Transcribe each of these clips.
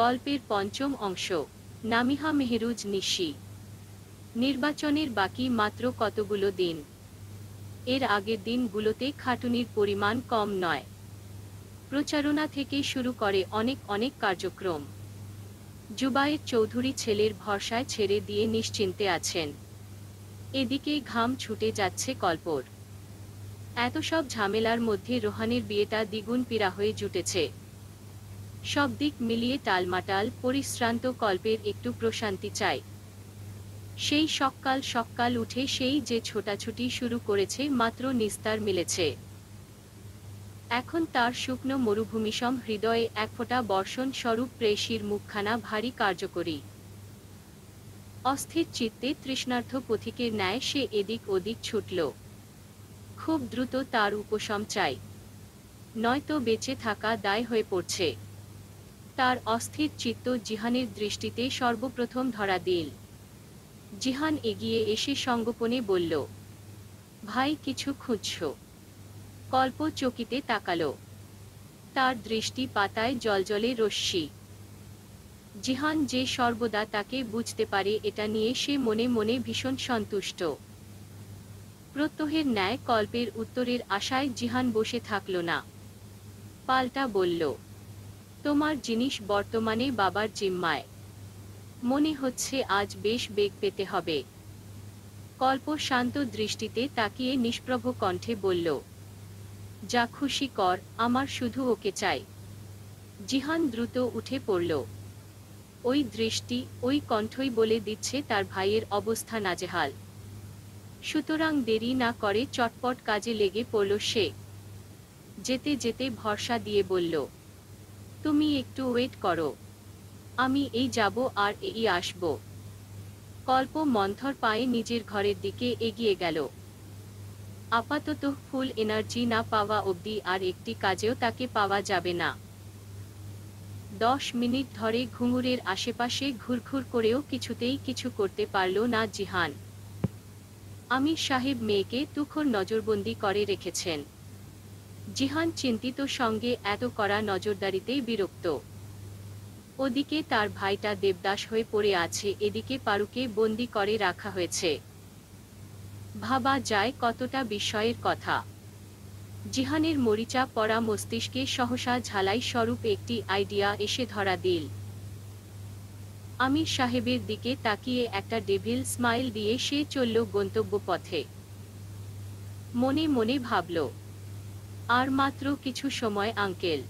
গল্পের পঞ্চম অংশ নামিহা মেহরুজ নিশি নির্বাচনের বাকি মাত্র কতগুলো দিন এর আগের দিনগুলোতে খাটুনির পরিমাণ কম নয় প্রচারণা থেকে শুরু করে অনেক অনেক কার্যক্রম জুবায়ের চৌধুরী ছেলের ভরসায় ছেড়ে দিয়ে নিশ্চিন্তে আছেন এদিকে ঘাম ছুটে যাচ্ছে কল্পর এত সব ঝামেলার মধ্যে রোহানের বিয়েটা দ্বিগুণ পীড়া হয়ে জুটেছে সব দিক মিলিয়ে টালমাটাল পরিশ্রান্ত কল্পের একটু প্রশান্তি চাই সেই সকাল সকাল উঠে সেই যে ছোটাছুটি শুরু করেছে মাত্র নিস্তার মিলেছে এখন তার শুকনো মরুভূমিসম হৃদয়ে এক ফোঁটা বর্ষণ স্বরূপ প্রেশির মুখখানা ভারী কার্যকরী অস্থির চিত্তে তৃষ্ণার্থ পথিকের ন্যায় সে এদিক ওদিক ছুটল খুব দ্রুত তার উপশম চাই নয়তো বেঁচে থাকা দায় হয়ে পড়ছে তার অস্থির চিত্ত জিহানের দৃষ্টিতে সর্বপ্রথম ধরা দিল জিহান এগিয়ে এসে সঙ্গোপনে বলল ভাই কিছু খুঁজছ কল্প চকিতে তাকাল তার দৃষ্টি পাতায় জলজলে রশ্মি জিহান যে সর্বদা তাকে বুঝতে পারে এটা নিয়ে সে মনে মনে ভীষণ সন্তুষ্ট প্রত্যহের ন্যায় কল্পের উত্তরের আশায় জিহান বসে থাকল না পাল্টা বলল তোমার জিনিস বর্তমানে বাবার জিম্মায় মনে হচ্ছে আজ বেশ বেগ পেতে হবে কল্প শান্ত দৃষ্টিতে তাকিয়ে নিষ্প্রভ কণ্ঠে বলল যা খুশি কর আমার শুধু ওকে চাই জিহান দ্রুত উঠে পড়ল ওই দৃষ্টি ওই কণ্ঠই বলে দিচ্ছে তার ভাইয়ের অবস্থা নাজেহাল সুতরাং দেরি না করে চটপট কাজে লেগে পড়ল সে যেতে যেতে ভরসা দিয়ে বলল তুমি একটু ওয়েট করো আমি এই যাব আর এই আসব কল্প মন্থর পায়ে নিজের ঘরের দিকে এগিয়ে গেল আপাতত ফুল এনার্জি না পাওয়া অবধি আর একটি কাজেও তাকে পাওয়া যাবে না দশ মিনিট ধরে ঘুঙুরের আশেপাশে ঘুরঘুর করেও কিছুতেই কিছু করতে পারল না জিহান আমির সাহেব মেয়েকে তুখর নজরবন্দি করে রেখেছেন জিহান চিন্তিত সঙ্গে এত করা নজরদারিতেই বিরক্ত ওদিকে তার ভাইটা দেবদাস হয়ে পড়ে আছে এদিকে পারুকে বন্দি করে রাখা হয়েছে ভাবা যায় কতটা বিস্ময়ের কথা জিহানের মরিচা পড়া মস্তিষ্কে সহসা ঝালাই স্বরূপ একটি আইডিয়া এসে ধরা দিল আমির সাহেবের দিকে তাকিয়ে একটা ডেভিল স্মাইল দিয়ে সে চলল গন্তব্য পথে মনে মনে ভাবল আর মাত্র কিছু সময় আঙ্কেল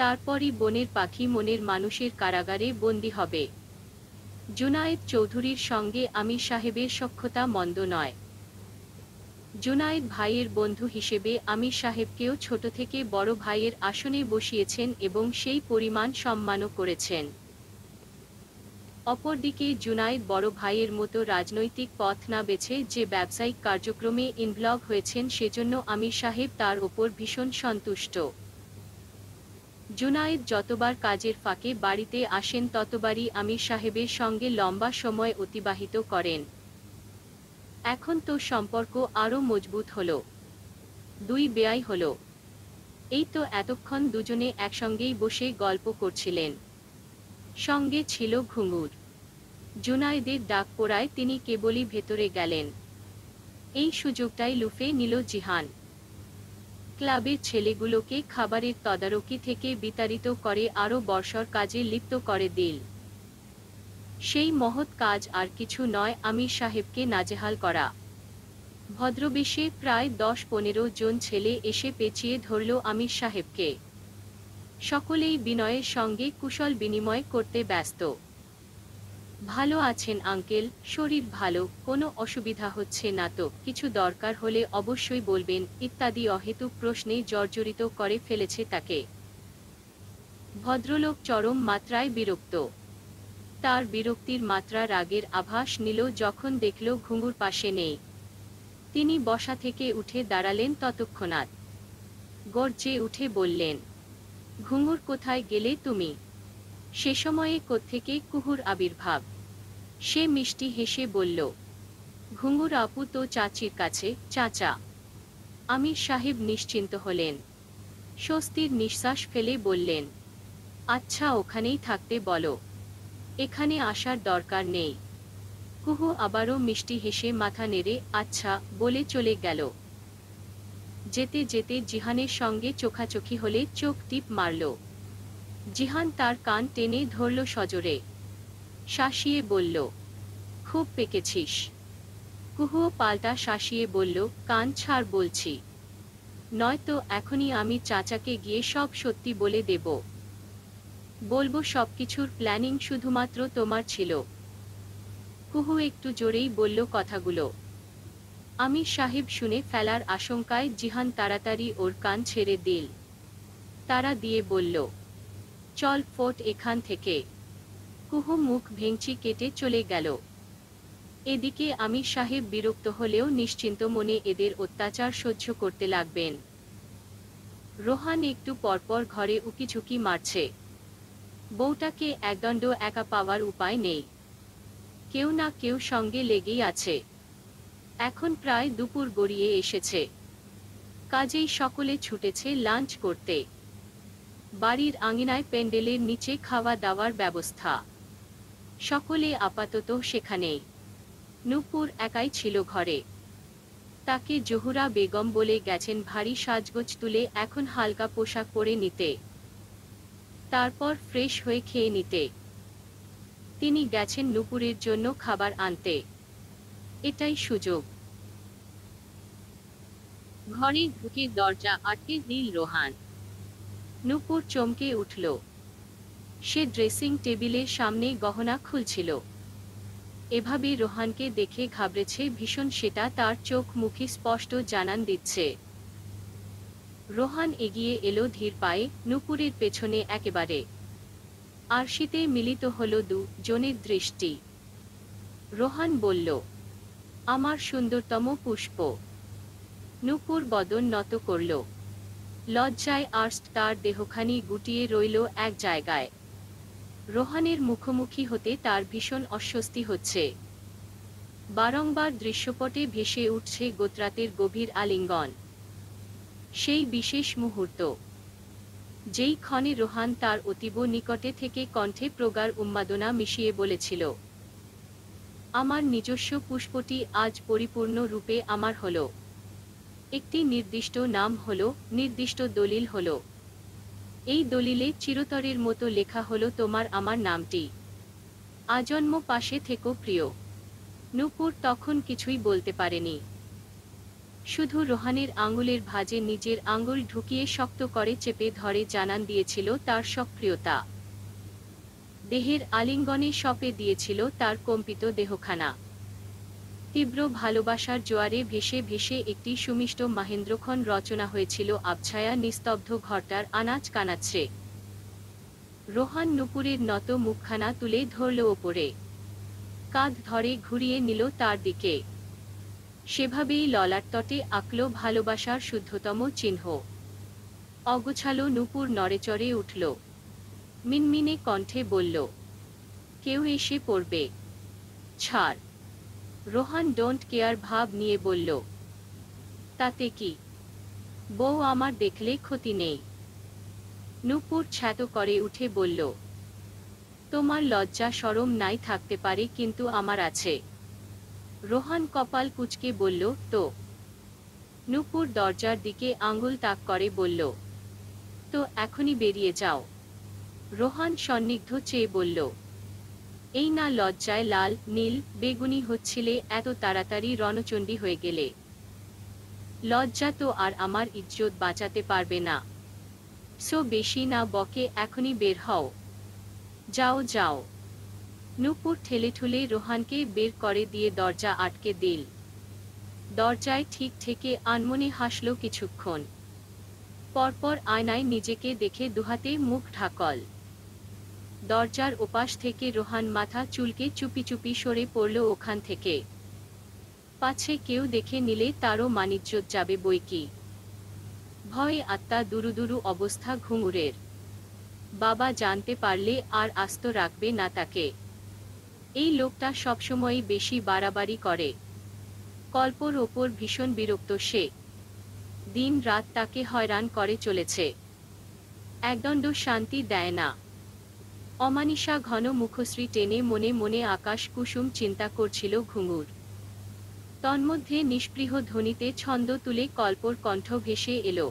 তারপরই বনের পাখি মনের মানুষের কারাগারে বন্দী হবে জুনায়েদ চৌধুরীর সঙ্গে আমির সাহেবের সক্ষতা মন্দ নয় জুনায়েদ ভাইয়ের বন্ধু হিসেবে আমির সাহেবকেও ছোট থেকে বড় ভাইয়ের আসনে বসিয়েছেন এবং সেই পরিমাণ সম্মানও করেছেন অপরদিকে জুনাইদ বড় ভাইয়ের মতো রাজনৈতিক পথ না বেছে যে ব্যবসায়িক কার্যক্রমে ইনভলভ হয়েছেন সেজন্য আমির সাহেব তার ওপর ভীষণ সন্তুষ্ট জুনায়েদ যতবার কাজের ফাঁকে বাড়িতে আসেন ততবারই আমির সাহেবের সঙ্গে লম্বা সময় অতিবাহিত করেন এখন তো সম্পর্ক আরও মজবুত হল দুই বেয়াই হল এই তো এতক্ষণ দুজনে একসঙ্গেই বসে গল্প করছিলেন সঙ্গে ছিল ঘুঙুর জুনাইদের ডাক পড়ায় তিনি কেবলই ভেতরে গেলেন এই সুযোগটাই লুফে নিল জিহান ক্লাবের ছেলেগুলোকে খাবারের তদারকি থেকে বিতাড়িত করে আরও বর্ষর কাজে লিপ্ত করে দিল সেই মহৎ কাজ আর কিছু নয় আমির সাহেবকে নাজেহাল করা ভদ্রবেশে প্রায় দশ পনেরো জন ছেলে এসে পেঁচিয়ে ধরল আমির সাহেবকে সকলেই বিনয়ের সঙ্গে কুশল বিনিময় করতে ব্যস্ত ভালো আছেন আঙ্কেল শরীর ভালো কোনো অসুবিধা হচ্ছে না তো কিছু দরকার হলে অবশ্যই বলবেন ইত্যাদি অহেতুক প্রশ্নে জর্জরিত করে ফেলেছে তাকে ভদ্রলোক চরম মাত্রায় বিরক্ত তার বিরক্তির মাত্রা রাগের আভাস নিল যখন দেখল ঘুঙুর পাশে নেই তিনি বসা থেকে উঠে দাঁড়ালেন ততক্ষণাৎ গর্জে উঠে বললেন ঘুঙুর কোথায় গেলে তুমি সে সময়ে কোত্থেকে কুহুর আবির্ভাব সে মিষ্টি হেসে বলল ঘুঙুর আপু তো চাচির কাছে চাচা আমির সাহেব নিশ্চিন্ত হলেন স্বস্তির নিঃশ্বাস ফেলে বললেন আচ্ছা ওখানেই থাকতে বলো এখানে আসার দরকার নেই কুহু আবারও মিষ্টি হেসে মাথা নেড়ে আচ্ছা বলে চলে গেল যেতে যেতে জিহানের সঙ্গে চোখাচোখি হলে চোখ টিপ মারল জিহান তার কান টেনে ধরল সজোরে শাসিয়ে বলল খুব পেকেছিস কুহুও পাল্টা শাসিয়ে বলল কান ছাড় বলছি নয়তো এখনই আমি চাচাকে গিয়ে সব সত্যি বলে দেব বলবো সব কিছুর প্ল্যানিং শুধুমাত্র তোমার ছিল কুহু একটু জোরেই বলল কথাগুলো আমি সাহেব শুনে ফেলার আশঙ্কায় জিহান তাড়াতাড়ি ওর কান ছেড়ে দিল তারা দিয়ে বলল চল ফোট এখান থেকে কুহু মুখ ভেঙচি কেটে চলে গেল এদিকে আমি সাহেব বিরক্ত হলেও নিশ্চিন্ত মনে এদের অত্যাচার সহ্য করতে লাগবেন রোহান একটু পরপর ঘরে উকিঝুঁকি মারছে বউটাকে একদণ্ড একা পাওয়ার উপায় নেই কেউ না কেউ সঙ্গে লেগেই আছে এখন প্রায় দুপুর গড়িয়ে এসেছে কাজেই সকলে ছুটেছে লাঞ্চ করতে বাড়ির আঙিনায় প্যান্ডেলের নিচে খাওয়া দাওয়ার ব্যবস্থা সকলে আপাতত সেখানে নূপুর একাই ছিল ঘরে তাকে জহুরা বেগম বলে গেছেন ভারী সাজগোজ তুলে এখন হালকা পোশাক পরে নিতে তারপর ফ্রেশ হয়ে খেয়ে নিতে তিনি গেছেন নুপুরের জন্য খাবার আনতে এটাই সুযোগ ঘরে ঢুকে দরজা আটকে দিল রোহান নূপুর চমকে উঠল সে ড্রেসিং টেবিলের সামনে গহনা খুলছিল এভাবে রোহানকে দেখে ঘাবড়েছে ভীষণ সেটা তার চোখ মুখে স্পষ্ট জানান দিচ্ছে রোহান এগিয়ে এলো ধীর পায়ে নুপুরের পেছনে একেবারে আর শীতে মিলিত হল দু জনের দৃষ্টি রোহান বলল আমার সুন্দরতম পুষ্প নুপুর বদন নত করল লজ্জায় আর্স্ট তার দেহখানি গুটিয়ে রইল এক জায়গায় রোহানের মুখোমুখি হতে তার ভীষণ অস্বস্তি হচ্ছে বারংবার দৃশ্যপটে ভেসে উঠছে গোত্রাতের গভীর আলিঙ্গন সেই বিশেষ মুহূর্ত যেই ক্ষণে রোহান তার অতীব নিকটে থেকে কণ্ঠে প্রগাঢ় উন্মাদনা মিশিয়ে বলেছিল আমার নিজস্ব পুষ্পটি আজ পরিপূর্ণ রূপে আমার হলো একটি নির্দিষ্ট নাম হল নির্দিষ্ট দলিল হল এই দলিলে চিরতরের মতো লেখা হলো তোমার আমার নামটি আজন্ম পাশে থেকো প্রিয় নূপুর তখন কিছুই বলতে পারেনি শুধু রোহানের আঙুলের ভাজে নিজের আঙুল ঢুকিয়ে শক্ত করে চেপে ধরে জানান দিয়েছিল তার সক্রিয়তা দেহের আলিঙ্গনে সপে দিয়েছিল তার কম্পিত দেহখানা তীব্র ভালোবাসার জোয়ারে ভেসে ভেসে একটি সুমিষ্ট মাহেন্দ্রক্ষণ রচনা হয়েছিল আবছায়া নিস্তব্ধ ঘরটার আনাচ কানাচ্ছে রোহান নুপুরের নত মুখখানা তুলে ধরল ওপরে কাঁধ ধরে ঘুরিয়ে নিল তার দিকে সেভাবেই ললার তটে আঁকল ভালোবাসার শুদ্ধতম চিহ্ন অগোছালো নুপুর নড়েচড়ে উঠল মিনমিনে কণ্ঠে বলল কেউ এসে পড়বে ছাড় রোহান ডোন্ট কেয়ার ভাব নিয়ে বলল তাতে কি বউ আমার দেখলে ক্ষতি নেই নুপুর ছ্যাত করে উঠে বলল তোমার লজ্জা সরম নাই থাকতে পারে কিন্তু আমার আছে রোহান কপাল কুচকে বলল তো নুপুর দরজার দিকে আঙুল তাক করে বলল তো এখনই বেরিয়ে যাও রোহান সন্নিগ্ধ চেয়ে বলল এই না লজ্জায় লাল নীল বেগুনি হচ্ছিলে এত তাড়াতাড়ি রণচণ্ডী হয়ে গেলে লজ্জা তো আর আমার ইজ্জত বাঁচাতে পারবে না সো বেশি না বকে এখনই বের হও যাও যাও নূপুর ঠেলে ঠুলে রোহানকে বের করে দিয়ে দরজা আটকে দিল দরজায় ঠিক থেকে আনমনে হাসল কিছুক্ষণ পরপর আয়নায় নিজেকে দেখে দুহাতে মুখ ঢাকল দরজার ওপাশ থেকে রোহান মাথা চুলকে চুপি চুপি সরে পড়ল ওখান থেকে পাছে কেউ দেখে নিলে তারও মানিজ্য যাবে বই কি ভয়ে আত্মা দুরুদুরু অবস্থা ঘুঙুরের বাবা জানতে পারলে আর আস্ত রাখবে না তাকে এই লোকটা সবসময়ই বেশি বাড়াবাড়ি করে কল্পর ওপর ভীষণ বিরক্ত সে দিন রাত তাকে হয়রান করে চলেছে একদণ্ড শান্তি দেয় না অমানিসা ঘন মুখশ্রী টেনে মনে মনে আকাশ কুসুম চিন্তা করছিল ঘুঙুর তন্মধ্যে নিষ্পৃহ ধ্বনিতে ছন্দ তুলে কল্পর কণ্ঠ ভেসে এলো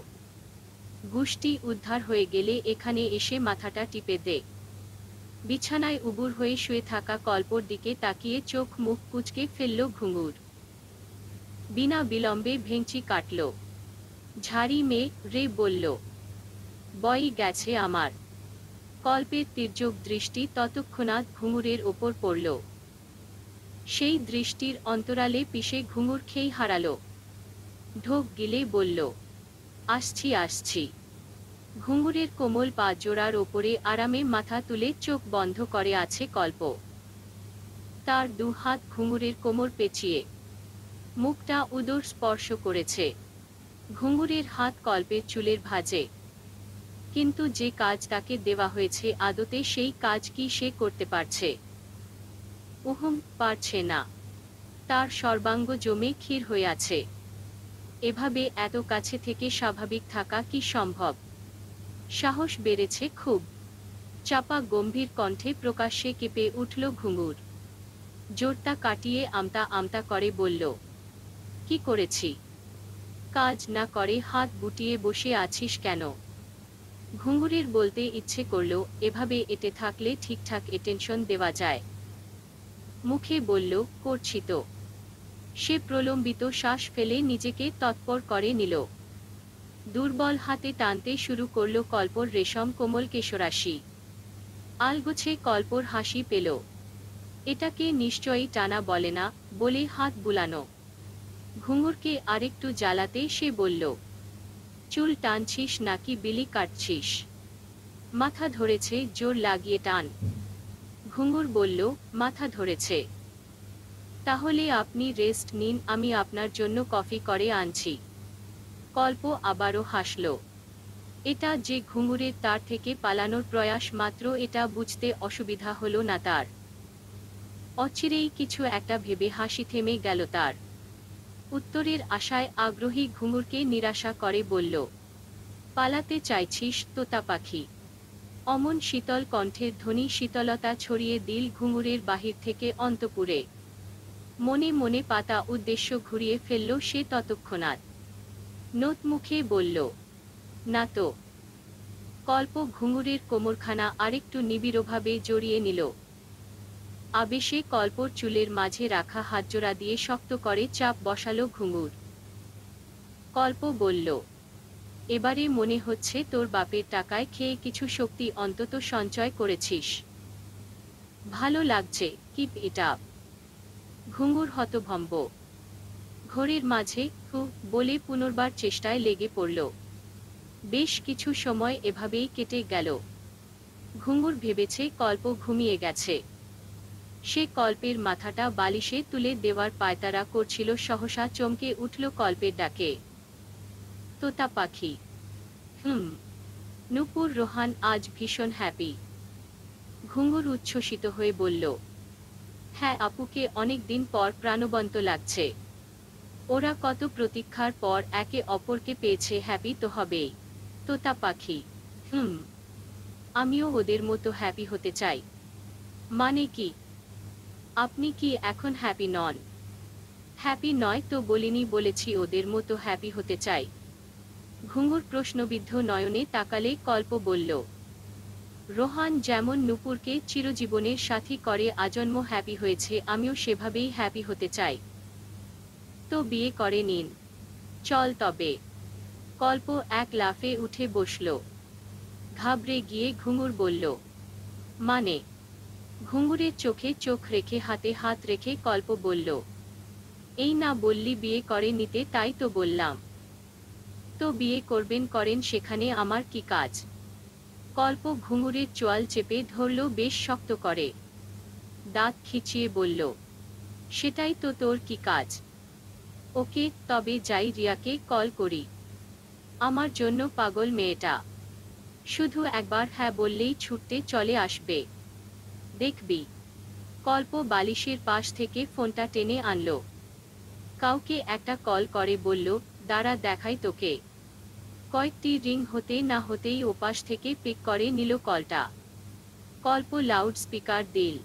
গুষ্টি উদ্ধার হয়ে গেলে এখানে এসে মাথাটা টিপে দে বিছানায় উবুর হয়ে শুয়ে থাকা কল্পর দিকে তাকিয়ে চোখ মুখ কুচকে ফেলল ঘুঙুর বিনা বিলম্বে ভেঙচি কাটল ঝাড়ি মেয়ে রে বলল বই গেছে আমার কল্পের তীর্যক দৃষ্টি ততক্ষণাৎ ঘুঙুরের ওপর পড়ল সেই দৃষ্টির অন্তরালে পিষে ঘুঙুর খেই হারাল ঢোক গিলে বলল আসছি আসছি ঘুঙুরের কোমল পা জোড়ার ওপরে আরামে মাথা তুলে চোখ বন্ধ করে আছে কল্প তার দুহাত ঘুঙুরের কোমর পেঁচিয়ে মুখটা উদর স্পর্শ করেছে ঘুঙুরের হাত কল্পের চুলের ভাজে কিন্তু যে কাজ তাকে দেওয়া হয়েছে আদতে সেই কাজ কি সে করতে পারছে উহুম পারছে না তার সর্বাঙ্গ জমে ক্ষীর হয়ে আছে এভাবে এত কাছে থেকে স্বাভাবিক থাকা কি সম্ভব সাহস বেড়েছে খুব চাপা গম্ভীর কণ্ঠে প্রকাশ্যে কেঁপে উঠল ঘুঙুর জোরটা কাটিয়ে আমতা আমতা করে বলল কি করেছি কাজ না করে হাত গুটিয়ে বসে আছিস কেন ঘুঙুরের বলতে ইচ্ছে করলো এভাবে এতে থাকলে ঠিকঠাক এটেনশন দেওয়া যায় মুখে বলল করছি তো সে প্রলম্বিত শ্বাস ফেলে নিজেকে তৎপর করে নিল দুর্বল হাতে টানতে শুরু করল কল্পর রেশম কোমল কেশরাশি আলগোছে কল্পর হাসি পেল এটাকে নিশ্চয়ই টানা বলে না বলে হাত বুলানো ঘুঙুরকে আরেকটু জ্বালাতে সে বলল চুল টানছিস নাকি বিলি কাটছিস মাথা ধরেছে জোর লাগিয়ে টান ঘুঙুর বলল মাথা ধরেছে তাহলে আপনি রেস্ট নিন আমি আপনার জন্য কফি করে আনছি কল্প আবারও হাসল এটা যে ঘুঙুরের তার থেকে পালানোর প্রয়াস মাত্র এটা বুঝতে অসুবিধা হলো না তার অচিরেই কিছু একটা ভেবে হাসি থেমে গেল তার উত্তরের আশায় আগ্রহী ঘুঙুরকে নিরাশা করে বলল পালাতে চাইছিস তোতা পাখি অমন শীতল কণ্ঠের ধ্বনি শীতলতা ছড়িয়ে দিল ঘুঙুরের বাহির থেকে অন্তপুরে মনে মনে পাতা উদ্দেশ্য ঘুরিয়ে ফেলল সে ততক্ষণাৎ নোত মুখে বলল না তো কল্প ঘুঙুরের কোমরখানা আরেকটু নিবিড়ভাবে জড়িয়ে নিল আবেশে কল্পর চুলের মাঝে রাখা হাতজোড়া দিয়ে শক্ত করে চাপ বসালো ঘুঙুর কল্প বলল এবারে মনে হচ্ছে তোর বাপের টাকায় খেয়ে কিছু শক্তি অন্তত সঞ্চয় করেছিস ভালো লাগছে কিপ এটা ঘুঙুর হতভম্ব ঘোরের মাঝে হু বলে পুনর্বার চেষ্টায় লেগে পড়ল বেশ কিছু সময় এভাবেই কেটে গেল ঘুঙুর ভেবেছে কল্প ঘুমিয়ে গেছে সে কল্পের মাথাটা বালিশে তুলে দেওয়ার পায়তারা করছিল সহসা চমকে উঠল কল্পের ডাকে তোতা পাখি হুম নুপুর রোহান আজ ভীষণ হ্যাপি ঘুঙুর উচ্ছ্বসিত হয়ে বলল হ্যাঁ আপুকে অনেক দিন পর প্রাণবন্ত লাগছে ওরা কত প্রতীক্ষার পর একে অপরকে পেয়েছে হ্যাপি তো হবে তোতা পাখি হুম আমিও ওদের মতো হ্যাপি হতে চাই মানে কি আপনি কি এখন হ্যাপি নন হ্যাপি নয় তো বলিনি বলেছি ওদের মতো হ্যাপি হতে চাই ঘুঙুর প্রশ্নবিদ্ধ নয়নে তাকালে কল্প বলল রোহান যেমন নুপুরকে চিরজীবনের সাথী করে আজন্ম হ্যাপি হয়েছে আমিও সেভাবেই হ্যাপি হতে চাই তো বিয়ে করে নিন চল তবে কল্প এক লাফে উঠে বসল ঘাবড়ে গিয়ে ঘুঙুর বলল মানে ঘুঙুরের চোখে চোখ রেখে হাতে হাত রেখে কল্প বলল এই না বললি বিয়ে করে নিতে তাই তো বললাম তো বিয়ে করবেন করেন সেখানে আমার কি কাজ কল্প ঘুঙুরের চোয়াল চেপে ধরল বেশ শক্ত করে দাঁত খিচিয়ে বলল সেটাই তো তোর কি কাজ ওকে তবে যাই রিয়াকে কল করি আমার জন্য পাগল মেয়েটা শুধু একবার হ্যাঁ বললেই ছুটতে চলে আসবে দেখবি কল্প বালিশের পাশ থেকে ফোনটা টেনে আনলো কাউকে একটা কল করে বলল দাঁড়া দেখাই তোকে কয়েকটি রিং হতে না হতেই ওপাশ থেকে পিক করে নিল কলটা কল্প লাউড স্পিকার দিল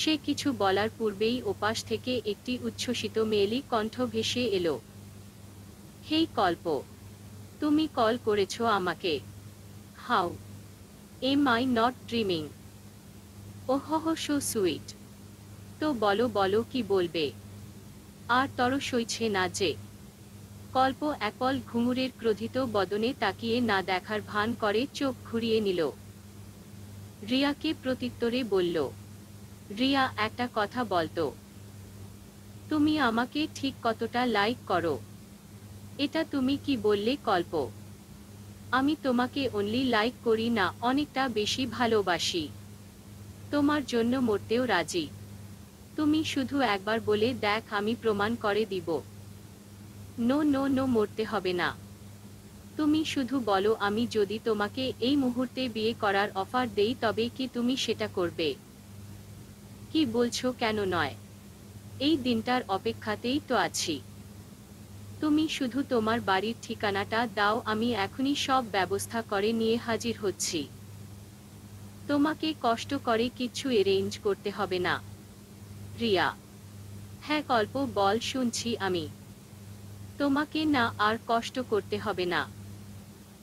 সে কিছু বলার পূর্বেই ওপাশ থেকে একটি উচ্ছ্বসিত মেয়েলি কণ্ঠ ভেসে এলো হেই কল্প তুমি কল করেছ আমাকে how am I not dreaming oh so sweet তো বলো বলো কি বলবে আর তর সইছে না যে কল্প একল ঘুঙুরের ক্রোধিত বদনে তাকিয়ে না দেখার ভান করে চোখ ঘুরিয়ে নিল রিয়াকে প্রত্যুত্তরে বলল রিয়া একটা কথা বলতো তুমি আমাকে ঠিক কতটা লাইক করো এটা তুমি কি বললে কল্প আমি তোমাকে অনলি লাইক করি না অনেকটা বেশি ভালোবাসি তোমার জন্য মরতেও রাজি তুমি শুধু একবার বলে দেখ আমি প্রমাণ করে দিব নো নো নো মরতে হবে না তুমি শুধু বলো আমি যদি তোমাকে এই মুহূর্তে বিয়ে করার অফার দেই তবে কি তুমি সেটা করবে কি বলছো কেন নয় এই দিনটার অপেক্ষাতেই তো আছি তুমি শুধু তোমার বাড়ির ঠিকানাটা দাও আমি এখনই সব ব্যবস্থা করে নিয়ে হাজির হচ্ছি তোমাকে কষ্ট করে কিছু এরেঞ্জ করতে হবে না রিয়া হ্যাঁ গল্প বল শুনছি আমি তোমাকে না আর কষ্ট করতে হবে না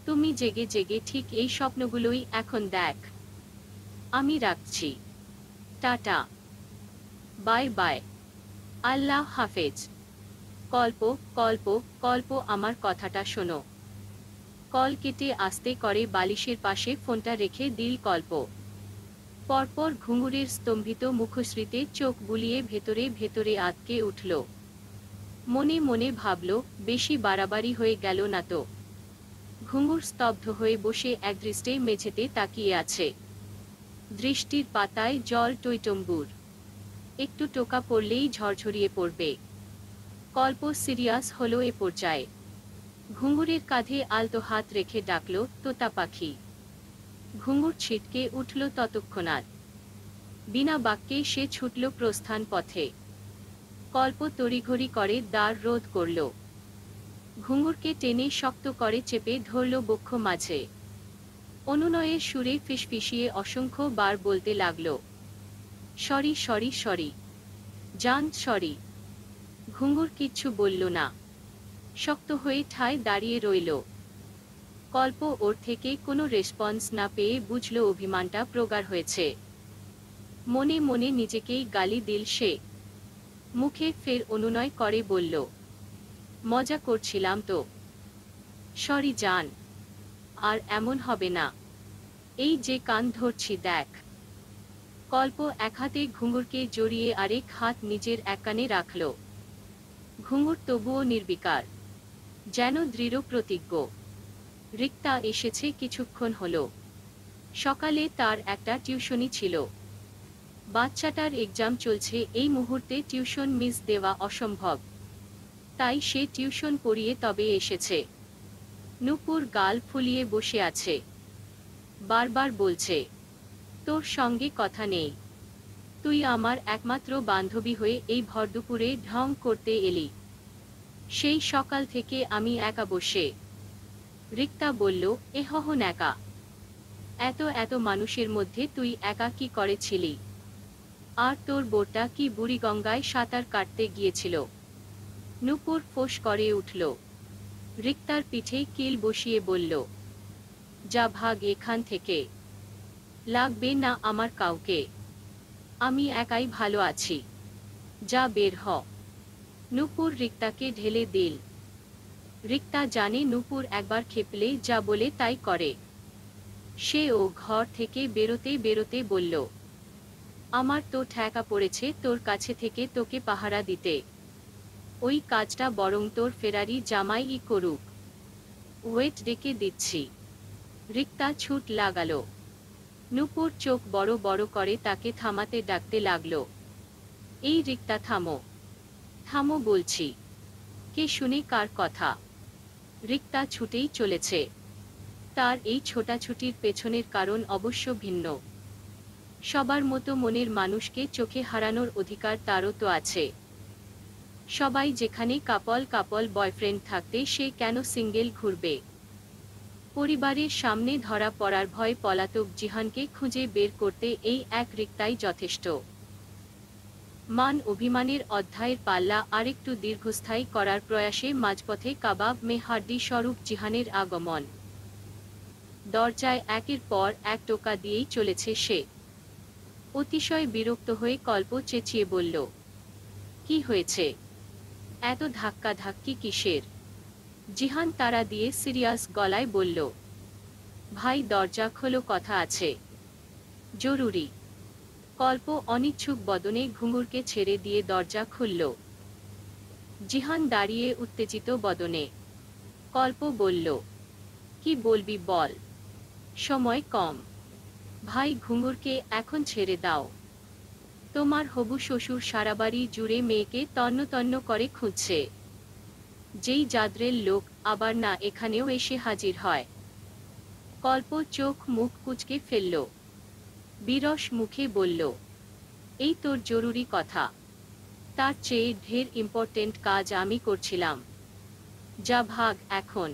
তুমি জেগে জেগে ঠিক এই স্বপ্নগুলোই এখন দেখ আমি রাখছি টাটা বাই বাই আল্লাহ হাফেজ কল্প কল্প কল্প আমার কথাটা শোনো কল কেটে আস্তে করে বালিশের পাশে ফোনটা রেখে দিল কল্প পরপর ঘুঙুরের স্তম্ভিত মুখশ্রীতে চোখ বুলিয়ে ভেতরে ভেতরে আতকে উঠল মনে মনে ভাবল বেশি বাড়াবাড়ি হয়ে গেল না তো ঘুঙুর স্তব্ধ হয়ে বসে একদৃষ্টে মেঝেতে তাকিয়ে আছে দৃষ্টির পাতায় জল টৈটম্বুর একটু টোকা পড়লেই ঝরঝরিয়ে পড়বে কল্প সিরিয়াস হলো এ পর্যায়ে ঘুঙুরের কাঁধে আলতো হাত রেখে ডাকল তোতা পাখি ঘুঙুর ছিটকে উঠল ততক্ষণাৎ বিনা বাক্যে সে ছুটল প্রস্থান পথে কল্প তড়িঘড়ি করে দ্বার রোধ করল ঘুঙুরকে টেনে শক্ত করে চেপে ধরল বক্ষ মাঝে অনুনয়ের সুরে ফিসফিসিয়ে অসংখ্য বার বলতে লাগল সরি সরি সরি জান সরি ঘুঙুর কিচ্ছু বলল না শক্ত হয়ে ঠায় দাঁড়িয়ে রইল কল্প ওর থেকে কোনো রেসপন্স না পেয়ে বুঝল অভিমানটা প্রগাঢ় হয়েছে মনে মনে নিজেকেই গালি দিল সে মুখে ফের অনুনয় করে বলল মজা করছিলাম তো সরি জান আর এমন হবে না এই যে কান ধরছি দেখ কল্প এক হাতে ঘুঙুরকে জড়িয়ে আরেক হাত নিজের এক কানে রাখল ঘুঙুর তবুও নির্বিকার যেন দৃঢ় প্রতিজ্ঞ রিক্তা এসেছে কিছুক্ষণ হলো সকালে তার একটা টিউশনই ছিল বাচ্চাটার এক্সাম চলছে এই মুহূর্তে টিউশন মিস দেওয়া অসম্ভব তাই সে টিউশন পড়িয়ে তবে এসেছে নুপুর গাল ফুলিয়ে বসে আছে বারবার বলছে তোর সঙ্গে কথা নেই তুই আমার একমাত্র বান্ধবী হয়ে এই ভরদুপুরে ঢং করতে এলি সেই সকাল থেকে আমি একা বসে রিক্তা বলল এ হহন একা এত এত মানুষের মধ্যে তুই একা কি করেছিলি আর তোর বোটা কি বুড়িগঙ্গায় সাঁতার কাটতে গিয়েছিল নুপুর ফোঁস করে উঠল রিক্তার পিঠে কিল বসিয়ে বলল যা ভাগ এখান থেকে লাগবে না আমার কাউকে আমি একাই ভালো আছি যা বের হ নূপুর রিক্তাকে ঢেলে দিল রিক্তা জানে নূপুর একবার খেপলে যা বলে তাই করে সে ও ঘর থেকে বেরোতে বেরোতে বলল আমার তো ঠেকা পড়েছে তোর কাছে থেকে তোকে পাহারা দিতে ওই কাজটা বরং তোর ফেরারি ই করুক ওয়েট ডেকে দিচ্ছি রিক্তা ছুট লাগালো নূপুর চোখ বড় বড় করে তাকে থামাতে ডাকতে লাগলো এই রিক্তা থামো থামো বলছি কে শুনে কার কথা রিক্তা ছুটেই চলেছে তার এই ছোটাছুটির পেছনের কারণ অবশ্য ভিন্ন সবার মতো মনের মানুষকে চোখে হারানোর অধিকার তারও তো আছে সবাই যেখানে কাপল কাপল বয়ফ্রেন্ড থাকতে সে কেন সিঙ্গেল ঘুরবে পরিবারের সামনে ধরা পড়ার ভয় পলাতক জিহানকে খুঁজে বের করতে এই এক রিক্তাই যথেষ্ট মান অভিমানের অধ্যায়ের পাল্লা আরেকটু দীর্ঘস্থায়ী করার প্রয়াসে মাঝপথে কাবাব মেহার্দি স্বরূপ জিহানের আগমন দরজায় একের পর এক টোকা দিয়েই চলেছে সে অতিশয় বিরক্ত হয়ে কল্প চেঁচিয়ে বলল কি হয়েছে এত ধাক্কা ধাক্কি কিসের জিহান তারা দিয়ে সিরিয়াস গলায় বলল ভাই দরজা খোলো কথা আছে জরুরি কল্প অনিচ্ছুক বদনে ঘুঙুরকে ছেড়ে দিয়ে দরজা খুলল জিহান দাঁড়িয়ে উত্তেজিত বদনে কল্প বলল কি বলবি বল সময় কম ভাই ঘুঙুরকে এখন ছেড়ে দাও তোমার হবু শ্বশুর সারাবাড়ি জুড়ে মেয়েকে তন্ন তন্ন করে খুঁজছে যেই জাদ্রের লোক আবার না এখানেও এসে হাজির হয় কল্প চোখ মুখ কুচকে ফেলল বিরস মুখে বলল এই তোর জরুরি কথা তার চেয়ে ঢের ইম্পর্টেন্ট কাজ আমি করছিলাম যা ভাগ এখন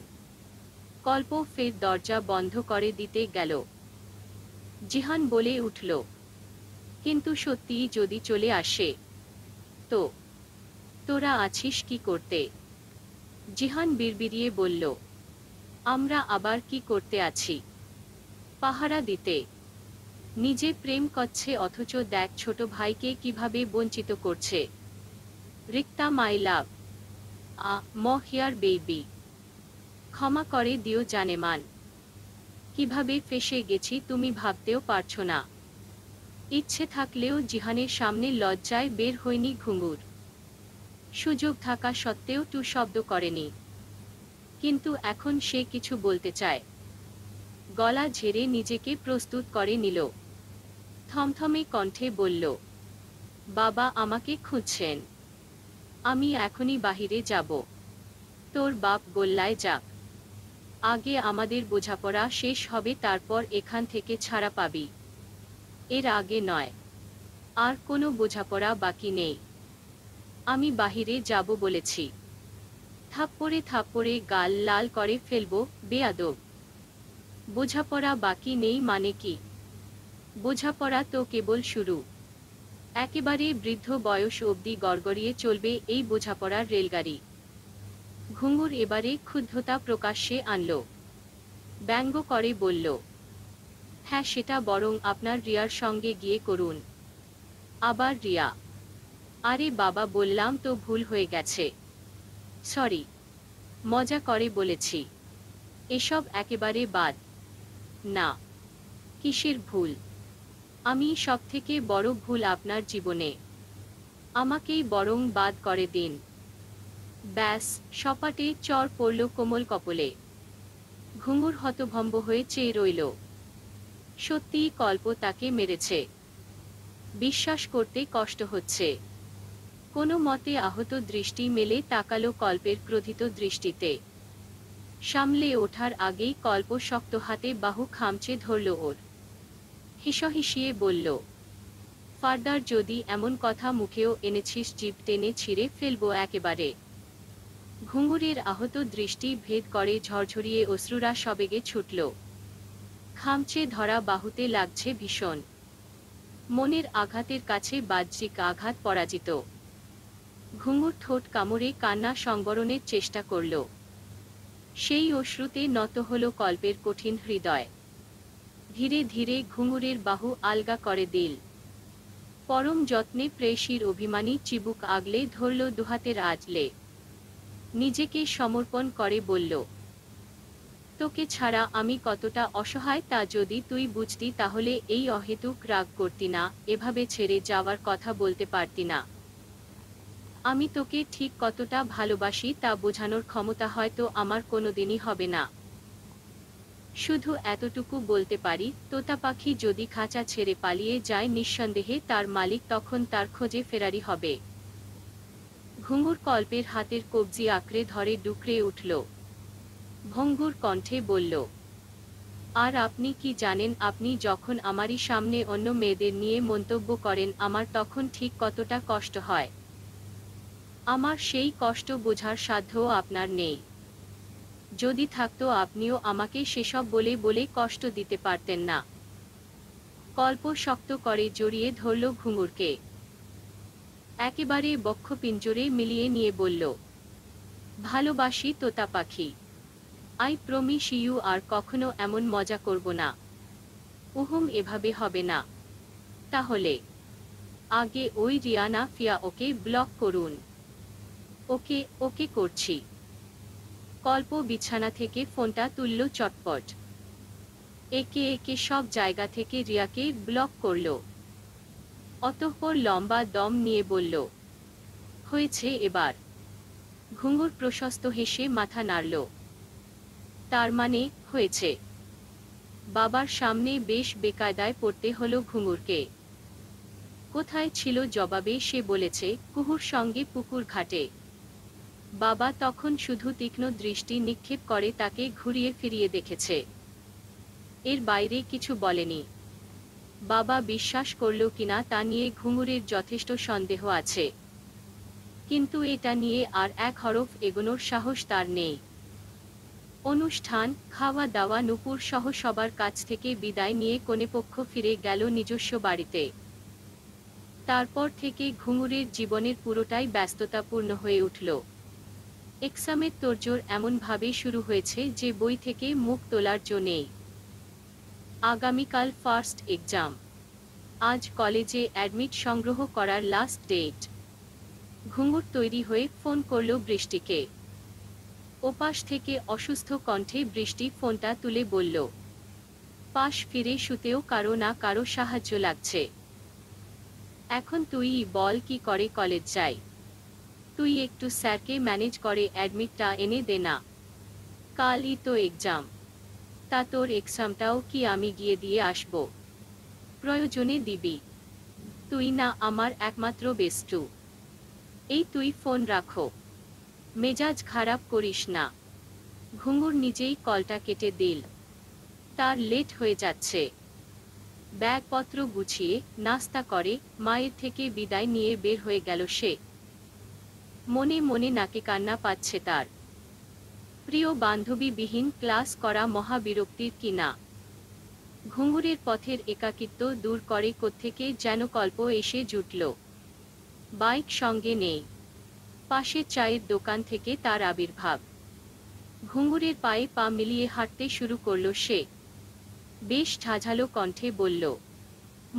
কল্প ফের দরজা বন্ধ করে দিতে গেল জিহান বলে উঠল কিন্তু সত্যিই যদি চলে আসে তো তোরা আছিস কি করতে জিহান বিড়বিড়িয়ে বলল আমরা আবার কি করতে আছি পাহারা দিতে নিজে প্রেম করছে অথচ দেখ ছোট ভাইকে কিভাবে বঞ্চিত করছে রিক্তা মাই লাভ আ ম হিয়ার বেবি ক্ষমা করে দিও মান কিভাবে ফেসে গেছি তুমি ভাবতেও পারছো না ইচ্ছে থাকলেও জিহানের সামনে লজ্জায় বের হয়নি ঘুঙুর সুযোগ থাকা সত্ত্বেও টু শব্দ করেনি কিন্তু এখন সে কিছু বলতে চায় গলা ঝেড়ে নিজেকে প্রস্তুত করে নিল থমথমে কণ্ঠে বলল বাবা আমাকে খুঁজছেন আমি এখনই বাহিরে যাব তোর বাপ গোল্লায় যাক আগে আমাদের বোঝাপড়া শেষ হবে তারপর এখান থেকে ছাড়া পাবি এর আগে নয় আর কোনো বোঝাপড়া বাকি নেই আমি বাহিরে যাব বলেছি থাপ্পড়ে থাপ্পড়ে গাল লাল করে ফেলব বেয়াদব বোঝাপড়া বাকি নেই মানে কি বোঝাপড়া তো কেবল শুরু একেবারে বৃদ্ধ বয়স অবধি গড়গড়িয়ে চলবে এই বোঝাপড়ার রেলগাড়ি ঘুঙুর এবারে ক্ষুদ্ধতা প্রকাশ্যে আনল ব্যঙ্গ করে বলল হ্যাঁ সেটা বরং আপনার রিয়ার সঙ্গে গিয়ে করুন আবার রিয়া আরে বাবা বললাম তো ভুল হয়ে গেছে সরি মজা করে বলেছি এসব একেবারে বাদ না কিসের ভুল আমি সবথেকে বড় ভুল আপনার জীবনে আমাকেই বরং বাদ করে দিন ব্যাস সপাটে চর পড়ল কোমল কপলে ঘুঙুর হতভম্ব হয়ে চেয়ে রইল সত্যিই কল্প তাকে মেরেছে বিশ্বাস করতে কষ্ট হচ্ছে কোনো মতে আহত দৃষ্টি মেলে তাকালো কল্পের ক্রোধিত দৃষ্টিতে সামলে ওঠার আগেই কল্প শক্ত হাতে বাহু খামচে ধরল ওর হিসহিসিয়ে বলল ফার্দার যদি এমন কথা মুখেও এনেছিস জীব টেনে ছিঁড়ে ফেলব একেবারে ঘুঙুরের আহত দৃষ্টি ভেদ করে ঝরঝরিয়ে অশ্রুরা সবেগে ছুটল খামচে ধরা বাহুতে লাগছে ভীষণ মনের আঘাতের কাছে বাহ্যিক আঘাত পরাজিত ঘুঙুর ঠোঁট কামড়ে কান্না সংবরণের চেষ্টা করল সেই অশ্রুতে নত হল কল্পের কঠিন হৃদয় ধীরে ধীরে ঘুঙুরের বাহু আলগা করে দিল পরম যত্নে প্রেয়সীর অভিমানী চিবুক আগলে ধরল দুহাতের আজলে নিজেকে সমর্পণ করে বলল তোকে ছাড়া আমি কতটা অসহায় তা যদি তুই বুঝতি তাহলে এই অহেতুক রাগ করতি না এভাবে ছেড়ে যাওয়ার কথা বলতে পারতি না আমি তোকে ঠিক কতটা ভালোবাসি তা বোঝানোর ক্ষমতা হয়তো আমার কোনোদিনই হবে না শুধু এতটুকু বলতে পারি তোতা পাখি যদি খাঁচা ছেড়ে পালিয়ে যায় নিঃসন্দেহে তার মালিক তখন তার খোঁজে ফেরারি হবে ঘুঙুর কল্পের হাতের কবজি আঁকড়ে ধরে ডুকরে উঠল ভঙ্গুর কণ্ঠে বলল আর আপনি কি জানেন আপনি যখন আমারই সামনে অন্য মেয়েদের নিয়ে মন্তব্য করেন আমার তখন ঠিক কতটা কষ্ট হয় আমার সেই কষ্ট বোঝার সাধ্য আপনার নেই যদি থাকতো আপনিও আমাকে সেসব বলে বলে কষ্ট দিতে পারতেন না কল্প শক্ত করে জড়িয়ে ধরল ঘুঙুরকে একেবারে বক্ষ পিঞ্জরে মিলিয়ে নিয়ে বলল ভালোবাসি তোতা পাখি আই প্রমিস ইউ আর কখনো এমন মজা করব না উহুম এভাবে হবে না তাহলে আগে ওই রিয়ানা ফিয়া ওকে ব্লক করুন ওকে ওকে করছি কল্প বিছানা থেকে ফোনটা তুলল চটপট একে একে সব জায়গা থেকে রিয়াকে ব্লক করল অতঃপর লম্বা দম নিয়ে বলল হয়েছে এবার ঘুঙুর প্রশস্ত হেসে মাথা নাড়ল তার মানে হয়েছে বাবার সামনে বেশ বেকায়দায় পড়তে হলো ঘুঙুরকে কোথায় ছিল জবাবে সে বলেছে কুহুর সঙ্গে পুকুর ঘাটে বাবা তখন শুধু তীক্ষ্ণ দৃষ্টি নিক্ষেপ করে তাকে ঘুরিয়ে ফিরিয়ে দেখেছে এর বাইরে কিছু বলেনি বাবা বিশ্বাস করল কিনা তা নিয়ে ঘুঙুরের যথেষ্ট সন্দেহ আছে কিন্তু এটা নিয়ে আর এক হরফ এগোনোর সাহস তার নেই অনুষ্ঠান খাওয়া দাওয়া নুপুর সহ সবার কাছ থেকে বিদায় নিয়ে কোনেপক্ষ ফিরে গেল নিজস্ব বাড়িতে তারপর থেকে ঘুঙুরের জীবনের পুরোটাই ব্যস্ততাপূর্ণ হয়ে উঠল এক্সামের তোরজোর এমনভাবে শুরু হয়েছে যে বই থেকে মুখ তোলার জন্যেই আগামীকাল ফার্স্ট এক্সাম আজ কলেজে অ্যাডমিট সংগ্রহ করার লাস্ট ডেট ঘুঙুর তৈরি হয়ে ফোন করল বৃষ্টিকে ওপাশ থেকে অসুস্থ কণ্ঠে বৃষ্টি ফোনটা তুলে বলল পাশ ফিরে শুতেও কারো না কারো সাহায্য লাগছে এখন তুই বল কি করে কলেজ যায় তুই একটু স্যারকে ম্যানেজ করে অ্যাডমিটটা এনে দে না কালই তো এক্সাম তা তোর এক্সামটাও কি আমি গিয়ে দিয়ে আসব প্রয়োজনে দিবি তুই না আমার একমাত্র বেস্টু এই তুই ফোন রাখো মেজাজ খারাপ করিস না ঘুঙুর নিজেই কলটা কেটে দিল তার লেট হয়ে যাচ্ছে ব্যাগপত্র গুছিয়ে নাস্তা করে মায়ের থেকে বিদায় নিয়ে বের হয়ে গেল সে মনে মনে নাকে কান্না পাচ্ছে তার প্রিয় বান্ধবীবিহীন ক্লাস করা মহাবিরক্তির কি না ঘুঙুরের পথের একাকিত্ব দূর করে কোত্থেকে যেন কল্প এসে জুটল বাইক সঙ্গে নেই পাশে চায়ের দোকান থেকে তার আবির্ভাব ঘুঙুরের পায়ে পা মিলিয়ে হাঁটতে শুরু করল সে বেশ ঝাঝালো কণ্ঠে বলল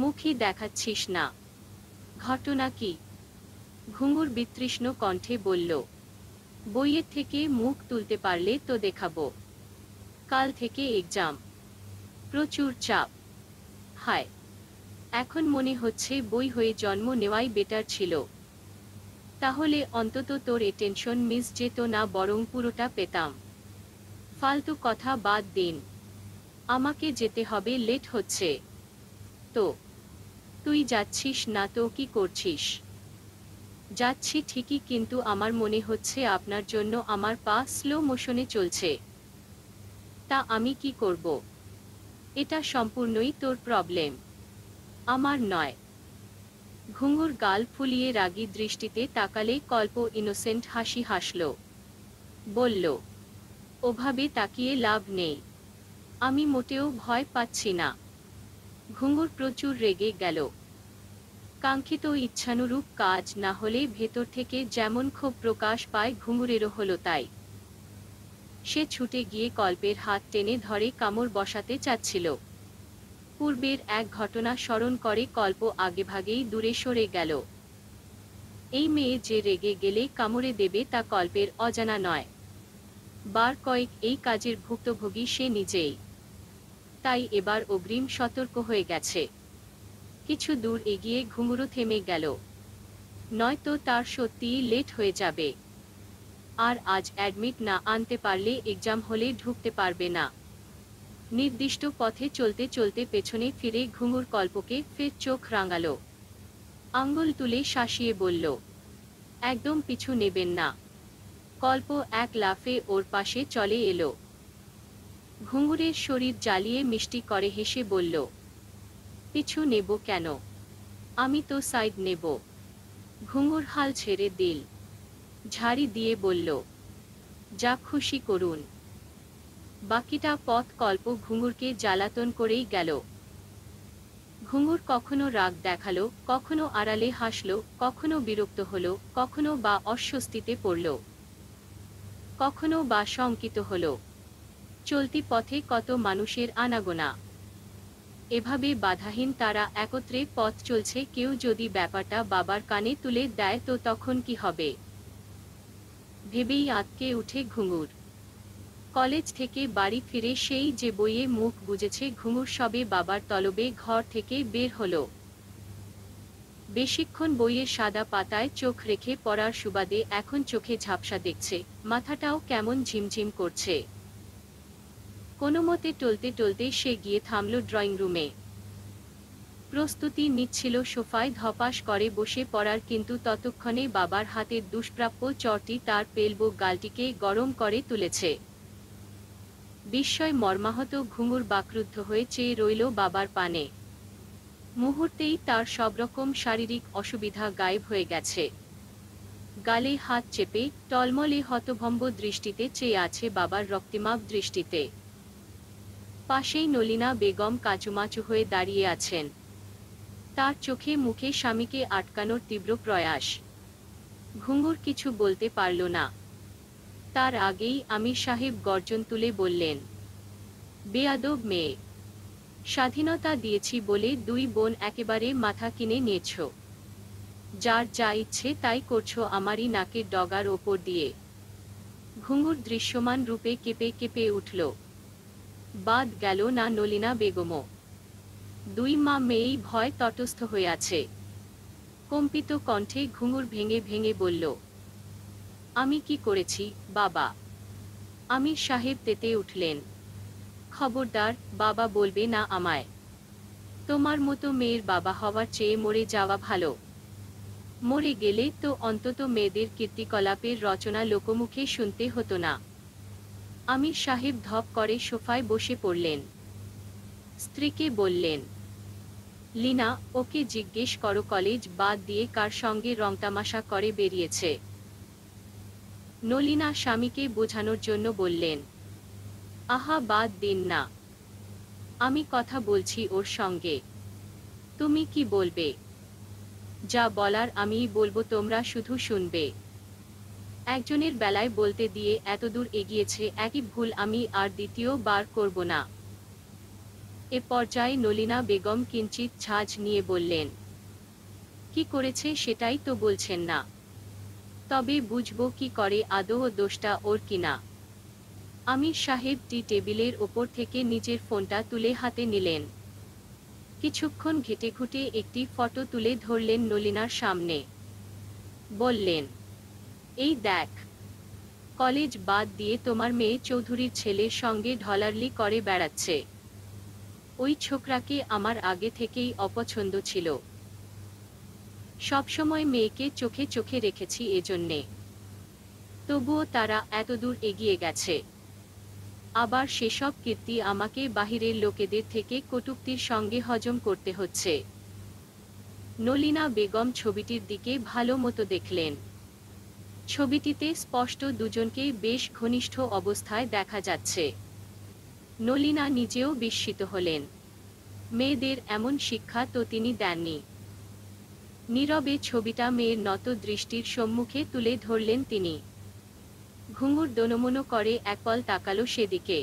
মুখে দেখাচ্ছিস না ঘটনা কি ঘুঙুর বিতৃষ্ণ কণ্ঠে বলল বইয়ের থেকে মুখ তুলতে পারলে তো দেখাবো কাল থেকে এক্সাম প্রচুর চাপ হায় এখন মনে হচ্ছে বই হয়ে জন্ম নেওয়াই বেটার ছিল তাহলে অন্তত তোর এ টেনশন মিস যেত না বরং পুরোটা পেতাম ফালতু কথা বাদ দিন আমাকে যেতে হবে লেট হচ্ছে তো তুই যাচ্ছিস না তো কি করছিস যাচ্ছি ঠিকই কিন্তু আমার মনে হচ্ছে আপনার জন্য আমার পা স্লো মোশনে চলছে তা আমি কি করব এটা সম্পূর্ণই তোর প্রবলেম আমার নয় ঘুঙুর গাল ফুলিয়ে রাগি দৃষ্টিতে তাকালে কল্প ইনোসেন্ট হাসি হাসল বলল ওভাবে তাকিয়ে লাভ নেই আমি মোটেও ভয় পাচ্ছি না ঘুঙুর প্রচুর রেগে গেল কাঙ্ক্ষিত ইচ্ছানুরূপ কাজ না হলে ভেতর থেকে যেমন ক্ষোভ প্রকাশ পায় ঘুঙুরেরও হলো তাই সে ছুটে গিয়ে কল্পের হাত টেনে ধরে কামড় বসাতে চাচ্ছিল পূর্বের এক ঘটনা স্মরণ করে কল্প আগেভাগেই দূরে সরে গেল এই মেয়ে যে রেগে গেলে কামড়ে দেবে তা কল্পের অজানা নয় বার কয়েক এই কাজের ভুক্তভোগী সে নিজেই তাই এবার অগ্রিম সতর্ক হয়ে গেছে কিছু দূর এগিয়ে ঘুঙুরু থেমে গেল নয়তো তার সত্যিই লেট হয়ে যাবে আর আজ অ্যাডমিট না আনতে পারলে এক্সাম হলে ঢুকতে পারবে না নির্দিষ্ট পথে চলতে চলতে পেছনে ফিরে ঘুঙুর কল্পকে ফের চোখ রাঙাল আঙ্গুল তুলে শাসিয়ে বলল একদম পিছু নেবেন না কল্প এক লাফে ওর পাশে চলে এলো ঘুঙুরের শরীর জ্বালিয়ে মিষ্টি করে হেসে বলল পিছু নেব কেন আমি তো সাইড নেব ঘুঙুর হাল ছেড়ে দিল ঝাড়ি দিয়ে বলল যা খুশি করুন বাকিটা পথ কল্প ঘুঙুরকে জ্বালাতন করেই গেল ঘুঙুর কখনো রাগ দেখালো কখনো আড়ালে হাসলো কখনো বিরক্ত হলো কখনো বা অস্বস্তিতে পড়ল কখনো বা শঙ্কিত হলো চলতি পথে কত মানুষের আনাগোনা এভাবে বাধাহীন তারা একত্রে পথ চলছে কেউ যদি ব্যাপারটা বাবার কানে তুলে দেয় তো তখন কি হবে ভেবেই আতকে উঠে ঘুঙুর কলেজ থেকে বাড়ি ফিরে সেই যে বইয়ে মুখ বুঝেছে ঘুঙুর সবে বাবার তলবে ঘর থেকে বের হলো বেশিক্ষণ বইয়ের সাদা পাতায় চোখ রেখে পড়ার সুবাদে এখন চোখে ঝাপসা দেখছে মাথাটাও কেমন ঝিমঝিম করছে কোনো মতে টলতে টলতে সে গিয়ে থামল ড্রয়িং রুমে প্রস্তুতি নিচ্ছিল সোফায় ধপাস করে বসে পড়ার কিন্তু ততক্ষণে বাবার হাতের দুষ্প্রাপ্য চরটি তার পেলব গালটিকে গরম করে তুলেছে বিস্ময় মর্মাহত ঘুঙুর বাকরুদ্ধ হয়ে চেয়ে রইল বাবার পানে মুহূর্তেই তার সবরকম শারীরিক অসুবিধা গায়েব হয়ে গেছে গালে হাত চেপে টলমলে হতভম্ব দৃষ্টিতে চেয়ে আছে বাবার রক্তিমাপ দৃষ্টিতে পাশেই নলিনা বেগম কাচুমাচু হয়ে দাঁড়িয়ে আছেন তার চোখে মুখে স্বামীকে আটকানোর তীব্র প্রয়াস ঘুঙ্গুর কিছু বলতে পারল না তার আগেই আমির সাহেব গর্জন তুলে বললেন বেয়াদব মেয়ে স্বাধীনতা দিয়েছি বলে দুই বোন একেবারে মাথা কিনে নিয়েছ যার যা ইচ্ছে তাই করছো আমারই নাকের ডগার ওপর দিয়ে ঘুঙুর দৃশ্যমান রূপে কেঁপে কেঁপে উঠল বাদ গেল না নলিনা বেগমও দুই মা মেয়েই ভয় তটস্থ হয়ে আছে কম্পিত কণ্ঠে ঘুঙুর ভেঙে ভেঙে বলল আমি কি করেছি বাবা আমি সাহেব তেতে উঠলেন খবরদার বাবা বলবে না আমায় তোমার মতো মেয়ের বাবা হওয়ার চেয়ে মরে যাওয়া ভালো মরে গেলে তো অন্তত মেয়েদের কীর্তিকলাপের রচনা লোকমুখে শুনতে হতো না আমির সাহেব ধপ করে সোফায় বসে পড়লেন স্ত্রীকে বললেন লিনা ওকে জিজ্ঞেস করো কলেজ বাদ দিয়ে কার সঙ্গে রংতামাশা করে বেরিয়েছে নলিনা স্বামীকে বোঝানোর জন্য বললেন আহা বাদ দিন না আমি কথা বলছি ওর সঙ্গে তুমি কি বলবে যা বলার আমি বলবো তোমরা শুধু শুনবে একজনের বেলায় বলতে দিয়ে এতদূর এগিয়েছে একই ভুল আমি আর দ্বিতীয় বার করব না এ পর্যায়ে নলিনা বেগম কিঞ্চিত ছাজ নিয়ে বললেন কি করেছে সেটাই তো বলছেন না তবে বুঝবো কি করে আদৌ দোষটা ওর কিনা আমির সাহেব টি টেবিলের ওপর থেকে নিজের ফোনটা তুলে হাতে নিলেন কিছুক্ষণ ঘেটে ঘুটে একটি ফটো তুলে ধরলেন নলিনার সামনে বললেন এই দেখ কলেজ বাদ দিয়ে তোমার মেয়ে চৌধুরীর ছেলে সঙ্গে ঢলারলি করে বেড়াচ্ছে ওই ছোকরাকে আমার আগে থেকেই অপছন্দ ছিল সবসময় মেয়েকে চোখে চোখে রেখেছি এজন্যে তবুও তারা এতদূর এগিয়ে গেছে আবার সেসব কীর্তি আমাকে বাহিরের লোকেদের থেকে কটুক্তির সঙ্গে হজম করতে হচ্ছে নলিনা বেগম ছবিটির দিকে ভালো মতো দেখলেন ছবিটিতে স্পষ্ট দুজনকে বেশ ঘনিষ্ঠ অবস্থায় দেখা যাচ্ছে নলিনা নিজেও বিস্মিত হলেন মেয়েদের এমন শিক্ষা তো তিনি দেননি নীরবে ছবিটা মেয়ের নত দৃষ্টির সম্মুখে তুলে ধরলেন তিনি ঘুঙুর দনমনো করে একপল তাকালো সেদিকে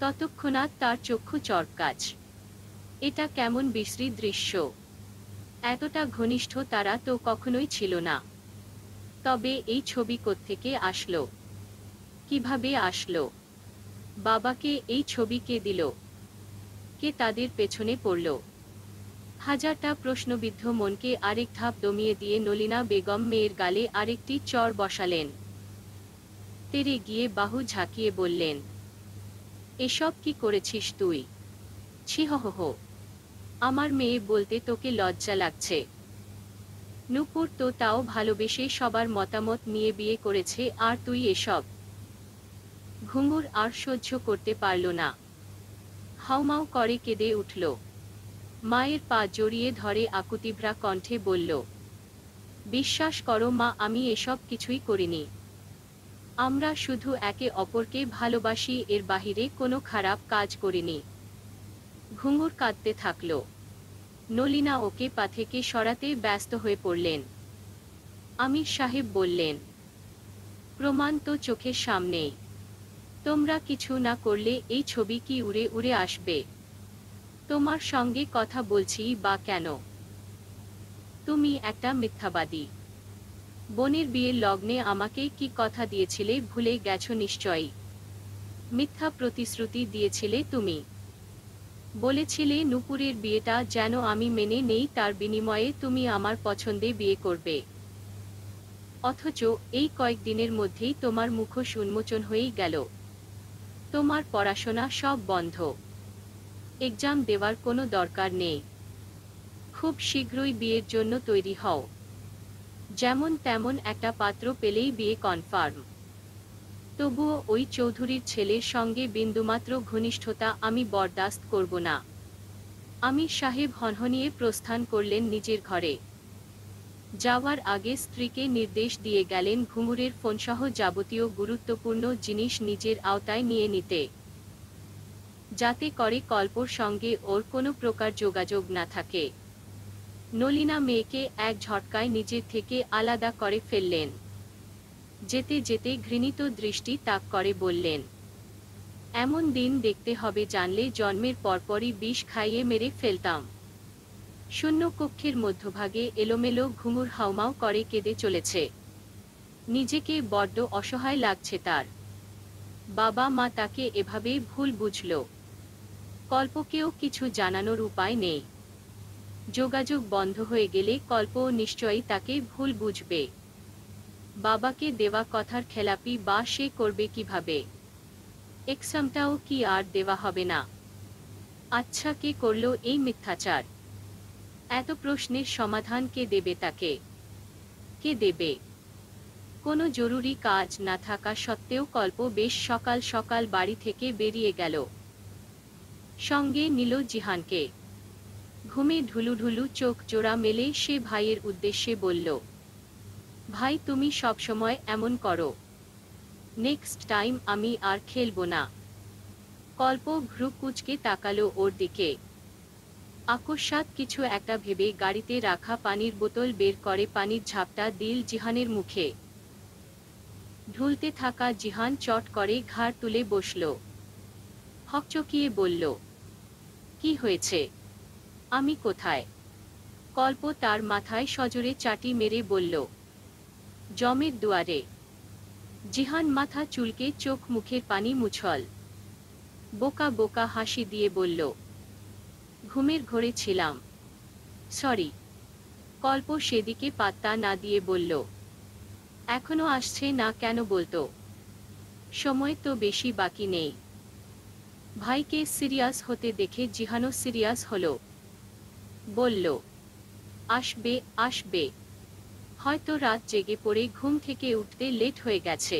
ততক্ষণাৎ তার চক্ষু চরকাজ এটা কেমন বিশ্রী দৃশ্য এতটা ঘনিষ্ঠ তারা তো কখনোই ছিল না তবে এই ছবি থেকে আসলো কিভাবে আসলো বাবাকে এই ছবি কে দিল কে তাদের পেছনে পড়ল হাজারটা প্রশ্নবিদ্ধ মনকে আরেক ধাপ দমিয়ে দিয়ে নলিনা বেগম মেয়ের গালে আরেকটি চর বসালেন তেরে গিয়ে বাহু ঝাঁকিয়ে বললেন এসব কি করেছিস তুই ছিহ আমার মেয়ে বলতে তোকে লজ্জা লাগছে নুপুর তো তাও ভালোবেসে সবার মতামত নিয়ে বিয়ে করেছে আর তুই এসব ঘুঙুর আর সহ্য করতে পারল না হাউমাউ করে কেঁদে উঠল মায়ের পা জড়িয়ে ধরে আকুতিভরা কণ্ঠে বলল বিশ্বাস করো মা আমি এসব কিছুই করিনি আমরা শুধু একে অপরকে ভালোবাসি এর বাহিরে কোনো খারাপ কাজ করিনি ঘুঙুর কাঁদতে থাকলো নলিনা ওকে পা থেকে সরাতে ব্যস্ত হয়ে পড়লেন আমির সাহেব বললেন প্রমাণ তো চোখের সামনেই তোমরা কিছু না করলে এই ছবি কি উড়ে উড়ে আসবে তোমার সঙ্গে কথা বলছি বা কেন তুমি একটা মিথ্যাবাদী বোনের বিয়ের লগ্নে আমাকে কি কথা দিয়েছিলে ভুলে গেছো নিশ্চয়ই মিথ্যা প্রতিশ্রুতি দিয়েছিলে তুমি বলেছিলে নুপুরের বিয়েটা যেন আমি মেনে নেই তার বিনিময়ে তুমি আমার পছন্দে বিয়ে করবে অথচ এই কয়েকদিনের মধ্যেই তোমার মুখোশ উন্মোচন হয়েই গেল তোমার পড়াশোনা সব বন্ধ এক্সাম দেওয়ার কোনো দরকার নেই খুব শীঘ্রই বিয়ের জন্য তৈরি হও যেমন তেমন একটা পাত্র পেলেই বিয়ে কনফার্ম তবুও ওই চৌধুরীর ছেলের সঙ্গে বিন্দুমাত্র ঘনিষ্ঠতা আমি বরদাস্ত করব না আমি সাহেব হনহনিয়ে প্রস্থান করলেন নিজের ঘরে যাওয়ার আগে স্ত্রীকে নির্দেশ দিয়ে গেলেন ঘুঙুরের ফোনসহ যাবতীয় গুরুত্বপূর্ণ জিনিস নিজের আওতায় নিয়ে নিতে যাতে করে কল্পর সঙ্গে ওর কোনো প্রকার যোগাযোগ না থাকে নলিনা মেয়েকে এক ঝটকায় নিজের থেকে আলাদা করে ফেললেন যেতে যেতে ঘৃণিত দৃষ্টি তাক করে বললেন এমন দিন দেখতে হবে জানলে জন্মের পরপরই বিষ খাইয়ে মেরে ফেলতাম শূন্য কক্ষের মধ্যভাগে এলোমেলো ঘুঙুর হাওমাও করে কেঁদে চলেছে নিজেকে বড্ড অসহায় লাগছে তার বাবা মা তাকে এভাবে ভুল বুঝল কল্পকেও কিছু জানানোর উপায় নেই যোগাযোগ বন্ধ হয়ে গেলে কল্পও নিশ্চয়ই তাকে ভুল বুঝবে বাবাকে দেওয়া কথার খেলাপি বা সে করবে কিভাবে এক্সামটাও কি আর দেওয়া হবে না আচ্ছা কে করল এই মিথ্যাচার এত প্রশ্নের সমাধান কে দেবে তাকে কে দেবে কোনো জরুরি কাজ না থাকা সত্ত্বেও কল্প বেশ সকাল সকাল বাড়ি থেকে বেরিয়ে গেল সঙ্গে নিল জিহানকে ঘুমে ঢুলুঢুলু চোখ জোড়া মেলে সে ভাইয়ের উদ্দেশ্যে বলল ভাই তুমি সবসময় এমন করো নেক্সট টাইম আমি আর খেলব না কল্প ভ্রু কুচকে তাকালো ওর দিকে আকস্মাত কিছু একটা ভেবে গাড়িতে রাখা পানির বোতল বের করে পানির ঝাপটা দিল জিহানের মুখে ঢুলতে থাকা জিহান চট করে ঘাড় তুলে বসল হকচকিয়ে বলল কি হয়েছে আমি কোথায় কল্প তার মাথায় সজোরে চাটি মেরে বলল জমের দুয়ারে জিহান মাথা চুলকে চোখ মুখের পানি মুছল বোকা বোকা হাসি দিয়ে বলল ঘুমের ঘরে ছিলাম সরি কল্প সেদিকে পাত্তা না দিয়ে বলল এখনো আসছে না কেন বলতো সময় তো বেশি বাকি নেই ভাইকে সিরিয়াস হতে দেখে জিহানও সিরিয়াস হল বলল আসবে আসবে হয়তো রাত জেগে পড়ে ঘুম থেকে উঠতে লেট হয়ে গেছে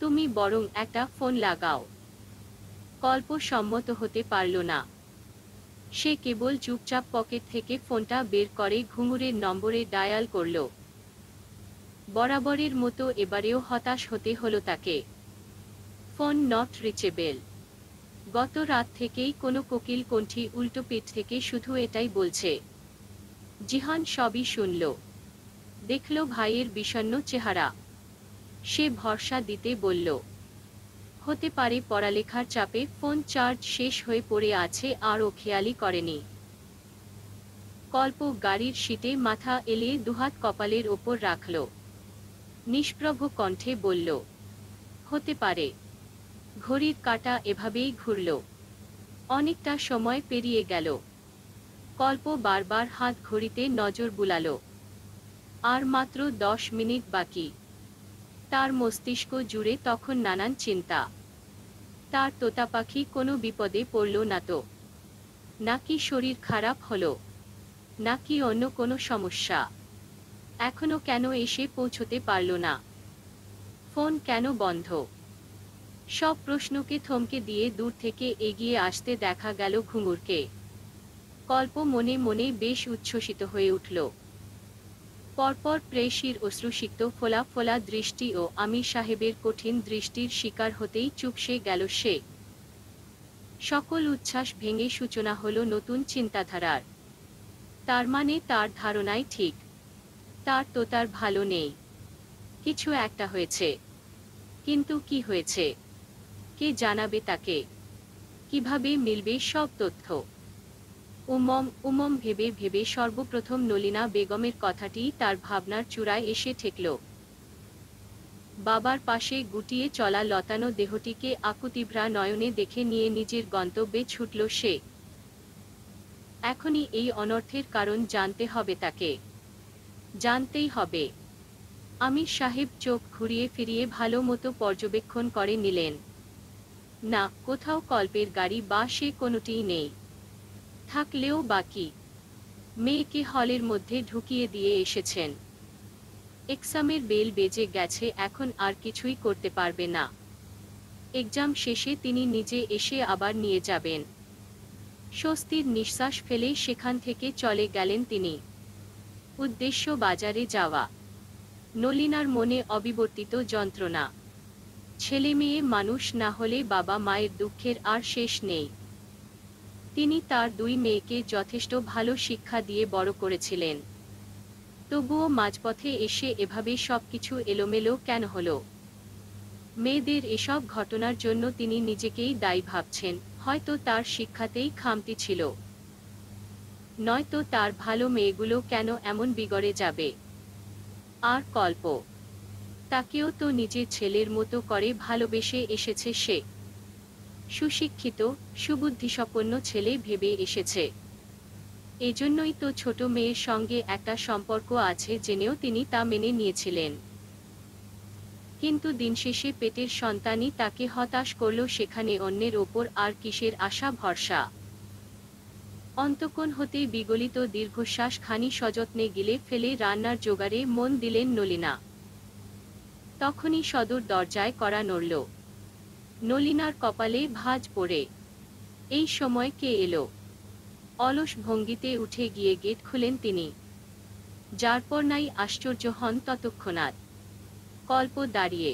তুমি বরং একটা ফোন লাগাও কল্প সম্মত হতে পারল না সে কেবল চুপচাপ পকেট থেকে ফোনটা বের করে ঘুঙুরের নম্বরে ডায়াল করল বরাবরের মতো এবারেও হতাশ হতে হলো তাকে ফোন নট রিচেবেল গত রাত থেকেই কোনো কোকিল কণ্ঠি উল্টো পিঠ থেকে শুধু এটাই বলছে জিহান সবই শুনল দেখল ভাইয়ের বিষণ্ন চেহারা সে ভরসা দিতে বলল হতে পারে পড়ালেখার চাপে ফোন চার্জ শেষ হয়ে পড়ে আছে আরও খেয়ালি করেনি কল্প গাড়ির শীতে মাথা এলিয়ে দুহাত কপালের ওপর রাখল নিষ্প্রভ কণ্ঠে বলল হতে পারে ঘড়ির কাটা এভাবেই ঘুরল অনেকটা সময় পেরিয়ে গেল কল্প বারবার হাত ঘড়িতে নজর বুলালো আর মাত্র দশ মিনিট বাকি তার মস্তিষ্ক জুড়ে তখন নানান চিন্তা তার তোতা পাখি কোনো বিপদে পড়ল না তো নাকি শরীর খারাপ হলো নাকি অন্য কোনো সমস্যা এখনো কেন এসে পৌঁছতে পারল না ফোন কেন বন্ধ সব প্রশ্নকে থমকে দিয়ে দূর থেকে এগিয়ে আসতে দেখা গেল ঘুঙুরকে কল্প মনে মনে বেশ উচ্ছ্বসিত হয়ে উঠল পরপর প্রেয়সীর অশ্রুসিক্ত ফোলা ফোলা দৃষ্টি ও আমি সাহেবের কঠিন দৃষ্টির শিকার হতেই চুপসে গেল সে সকল উচ্ছ্বাস ভেঙে সূচনা হল নতুন চিন্তাধারার তার মানে তার ধারণাই ঠিক তার তো তার ভালো নেই কিছু একটা হয়েছে কিন্তু কি হয়েছে কে জানাবে তাকে কিভাবে মিলবে সব তথ্য উমম উমম ভেবে ভেবে সর্বপ্রথম নলিনা বেগমের কথাটি তার ভাবনার চূড়ায় এসে ঠেকল বাবার পাশে গুটিয়ে চলা লতানো দেহটিকে আকুতিভ্রা নয়নে দেখে নিয়ে নিজের গন্তব্যে ছুটল সে এখনই এই অনর্থের কারণ জানতে হবে তাকে জানতেই হবে আমির সাহেব চোখ ঘুরিয়ে ফিরিয়ে ভালো মতো পর্যবেক্ষণ করে নিলেন না কোথাও কল্পের গাড়ি বা সে কোনোটিই নেই থাকলেও বাকি মেয়েকে হলের মধ্যে ঢুকিয়ে দিয়ে এসেছেন এক্সামের বেল বেজে গেছে এখন আর কিছুই করতে পারবে না এক্সাম শেষে তিনি নিজে এসে আবার নিয়ে যাবেন স্বস্তির নিঃশ্বাস ফেলে সেখান থেকে চলে গেলেন তিনি উদ্দেশ্য বাজারে যাওয়া নলিনার মনে অবিবর্তিত যন্ত্রণা ছেলে মেয়ে মানুষ না হলে বাবা মায়ের দুঃখের আর শেষ নেই তিনি তার দুই মেয়েকে যথেষ্ট ভালো শিক্ষা দিয়ে বড় করেছিলেন তবুও মাঝপথে এসে এভাবে সবকিছু এলোমেলো কেন হল মেয়েদের এসব ঘটনার জন্য তিনি নিজেকেই দায়ী ভাবছেন হয়তো তার শিক্ষাতেই খামতি ছিল নয়তো তার ভালো মেয়েগুলো কেন এমন বিগড়ে যাবে আর কল্প তাকেও তো নিজের ছেলের মতো করে ভালোবেসে এসেছে সে সুশিক্ষিত সুবুদ্ধিসম্পন্ন ছেলে ভেবে এসেছে এজন্যই তো ছোট মেয়ের সঙ্গে একটা সম্পর্ক আছে জেনেও তিনি তা মেনে নিয়েছিলেন কিন্তু দিনশেষে পেটের সন্তানই তাকে হতাশ করল সেখানে অন্যের ওপর আর কিসের আশা ভরসা অন্তকোণ হতে বিগলিত দীর্ঘশ্বাস খানি সযত্নে গিলে ফেলে রান্নার জোগাড়ে মন দিলেন নলিনা তখনই সদর দরজায় করা নড়ল নলিনার কপালে ভাঁজ পড়ে এই সময় কে এলো অলস ভঙ্গিতে উঠে গিয়ে গেট খুলেন তিনি যার পর নাই আশ্চর্য হন ততক্ষণাৎ কল্প দাঁড়িয়ে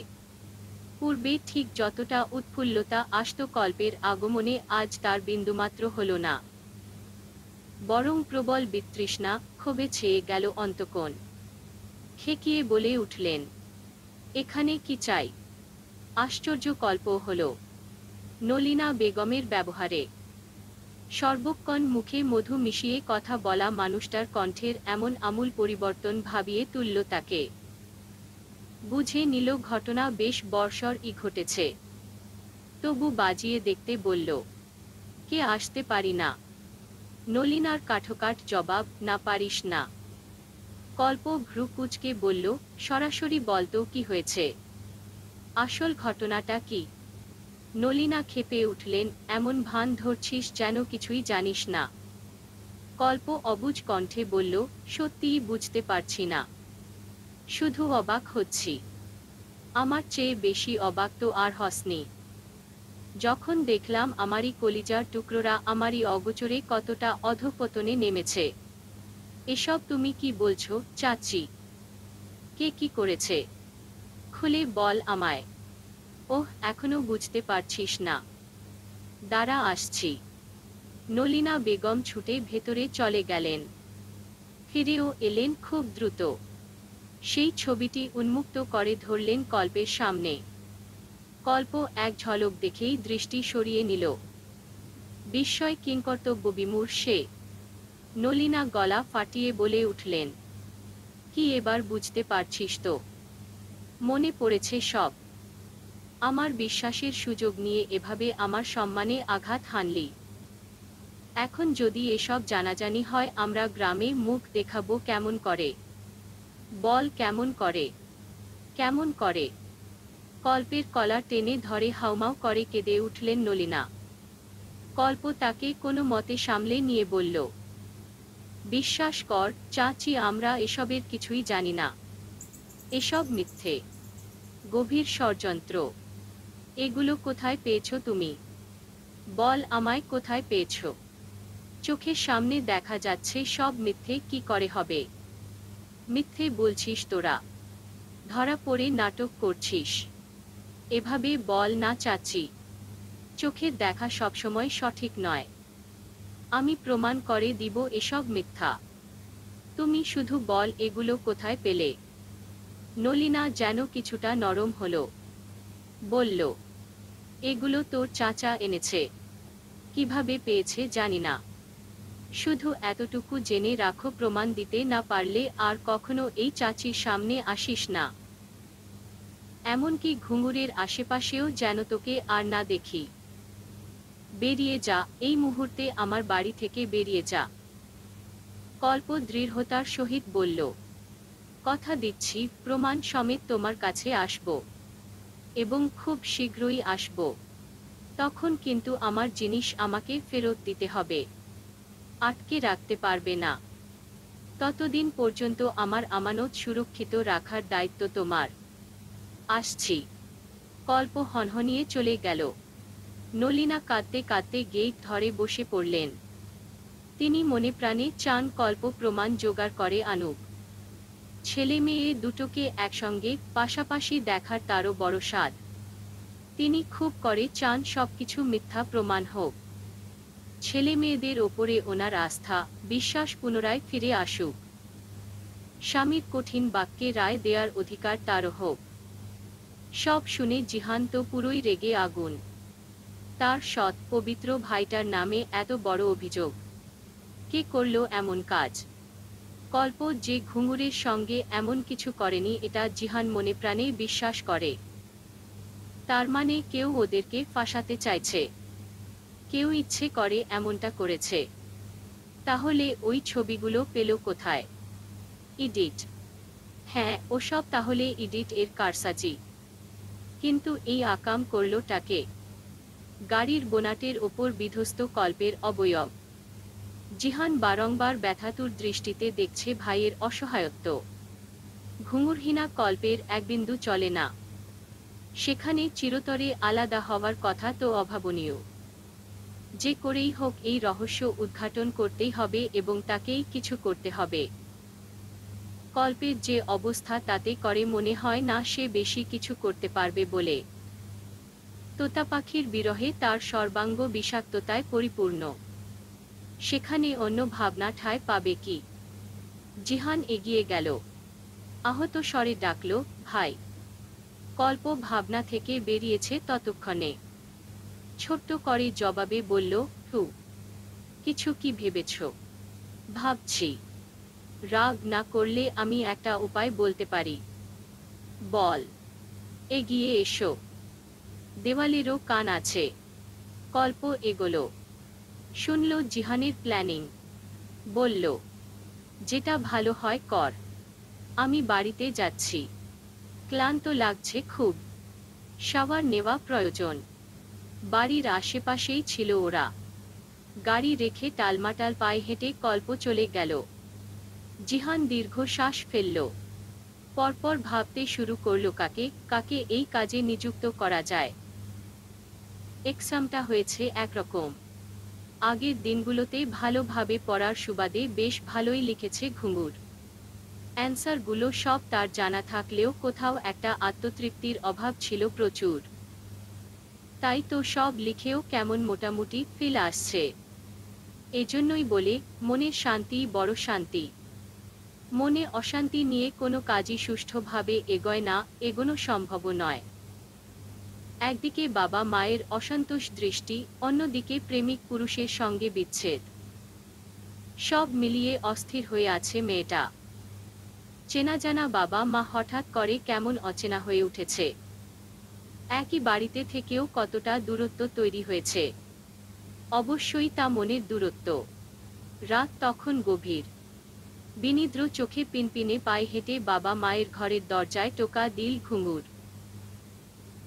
পূর্বে ঠিক যতটা উৎফুল্লতা আসত কল্পের আগমনে আজ তার বিন্দুমাত্র হল না বরং প্রবল বিতৃষ্ণা ক্ষোভে ছেয়ে গেল অন্তকোণ খেকিয়ে বলে উঠলেন এখানে কি চাই আশ্চর্যকল্প হল নলিনা বেগমের ব্যবহারে সর্বক্ষণ মুখে মধু মিশিয়ে কথা বলা মানুষটার কণ্ঠের এমন আমূল পরিবর্তন ভাবিয়ে তুলল তাকে বুঝে নিল ঘটনা বেশ বর্ষরই ঘটেছে তবু বাজিয়ে দেখতে বলল কে আসতে পারি না নলিনার কাঠোকাঠ জবাব না পারিস না কল্প ভ্রু কুচকে বলল সরাসরি বলতো কি হয়েছে আসল ঘটনাটা কি নলিনা খেপে উঠলেন এমন ভান ধরছিস যেন কিছুই জানিস না কল্প অবুজ কণ্ঠে বলল সত্যিই বুঝতে পারছি না শুধু অবাক হচ্ছি আমার চেয়ে বেশি অবাক তো আর হসনি যখন দেখলাম আমারই কলিজার টুকরোরা আমারই অগোচরে কতটা অধপতনে নেমেছে এসব তুমি কি বলছো চাচি কে কি করেছে খুলে বল আমায় ওহ এখনো বুঝতে পারছিস না দাঁড়া আসছি নলিনা বেগম ছুটে ভেতরে চলে গেলেন ফিরেও এলেন খুব দ্রুত সেই ছবিটি উন্মুক্ত করে ধরলেন কল্পের সামনে কল্প এক ঝলক দেখেই দৃষ্টি সরিয়ে নিল বিস্ময় কিংকর্তব্য বিমূর সে নলিনা গলা ফাটিয়ে বলে উঠলেন কি এবার বুঝতে পারছিস তো মনে পড়েছে সব আমার বিশ্বাসের সুযোগ নিয়ে এভাবে আমার সম্মানে আঘাত হানলি এখন যদি এসব জানাজানি হয় আমরা গ্রামে মুখ দেখাবো কেমন করে বল কেমন করে কেমন করে কল্পের কলার টেনে ধরে হাউমাও করে কেঁদে উঠলেন নলিনা কল্প তাকে কোনো মতে সামলে নিয়ে বলল বিশ্বাস কর চাচি আমরা এসবের কিছুই জানি না এসব মিথ্যে গভীর ষড়যন্ত্র এগুলো কোথায় পেয়েছ তুমি বল আমায় কোথায় পেয়েছ চোখের সামনে দেখা যাচ্ছে সব মিথ্যে কি করে হবে মিথ্যে বলছিস তোরা ধরা পড়ে নাটক করছিস এভাবে বল না চাচি চোখের দেখা সবসময় সঠিক নয় আমি প্রমাণ করে দিব এসব মিথ্যা তুমি শুধু বল এগুলো কোথায় পেলে নলিনা যেন কিছুটা নরম হল বলল এগুলো তোর চাচা এনেছে কিভাবে পেয়েছে জানি না শুধু এতটুকু জেনে রাখো প্রমাণ দিতে না পারলে আর কখনো এই চাচির সামনে আসিস না এমনকি ঘুঙুরের আশেপাশেও যেন তোকে আর না দেখি বেরিয়ে যা এই মুহূর্তে আমার বাড়ি থেকে বেরিয়ে যা কল্প দৃঢ়তার সহিত বলল কথা দিচ্ছি প্রমাণ সমেত তোমার কাছে আসব এবং খুব শীঘ্রই আসব তখন কিন্তু আমার জিনিস আমাকে ফেরত দিতে হবে আটকে রাখতে পারবে না ততদিন পর্যন্ত আমার আমানত সুরক্ষিত রাখার দায়িত্ব তোমার আসছি কল্প হনহনিয়ে চলে গেল নলিনা কাঁদতে কাঁদতে গেট ধরে বসে পড়লেন তিনি মনে প্রাণে চান কল্প প্রমাণ জোগাড় করে আনুক ছেলে মেয়ে দুটোকে একসঙ্গে পাশাপাশি দেখার তারও বড় স্বাদ তিনি খুব করে চান সবকিছু মিথ্যা প্রমাণ হোক ছেলে মেয়েদের ওপরে ওনার আস্থা বিশ্বাস পুনরায় ফিরে আসুক স্বামীর কঠিন বাক্যে রায় দেয়ার অধিকার তারও হোক সব শুনে জিহান তো পুরোই রেগে আগুন তার সৎ পবিত্র ভাইটার নামে এত বড় অভিযোগ কে করল এমন কাজ কল্প যে ঘুঙুরের সঙ্গে এমন কিছু করেনি এটা জিহান মনে প্রাণে বিশ্বাস করে তার মানে কেউ ওদেরকে ফাঁসাতে চাইছে কেউ ইচ্ছে করে এমনটা করেছে তাহলে ওই ছবিগুলো পেল কোথায় ইডিট হ্যাঁ ওসব তাহলে ইডিট এর কারসাজি কিন্তু এই আকাম করল টাকে গাড়ির বোনাটের ওপর বিধ্বস্ত কল্পের অবয়ব জিহান বারংবার ব্যথাতুর দৃষ্টিতে দেখছে ভাইয়ের অসহায়ত্ব ঘুঙুরহীনা কল্পের একবিন্দু চলে না সেখানে চিরতরে আলাদা হওয়ার কথা তো অভাবনীয় যে করেই হোক এই রহস্য উদ্ঘাটন করতেই হবে এবং তাকেই কিছু করতে হবে কল্পের যে অবস্থা তাতে করে মনে হয় না সে বেশি কিছু করতে পারবে বলে তোতা পাখির বিরহে তার সর্বাঙ্গ বিষাক্ততায় পরিপূর্ণ সেখানে অন্য ভাবনা ঠায় পাবে কি জিহান এগিয়ে গেল আহত স্বরে ডাকল ভাই কল্প ভাবনা থেকে বেরিয়েছে ততক্ষণে ছোট্ট করে জবাবে বলল হু কিছু কি ভেবেছ ভাবছি রাগ না করলে আমি একটা উপায় বলতে পারি বল এগিয়ে এসো দেওয়ালিরও কান আছে কল্প এগোলো শুনল জিহানের প্ল্যানিং বলল যেটা ভালো হয় কর আমি বাড়িতে যাচ্ছি ক্লান্ত লাগছে খুব সাওয়ার নেওয়া প্রয়োজন বাড়ির আশেপাশেই ছিল ওরা গাড়ি রেখে টালমাটাল পায়ে হেঁটে কল্প চলে গেল জিহান দীর্ঘশ্বাস ফেলল পরপর ভাবতে শুরু করল কাকে কাকে এই কাজে নিযুক্ত করা যায় এক্সামটা হয়েছে একরকম আগের দিনগুলোতে ভালোভাবে পড়ার সুবাদে বেশ ভালোই লিখেছে ঘুঙুর অ্যান্সারগুলো সব তার জানা থাকলেও কোথাও একটা আত্মতৃপ্তির অভাব ছিল প্রচুর তাই তো সব লিখেও কেমন মোটামুটি ফিল আসছে এজন্যই বলে মনের শান্তি বড় শান্তি মনে অশান্তি নিয়ে কোনো কাজই সুষ্ঠুভাবে এগোয় না এগোনো সম্ভব নয় একদিকে বাবা মায়ের অসন্তোষ দৃষ্টি অন্যদিকে প্রেমিক পুরুষের সঙ্গে বিচ্ছেদ সব মিলিয়ে অস্থির হয়ে আছে মেয়েটা চেনা জানা বাবা মা হঠাৎ করে কেমন অচেনা হয়ে উঠেছে একই বাড়িতে থেকেও কতটা দূরত্ব তৈরি হয়েছে অবশ্যই তা মনের দূরত্ব রাত তখন গভীর বিনিদ্র চোখে পিনপিনে পায়ে হেঁটে বাবা মায়ের ঘরের দরজায় টোকা দিল ঘুঙুর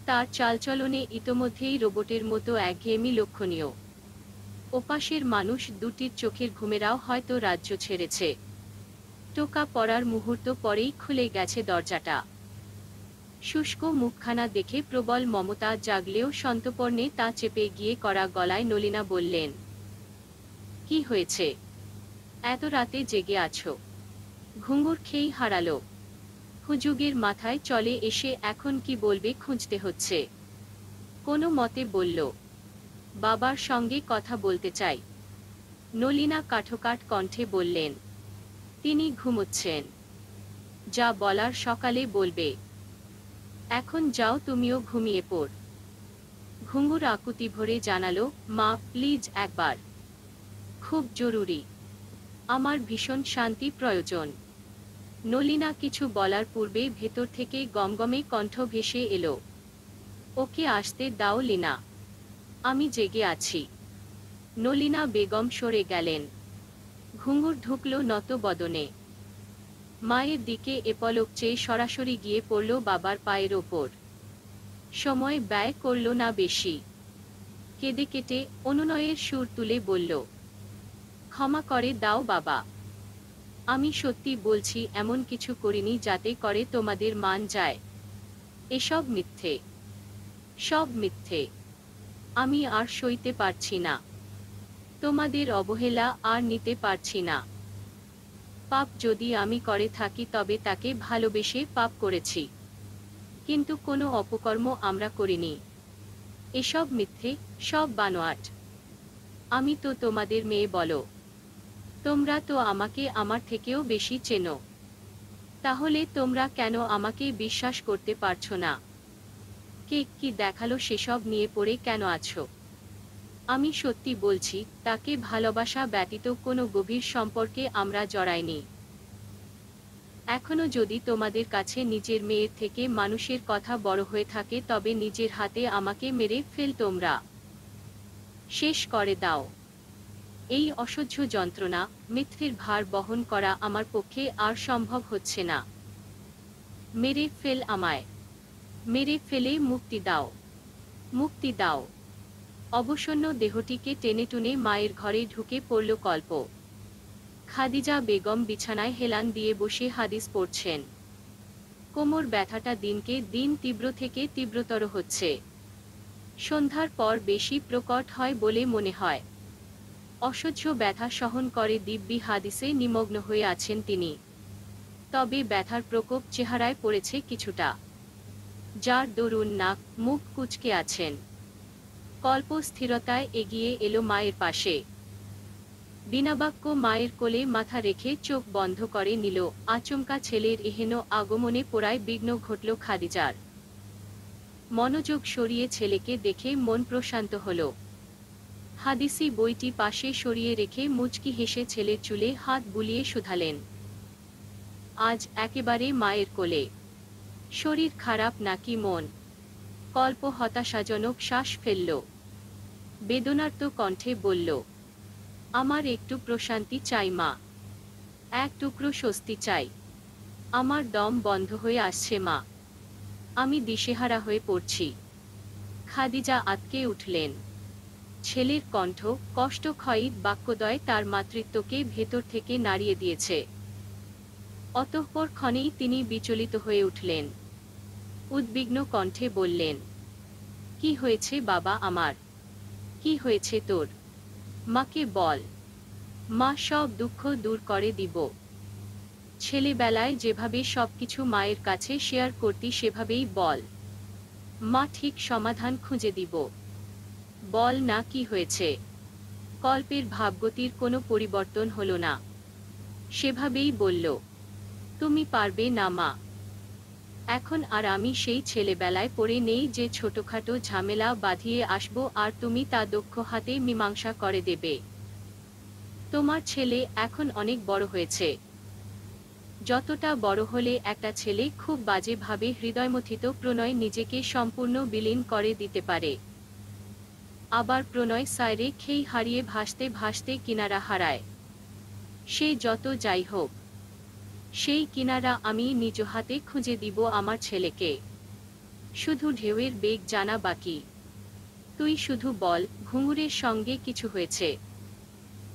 তার চালচলনে ইতোমধ্যেই রোবটের মতো একঘেয়েমি লক্ষণীয় ওপাশের মানুষ দুটির চোখের ঘুমেরাও হয়তো রাজ্য ছেড়েছে টোকা পড়ার মুহূর্ত পরেই খুলে গেছে দরজাটা শুষ্ক মুখখানা দেখে প্রবল মমতা জাগলেও সন্তপর্ণে তা চেপে গিয়ে করা গলায় নলিনা বললেন কি হয়েছে এত রাতে জেগে আছো ঘুঙুর খেয়েই হারালো যুগের মাথায় চলে এসে এখন কি বলবে খুঁজতে হচ্ছে কোনো মতে বলল বাবার সঙ্গে কথা বলতে চাই নলিনা কাঠোকাঠ কণ্ঠে বললেন তিনি ঘুমোচ্ছেন যা বলার সকালে বলবে এখন যাও তুমিও ঘুমিয়ে পড় ঘুঙুর আকুতি ভরে জানালো মা প্লিজ একবার খুব জরুরি আমার ভীষণ শান্তি প্রয়োজন নলিনা কিছু বলার পূর্বে ভেতর থেকে গমগমে কণ্ঠ ভেসে এলো ওকে আসতে দাও লিনা আমি জেগে আছি নলিনা বেগম সরে গেলেন ঘুঙুর ঢুকল নত বদনে মায়ের দিকে এপলক চেয়ে সরাসরি গিয়ে পড়ল বাবার পায়ের ওপর সময় ব্যয় করল না বেশি কেঁদে কেটে অনুনয়ের সুর তুলে বলল ক্ষমা করে দাও বাবা আমি সত্যি বলছি এমন কিছু করিনি যাতে করে তোমাদের মান যায় এসব মিথ্যে সব মিথ্যে আমি আর সইতে পারছি না তোমাদের অবহেলা আর নিতে পারছি না পাপ যদি আমি করে থাকি তবে তাকে ভালোবেসে পাপ করেছি কিন্তু কোনো অপকর্ম আমরা করিনি এসব মিথ্যে সব বানোয়াট আমি তো তোমাদের মেয়ে বলো তোমরা তো আমাকে আমার থেকেও বেশি চেনো তাহলে তোমরা কেন আমাকে বিশ্বাস করতে পারছো না কে কি দেখালো সেসব নিয়ে পড়ে কেন আছো আমি সত্যি বলছি তাকে ভালোবাসা ব্যতীত কোনো গভীর সম্পর্কে আমরা জড়াইনি এখনো যদি তোমাদের কাছে নিজের মেয়ের থেকে মানুষের কথা বড় হয়ে থাকে তবে নিজের হাতে আমাকে মেরে ফেল তোমরা শেষ করে দাও এই অসহ্য যন্ত্রণা মিথ্যের ভার বহন করা আমার পক্ষে আর সম্ভব হচ্ছে না মেরে ফেল আমায় মেরে ফেলে মুক্তি দাও মুক্তি দাও অবসন্ন দেহটিকে টেনে টুনে মায়ের ঘরে ঢুকে পড়ল কল্প খাদিজা বেগম বিছানায় হেলান দিয়ে বসে হাদিস পড়ছেন কোমর ব্যথাটা দিনকে দিন তীব্র থেকে তীব্রতর হচ্ছে সন্ধ্যার পর বেশি প্রকট হয় বলে মনে হয় অসহ্য ব্যথা সহন করে দিব্যি হাদিসে নিমগ্ন হয়ে আছেন তিনি তবে ব্যথার প্রকোপ চেহারায় পড়েছে কিছুটা যার দরুন নাক মুখ কুচকে আছেন কল্প স্থিরতায় এগিয়ে এলো মায়ের পাশে বিনাবাক্য মায়ের কোলে মাথা রেখে চোখ বন্ধ করে নিল আচমকা ছেলের এহেন আগমনে পোড়ায় বিঘ্ন ঘটল খাদিজার মনোযোগ সরিয়ে ছেলেকে দেখে মন প্রশান্ত হলো হাদিসি বইটি পাশে সরিয়ে রেখে মুচকি হেসে ছেলে চুলে হাত বুলিয়ে শুধালেন আজ একেবারে মায়ের কোলে শরীর খারাপ নাকি মন কল্প হতাশাজনক শ্বাস ফেলল বেদনার্ত কণ্ঠে বলল আমার একটু প্রশান্তি চাই মা এক টুকরো স্বস্তি চাই আমার দম বন্ধ হয়ে আসছে মা আমি দিশেহারা হয়ে পড়ছি খাদিজা আতকে উঠলেন ছেলের কণ্ঠ কষ্ট ক্ষয়ী বাক্যদয় তার মাতৃত্বকে ভেতর থেকে নাড়িয়ে দিয়েছে অতঃপর ক্ষণেই তিনি বিচলিত হয়ে উঠলেন উদ্বিগ্ন কণ্ঠে বললেন কি হয়েছে বাবা আমার কি হয়েছে তোর মাকে বল মা সব দুঃখ দূর করে দিব ছেলেবেলায় যেভাবে সবকিছু মায়ের কাছে শেয়ার করতি সেভাবেই বল মা ঠিক সমাধান খুঁজে দিব বল না কি হয়েছে কল্পের ভাবগতির কোনো পরিবর্তন হলো না সেভাবেই বলল তুমি পারবে না মা এখন আর আমি সেই ছেলেবেলায় পড়ে নেই যে ছোটখাটো ঝামেলা বাঁধিয়ে আসব আর তুমি তা দক্ষ হাতে মীমাংসা করে দেবে তোমার ছেলে এখন অনেক বড় হয়েছে যতটা বড় হলে একটা ছেলে খুব বাজেভাবে হৃদয়মথিত প্রণয় নিজেকে সম্পূর্ণ বিলীন করে দিতে পারে আবার প্রণয় সায়রে খেই হারিয়ে ভাসতে ভাসতে কিনারা হারায় সে যত যাই হোক সেই কিনারা আমি নিজ হাতে খুঁজে দিব আমার ছেলেকে শুধু ঢেউয়ের বেগ জানা বাকি তুই শুধু বল ঘুঙুরের সঙ্গে কিছু হয়েছে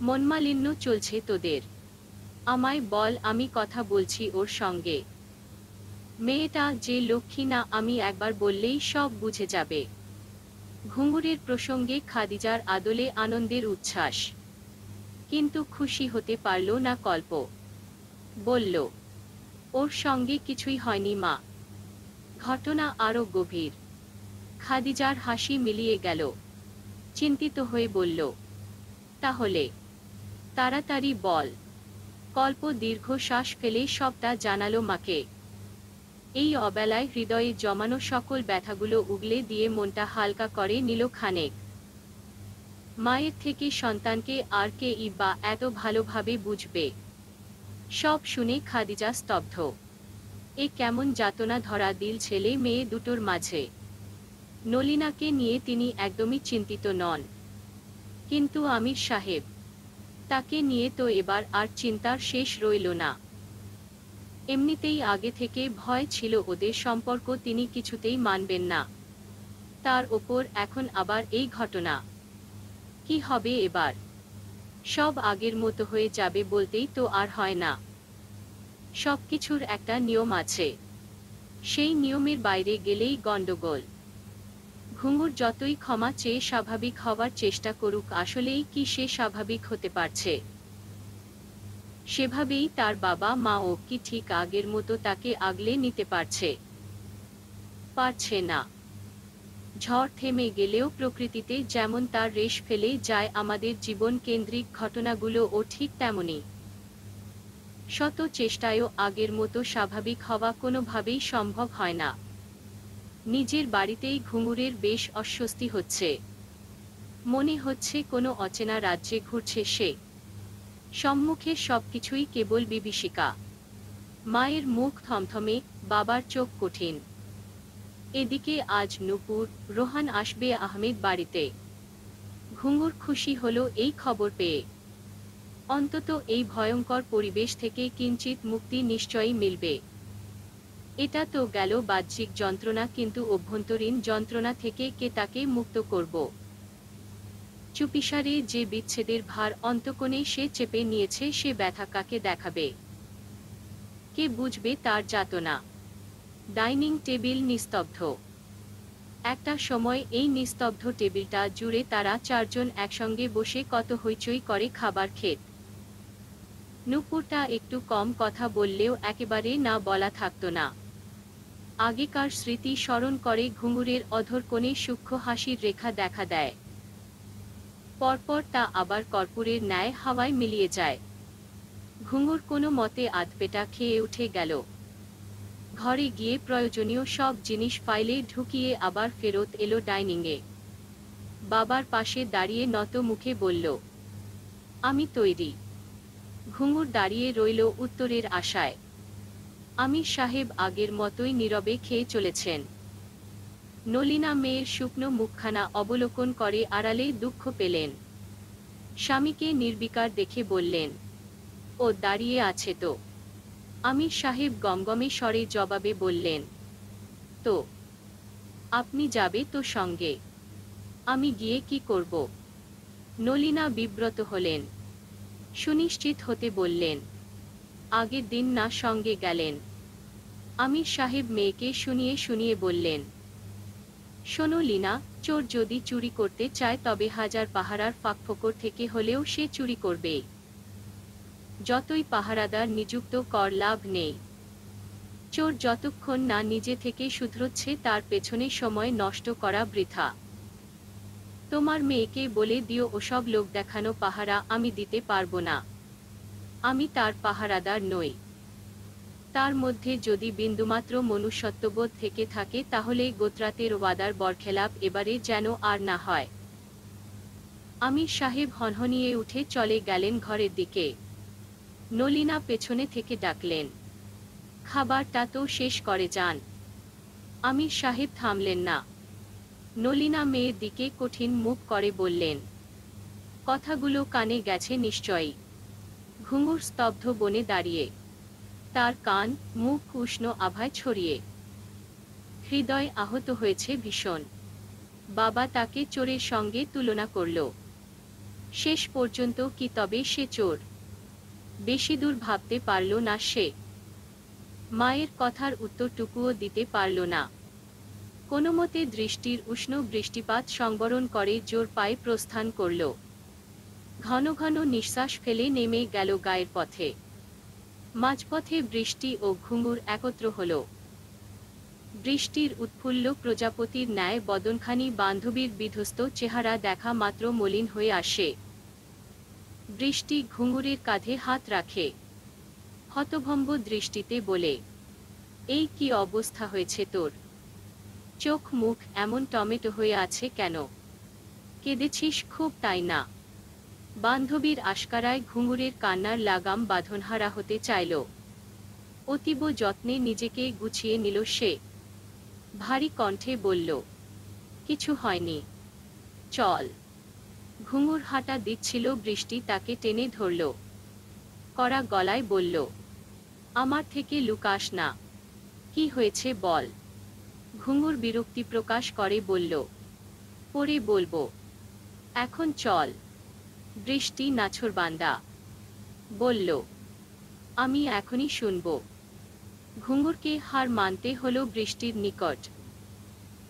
মনমালিন্য চলছে তোদের আমায় বল আমি কথা বলছি ওর সঙ্গে মেয়েটা যে লক্ষ্মী না আমি একবার বললেই সব বুঝে যাবে ঘুঙুরের প্রসঙ্গে খাদিজার আদলে আনন্দের উচ্ছ্বাস কিন্তু খুশি হতে পারল না কল্প বলল ওর সঙ্গে কিছুই হয়নি মা ঘটনা আরও গভীর খাদিজার হাসি মিলিয়ে গেল চিন্তিত হয়ে বলল তাহলে তাড়াতাড়ি বল কল্প দীর্ঘ শ্বাস ফেলে সবটা জানালো মাকে এই অবেলায় হৃদয়ে জমানো সকল ব্যথাগুলো উগলে দিয়ে মনটা হালকা করে নিল খানেক মায়ের থেকে সন্তানকে আর কে ই বা এত ভালোভাবে বুঝবে সব শুনে খাদিজা স্তব্ধ এ কেমন যাতনা ধরা দিল ছেলে মেয়ে দুটোর মাঝে নলিনাকে নিয়ে তিনি একদমই চিন্তিত নন কিন্তু আমির সাহেব তাকে নিয়ে তো এবার আর চিন্তার শেষ রইল না এমনিতেই আগে থেকে ভয় ছিল ওদের সম্পর্ক তিনি কিছুতেই মানবেন না তার ওপর এখন আবার এই ঘটনা কি হবে এবার সব আগের মতো হয়ে যাবে বলতেই তো আর হয় না সব কিছুর একটা নিয়ম আছে সেই নিয়মের বাইরে গেলেই গণ্ডগোল ঘুঙুর যতই ক্ষমা চেয়ে স্বাভাবিক হওয়ার চেষ্টা করুক আসলেই কি সে স্বাভাবিক হতে পারছে সেভাবেই তার বাবা মা ও কি ঠিক আগের মতো তাকে আগলে নিতে পারছে পারছে না ঝড় থেমে গেলেও প্রকৃতিতে যেমন তার রেশ ফেলে যায় আমাদের জীবন কেন্দ্রিক ঘটনাগুলো ও ঠিক তেমনই শত চেষ্টায়ও আগের মতো স্বাভাবিক হওয়া কোনোভাবেই সম্ভব হয় না নিজের বাড়িতেই ঘুঙুরের বেশ অস্বস্তি হচ্ছে মনে হচ্ছে কোনো অচেনা রাজ্যে ঘুরছে সে সম্মুখে সবকিছুই কেবল বিভীষিকা মায়ের মুখ থমথমে বাবার চোখ কঠিন এদিকে আজ নুপুর রোহান আসবে আহমেদ বাড়িতে ঘুঙুর খুশি হলো এই খবর পেয়ে অন্তত এই ভয়ঙ্কর পরিবেশ থেকে কিঞ্চিত মুক্তি নিশ্চয়ই মিলবে এটা তো গেল বাহ্যিক যন্ত্রণা কিন্তু অভ্যন্তরীণ যন্ত্রণা থেকে কে তাকে মুক্ত করব চুপিসারে যে বিচ্ছেদের ভার অন্তকোণে সে চেপে নিয়েছে সে ব্যথা কাকে দেখাবে কে বুঝবে তার যাতনা ডাইনিং টেবিল নিস্তব্ধ একটা সময় এই নিস্তব্ধ টেবিলটা জুড়ে তারা চারজন একসঙ্গে বসে কত হইচই করে খাবার খেত নুপুরটা একটু কম কথা বললেও একেবারে না বলা থাকতো না আগেকার স্মৃতি স্মরণ করে ঘুঙুরের অধর কোণে সূক্ষ্ম হাসির রেখা দেখা দেয় পরপর তা আবার কর্পূরের ন্যায় হাওয়ায় মিলিয়ে যায় ঘুঙুর কোনো মতে আধপেটা খেয়ে উঠে গেল ঘরে গিয়ে প্রয়োজনীয় সব জিনিস ফাইলে ঢুকিয়ে আবার ফেরত এলো ডাইনিংয়ে বাবার পাশে দাঁড়িয়ে নত মুখে বলল আমি তৈরি ঘুঙুর দাঁড়িয়ে রইল উত্তরের আশায় আমির সাহেব আগের মতোই নীরবে খেয়ে চলেছেন নলিনা মেয়ের শুকনো মুখখানা অবলোকন করে আড়ালেই দুঃখ পেলেন স্বামীকে নির্বিকার দেখে বললেন ও দাঁড়িয়ে আছে তো আমির সাহেব গমগমে স্বরে জবাবে বললেন তো আপনি যাবে তো সঙ্গে আমি গিয়ে কি করব নলিনা বিব্রত হলেন সুনিশ্চিত হতে বললেন আগের দিন না সঙ্গে গেলেন আমির সাহেব মেয়েকে শুনিয়ে শুনিয়ে বললেন শোনো লীনা চোর যদি চুরি করতে চায় তবে হাজার পাহারার ফাঁকফোকর থেকে হলেও সে চুরি করবে যতই পাহারাদার নিযুক্ত কর লাভ নেই চোর যতক্ষণ না নিজে থেকে শুধরোচ্ছে তার পেছনে সময় নষ্ট করা বৃথা তোমার মেয়েকে বলে দিও ওসব লোক দেখানো পাহারা আমি দিতে পারবো না আমি তার পাহারাদার নই তার মধ্যে যদি বিন্দুমাত্র মনুষ্যত্ববোধ থেকে থাকে তাহলে গোত্রাতের ওয়াদার বরখেলাপ এবারে যেন আর না হয় আমির সাহেব হনহনিয়ে উঠে চলে গেলেন ঘরের দিকে নলিনা পেছনে থেকে ডাকলেন খাবারটা তো শেষ করে যান আমির সাহেব থামলেন না নলিনা মেয়ের দিকে কঠিন মুখ করে বললেন কথাগুলো কানে গেছে নিশ্চয়ই ঘুঙুর স্তব্ধ বনে দাঁড়িয়ে তার কান মুখ উষ্ণ আভায় ছড়িয়ে হৃদয় আহত হয়েছে ভীষণ বাবা তাকে চোরের সঙ্গে তুলনা করল শেষ পর্যন্ত কি তবে সে চোর বেশি দূর ভাবতে পারল না সে মায়ের কথার উত্তরটুকুও দিতে পারল না কোনোমতে দৃষ্টির উষ্ণ বৃষ্টিপাত সংবরণ করে জোর পায়ে প্রস্থান করল ঘন ঘন নিঃশ্বাস ফেলে নেমে গেল গায়ের পথে মাঝপথে বৃষ্টি ও ঘুঙুর একত্র হল বৃষ্টির উৎফুল্ল প্রজাপতির ন্যায় বদনখানি বান্ধবীর বিধ্বস্ত চেহারা দেখা মাত্র মলিন হয়ে আসে বৃষ্টি ঘুঙুরের কাঁধে হাত রাখে হতভম্ব দৃষ্টিতে বলে এই কি অবস্থা হয়েছে তোর চোখ মুখ এমন টমেটো হয়ে আছে কেন কেঁদেছিস খুব তাই না বান্ধবীর আশকারায় ঘুঙুরের কান্নার লাগাম বাঁধনহারা হতে চাইল অতীব যত্নে নিজেকে গুছিয়ে নিল সে ভারী কণ্ঠে বলল কিছু হয়নি চল ঘুঙুর হাঁটা দিচ্ছিল বৃষ্টি তাকে টেনে ধরল করা গলায় বলল আমার থেকে লুকাস না কি হয়েছে বল ঘুঙুর বিরক্তি প্রকাশ করে বলল পরে বলবো এখন চল বৃষ্টি বান্দা বলল আমি এখনই শুনব ঘুঙুরকে হার মানতে হল বৃষ্টির নিকট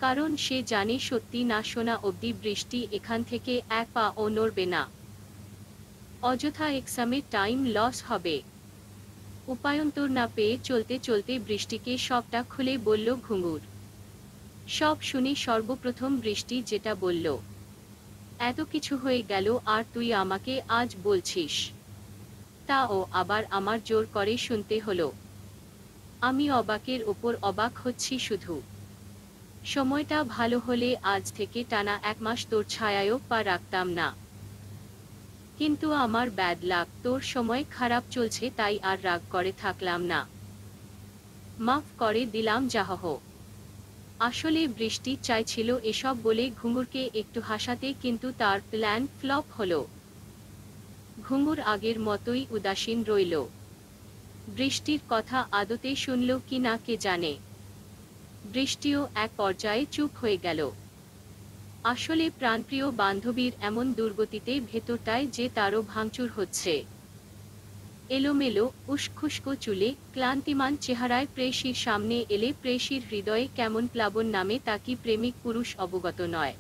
কারণ সে জানে সত্যি না শোনা অবধি বৃষ্টি এখান থেকে এক পা ও নড়বে না অযথা এক্সামে টাইম লস হবে উপায়ন্তর না পেয়ে চলতে চলতে বৃষ্টিকে সবটা খুলে বলল ঘুঙুর সব শুনে সর্বপ্রথম বৃষ্টি যেটা বলল এত কিছু হয়ে গেল আর তুই আমাকে আজ বলছিস তাও আবার আমার জোর করে শুনতে হলো আমি অবাকের ওপর অবাক হচ্ছি শুধু সময়টা ভালো হলে আজ থেকে টানা এক মাস তোর ছায়ায়ও পা রাখতাম না কিন্তু আমার ব্যাড লাক তোর সময় খারাপ চলছে তাই আর রাগ করে থাকলাম না মাফ করে দিলাম যাহ আসলে বৃষ্টি চাইছিল এসব বলে ঘুঙুরকে একটু হাসাতে কিন্তু তার প্ল্যান ফ্লপ হল ঘুঙুর আগের মতোই উদাসীন রইল বৃষ্টির কথা আদতে শুনল কি না কে জানে বৃষ্টিও এক পর্যায়ে চুপ হয়ে গেল আসলে প্রাণপ্রিয় বান্ধবীর এমন দুর্গতিতে ভেতরটায় যে তারও ভাঙচুর হচ্ছে এলোমেলো উস্খুস্কো চুলে ক্লান্তিমান চেহারায় প্রেসির সামনে এলে প্রেসির হৃদয়ে কেমন প্লাবন নামে কি প্রেমিক পুরুষ অবগত নয়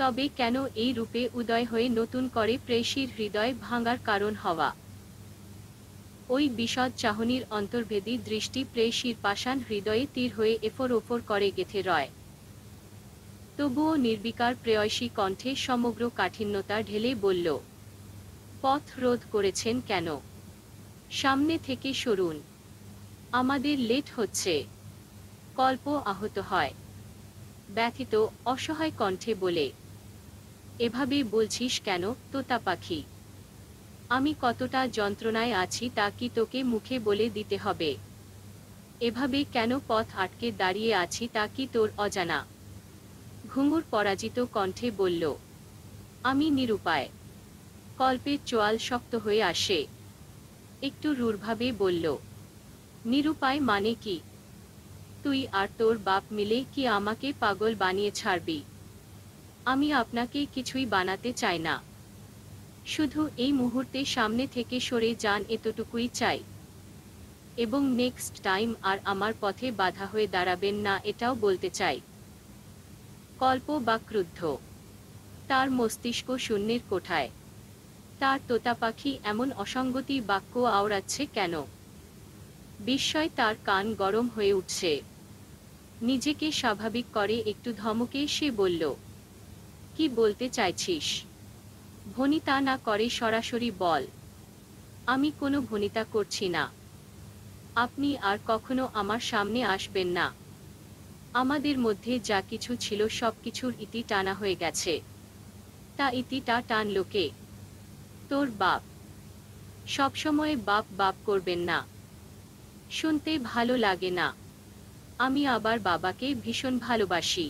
তবে কেন এই রূপে উদয় হয়ে নতুন করে প্রেসির হৃদয় ভাঙার কারণ হওয়া ওই বিশদ চাহনির অন্তর্ভেদী দৃষ্টি প্রেসির পাষাণ হৃদয়ে তীর হয়ে এফোর ওফর করে গেথে রয় তবুও নির্বিকার প্রেয়সী কণ্ঠে সমগ্র কাঠিন্যতা ঢেলে বলল পথ রোধ করেছেন কেন সামনে থেকে সরুন আমাদের লেট হচ্ছে কল্প আহত হয় ব্যথিত অসহায় কণ্ঠে বলে এভাবে বলছিস কেন তোতা পাখি আমি কতটা যন্ত্রণায় আছি তা কি তোকে মুখে বলে দিতে হবে এভাবে কেন পথ আটকে দাঁড়িয়ে আছি তা কি তোর অজানা ঘুঙুর পরাজিত কণ্ঠে বলল আমি নিরুপায় কল্পের চোয়াল শক্ত হয়ে আসে একটু রূঢ়ভাবে বলল নিরুপায় মানে কি তুই আর তোর বাপ মিলে কি আমাকে পাগল বানিয়ে ছাড়বি আমি আপনাকে কিছুই বানাতে চাই না শুধু এই মুহূর্তে সামনে থেকে সরে যান এতটুকুই চাই এবং নেক্সট টাইম আর আমার পথে বাধা হয়ে দাঁড়াবেন না এটাও বলতে চাই কল্প বা ক্রুদ্ধ তার মস্তিষ্ক শূন্যের কোঠায় তার তোতা পাখি এমন অসঙ্গতি বাক্য আওড়াচ্ছে কেন বিস্ময় তার কান গরম হয়ে উঠছে নিজেকে স্বাভাবিক করে একটু ধমকে সে বলল কি বলতে চাইছিস ভনিতা না করে সরাসরি বল আমি কোনো ভনিতা করছি না আপনি আর কখনো আমার সামনে আসবেন না আমাদের মধ্যে যা কিছু ছিল সব কিছুর ইতি টানা হয়ে গেছে তা ইতিটা টান লোকে তোর বাপ সবসময় বাপ বাপ করবেন না শুনতে ভালো লাগে না আমি আবার বাবাকে ভীষণ ভালোবাসি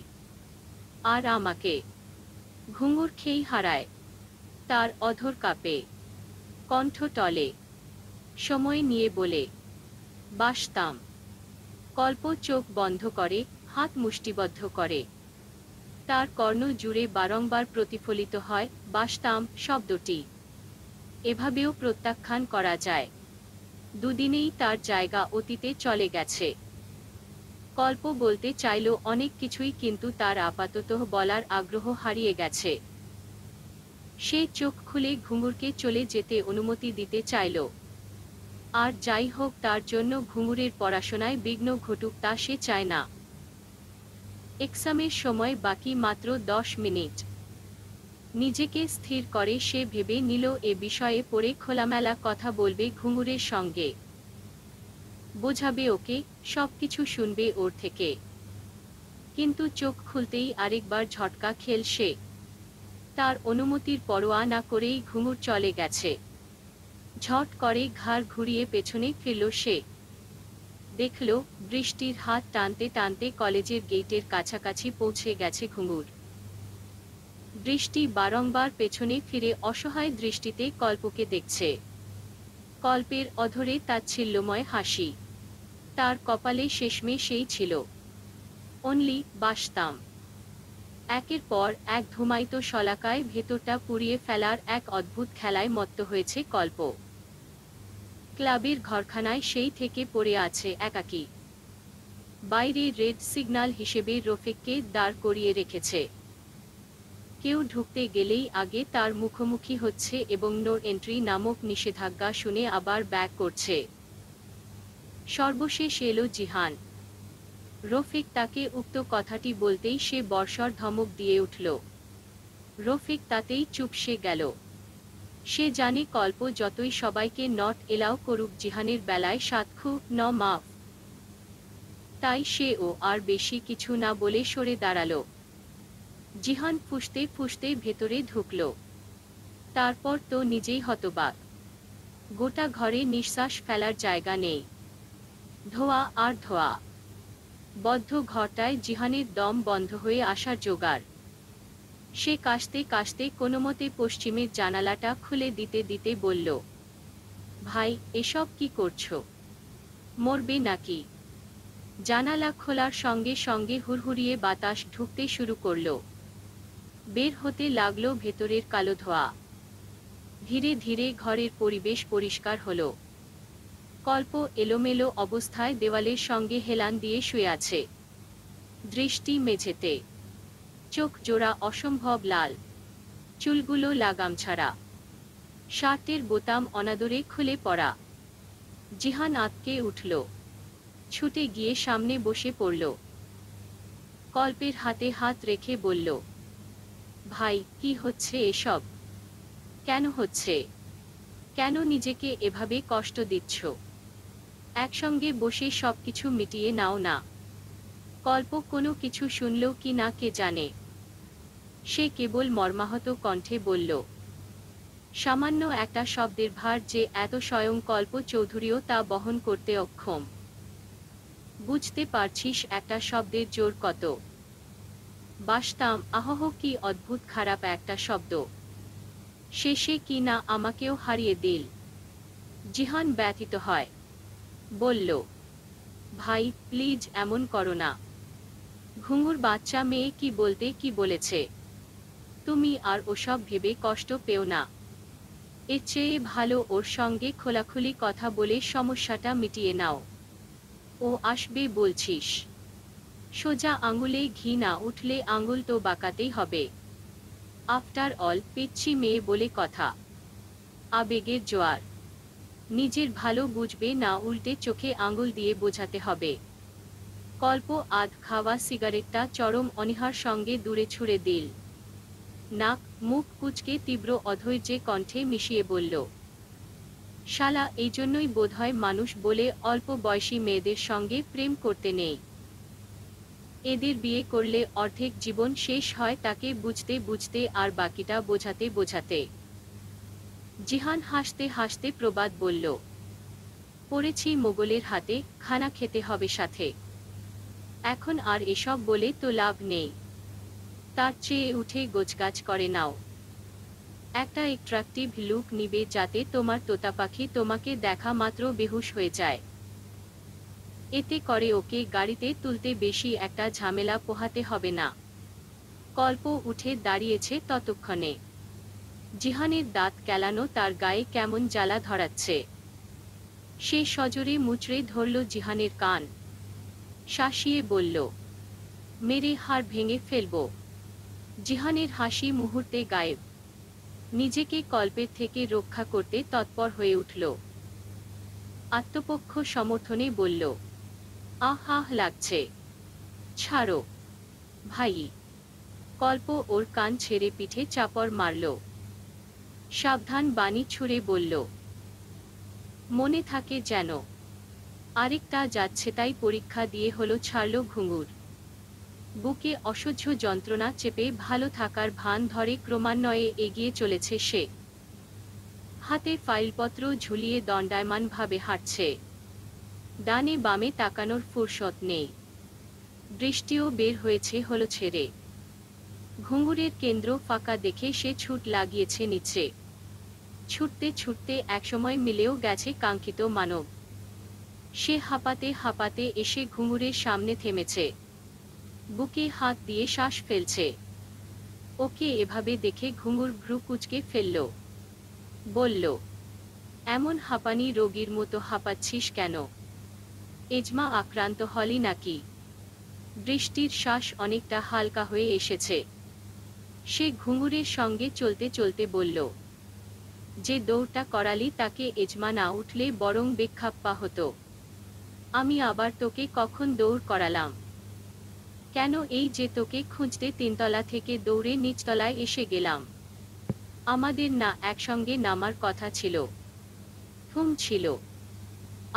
আর আমাকে ঘুঙুর খেই হারায় তার অধর কাপে কণ্ঠ টলে সময় নিয়ে বলে বাসতাম কল্প চোখ বন্ধ করে হাত মুষ্টিবদ্ধ করে তার কর্ণ জুড়ে বারংবার প্রতিফলিত হয় বাসতাম শব্দটি এভাবেও প্রত্যাখ্যান করা যায় দুদিনেই তার জায়গা অতীতে চলে গেছে কল্প বলতে চাইল অনেক কিছুই কিন্তু তার আপাতত বলার আগ্রহ হারিয়ে গেছে সে চোখ খুলে ঘুঙুরকে চলে যেতে অনুমতি দিতে চাইল আর যাই হোক তার জন্য ঘুঙুরের পড়াশোনায় বিঘ্ন ঘটুক তা সে চায় না এক্সামের সময় বাকি মাত্র দশ মিনিট নিজেকে স্থির করে সে ভেবে নিল এ বিষয়ে পরে খোলামেলা কথা বলবে ঘুঙুরের সঙ্গে বোঝাবে ওকে সব কিছু শুনবে ওর থেকে কিন্তু চোখ খুলতেই আরেকবার ঝটকা খেল সে তার অনুমতির পরোয়া না করেই ঘুঙুর চলে গেছে ঝট করে ঘাড় ঘুরিয়ে পেছনে ফিরল সে দেখল বৃষ্টির হাত টানতে টানতে কলেজের গেটের কাছাকাছি পৌঁছে গেছে ঘুঙুর দৃষ্টি বারংবার পেছনে ফিরে অসহায় দৃষ্টিতে কল্পকে দেখছে কল্পের অধরে তাচ্ছিল্যময় হাসি তার কপালে শেষমে সেই ছিল অনলি বাসতাম একের পর এক ধুমাইত শলাকায় ভেতরটা পুড়িয়ে ফেলার এক অদ্ভুত খেলায় মত্ত হয়েছে কল্প ক্লাবের ঘরখানায় সেই থেকে পড়ে আছে একাকি বাইরে রেড সিগন্যাল হিসেবে রফিককে দাঁড় করিয়ে রেখেছে কেউ ঢুকতে গেলেই আগে তার মুখোমুখি হচ্ছে এবং নোর এন্ট্রি নামক নিষেধাজ্ঞা শুনে আবার ব্যাক করছে সর্বশেষ এলো জিহান রফিক তাকে উক্ত কথাটি বলতেই সে বর্ষর ধমক দিয়ে উঠল রফিক তাতেই চুপ সে গেল সে জানে কল্প যতই সবাইকে নট এলাও করুক জিহানের বেলায় সাতখু ন মাফ তাই সে ও আর বেশি কিছু না বলে সরে দাঁড়ালো জিহান ফুসতে ফুসতে ভেতরে ঢুকল তারপর তো নিজেই হতবাক গোটা ঘরে নিঃশ্বাস ফেলার জায়গা নেই ধোয়া আর ধোয়া বদ্ধ ঘরটায় জিহানের দম বন্ধ হয়ে আসার জোগাড় সে কাশতে কাশতে কোনোমতে পশ্চিমের জানালাটা খুলে দিতে দিতে বলল ভাই এসব কি করছো মরবে নাকি জানালা খোলার সঙ্গে সঙ্গে হুড়হুড়িয়ে বাতাস ঢুকতে শুরু করলো বের হতে লাগলো ভেতরের কালো ধোয়া ধীরে ধীরে ঘরের পরিবেশ পরিষ্কার হল কল্প এলোমেলো অবস্থায় দেওয়ালের সঙ্গে হেলান দিয়ে শুয়ে আছে দৃষ্টি মেঝেতে চোখ জোড়া অসম্ভব লাল চুলগুলো লাগাম ছাড়া শার্টের বোতাম অনাদরে খুলে পড়া জিহান আতকে উঠল ছুটে গিয়ে সামনে বসে পড়ল কল্পের হাতে হাত রেখে বলল ভাই কি হচ্ছে এসব কেন হচ্ছে কেন নিজেকে এভাবে কষ্ট দিচ্ছ একসঙ্গে বসে সব কিছু মিটিয়ে নাও না কল্প কোনো কিছু শুনল কি না কে জানে সে কেবল মর্মাহত কণ্ঠে বলল সামান্য একটা শব্দের ভার যে এত স্বয়ং কল্প চৌধুরীও তা বহন করতে অক্ষম বুঝতে পারছিস একটা শব্দের জোর কত বাসতাম আহহ কি অদ্ভুত খারাপ একটা শব্দ শেষে কি না আমাকেও হারিয়ে দিল জিহান ব্যথিত হয় বলল ভাই প্লিজ এমন করো না ঘুঙুর বাচ্চা মেয়ে কি বলতে কি বলেছে তুমি আর ওসব ভেবে কষ্ট পেও না এর চেয়ে ভালো ওর সঙ্গে খোলাখুলি কথা বলে সমস্যাটা মিটিয়ে নাও ও আসবে বলছিস সোজা আঙুলে ঘি না উঠলে আঙুল তো বাঁকাতেই হবে আফটার অল পিচ্ছি মেয়ে বলে কথা আবেগের জোয়ার নিজের ভালো বুঝবে না উল্টে চোখে আঙুল দিয়ে বোঝাতে হবে কল্প আধ খাওয়া সিগারেটটা চরম অনিহার সঙ্গে দূরে ছুড়ে দিল নাক মুখ কুচকে তীব্র অধৈর্যে কণ্ঠে মিশিয়ে বলল শালা এই জন্যই বোধহয় মানুষ বলে অল্প বয়সী মেয়েদের সঙ্গে প্রেম করতে নেই এদের বিয়ে করলে অর্ধেক জীবন শেষ হয় তাকে বুঝতে বুঝতে আর বাকিটা বোঝাতে বোঝাতে জিহান হাসতে হাসতে প্রবাদ বলল পড়েছি মোগলের হাতে খানা খেতে হবে সাথে এখন আর এসব বলে তো লাভ নেই তার চেয়ে উঠে গোছগাছ করে নাও একটা অ্যাট্রাকটিভ লুক নিবে যাতে তোমার তোতা পাখি তোমাকে দেখা মাত্র বেহুশ হয়ে যায় এতে করে ওকে গাড়িতে তুলতে বেশি একটা ঝামেলা পোহাতে হবে না কল্প উঠে দাঁড়িয়েছে ততক্ষণে জিহানের দাঁত কেলানো তার গায়ে কেমন জ্বালা ধরাচ্ছে সে সজরে মুচড়ে ধরল জিহানের কান শাসিয়ে বলল মেরে হাড় ভেঙে ফেলব জিহানের হাসি মুহূর্তে গায়েব নিজেকে কল্পের থেকে রক্ষা করতে তৎপর হয়ে উঠল আত্মপক্ষ সমর্থনে বলল আহ আহ লাগছে ছাড়ো ভাই কল্প ওর কান ছেড়ে পিঠে চাপড় মারল সাবধান বাণী ছুঁড়ে বলল মনে থাকে যেন আরেকটা যাচ্ছে তাই পরীক্ষা দিয়ে হলো ছাড়ল ঘুঙুর বুকে অসহ্য যন্ত্রণা চেপে ভালো থাকার ভান ধরে ক্রমান্বয়ে এগিয়ে চলেছে সে হাতে ফাইলপত্র ঝুলিয়ে দণ্ডায়মানভাবে হাঁটছে ডানে বামে তাকানোর ফুরসত নেই বৃষ্টিও বের হয়েছে হলো ছেড়ে ঘুঙুরের কেন্দ্র ফাঁকা দেখে সে ছুট লাগিয়েছে নিচে ছুটতে ছুটতে একসময় মিলেও গেছে কাঙ্ক্ষিত মানব সে হাঁপাতে হাঁপাতে এসে ঘুঙুরের সামনে থেমেছে বুকে হাত দিয়ে শ্বাস ফেলছে ওকে এভাবে দেখে ঘুঙুর ভ্রু কুচকে ফেলল বলল এমন হাঁপানি রোগীর মতো হাঁপাচ্ছিস কেন এজমা আক্রান্ত হলি নাকি বৃষ্টির শ্বাস অনেকটা হালকা হয়ে এসেছে সে ঘুঙুরের সঙ্গে চলতে চলতে বলল যে দৌড়টা করালি তাকে এজমা না উঠলে বরং বেক্ষাপ্পা হতো আমি আবার তোকে কখন দৌড় করালাম কেন এই যে তোকে খুঁজতে তিনতলা থেকে দৌড়ে নিচতলায় এসে গেলাম আমাদের না একসঙ্গে নামার কথা ছিল থুম ছিল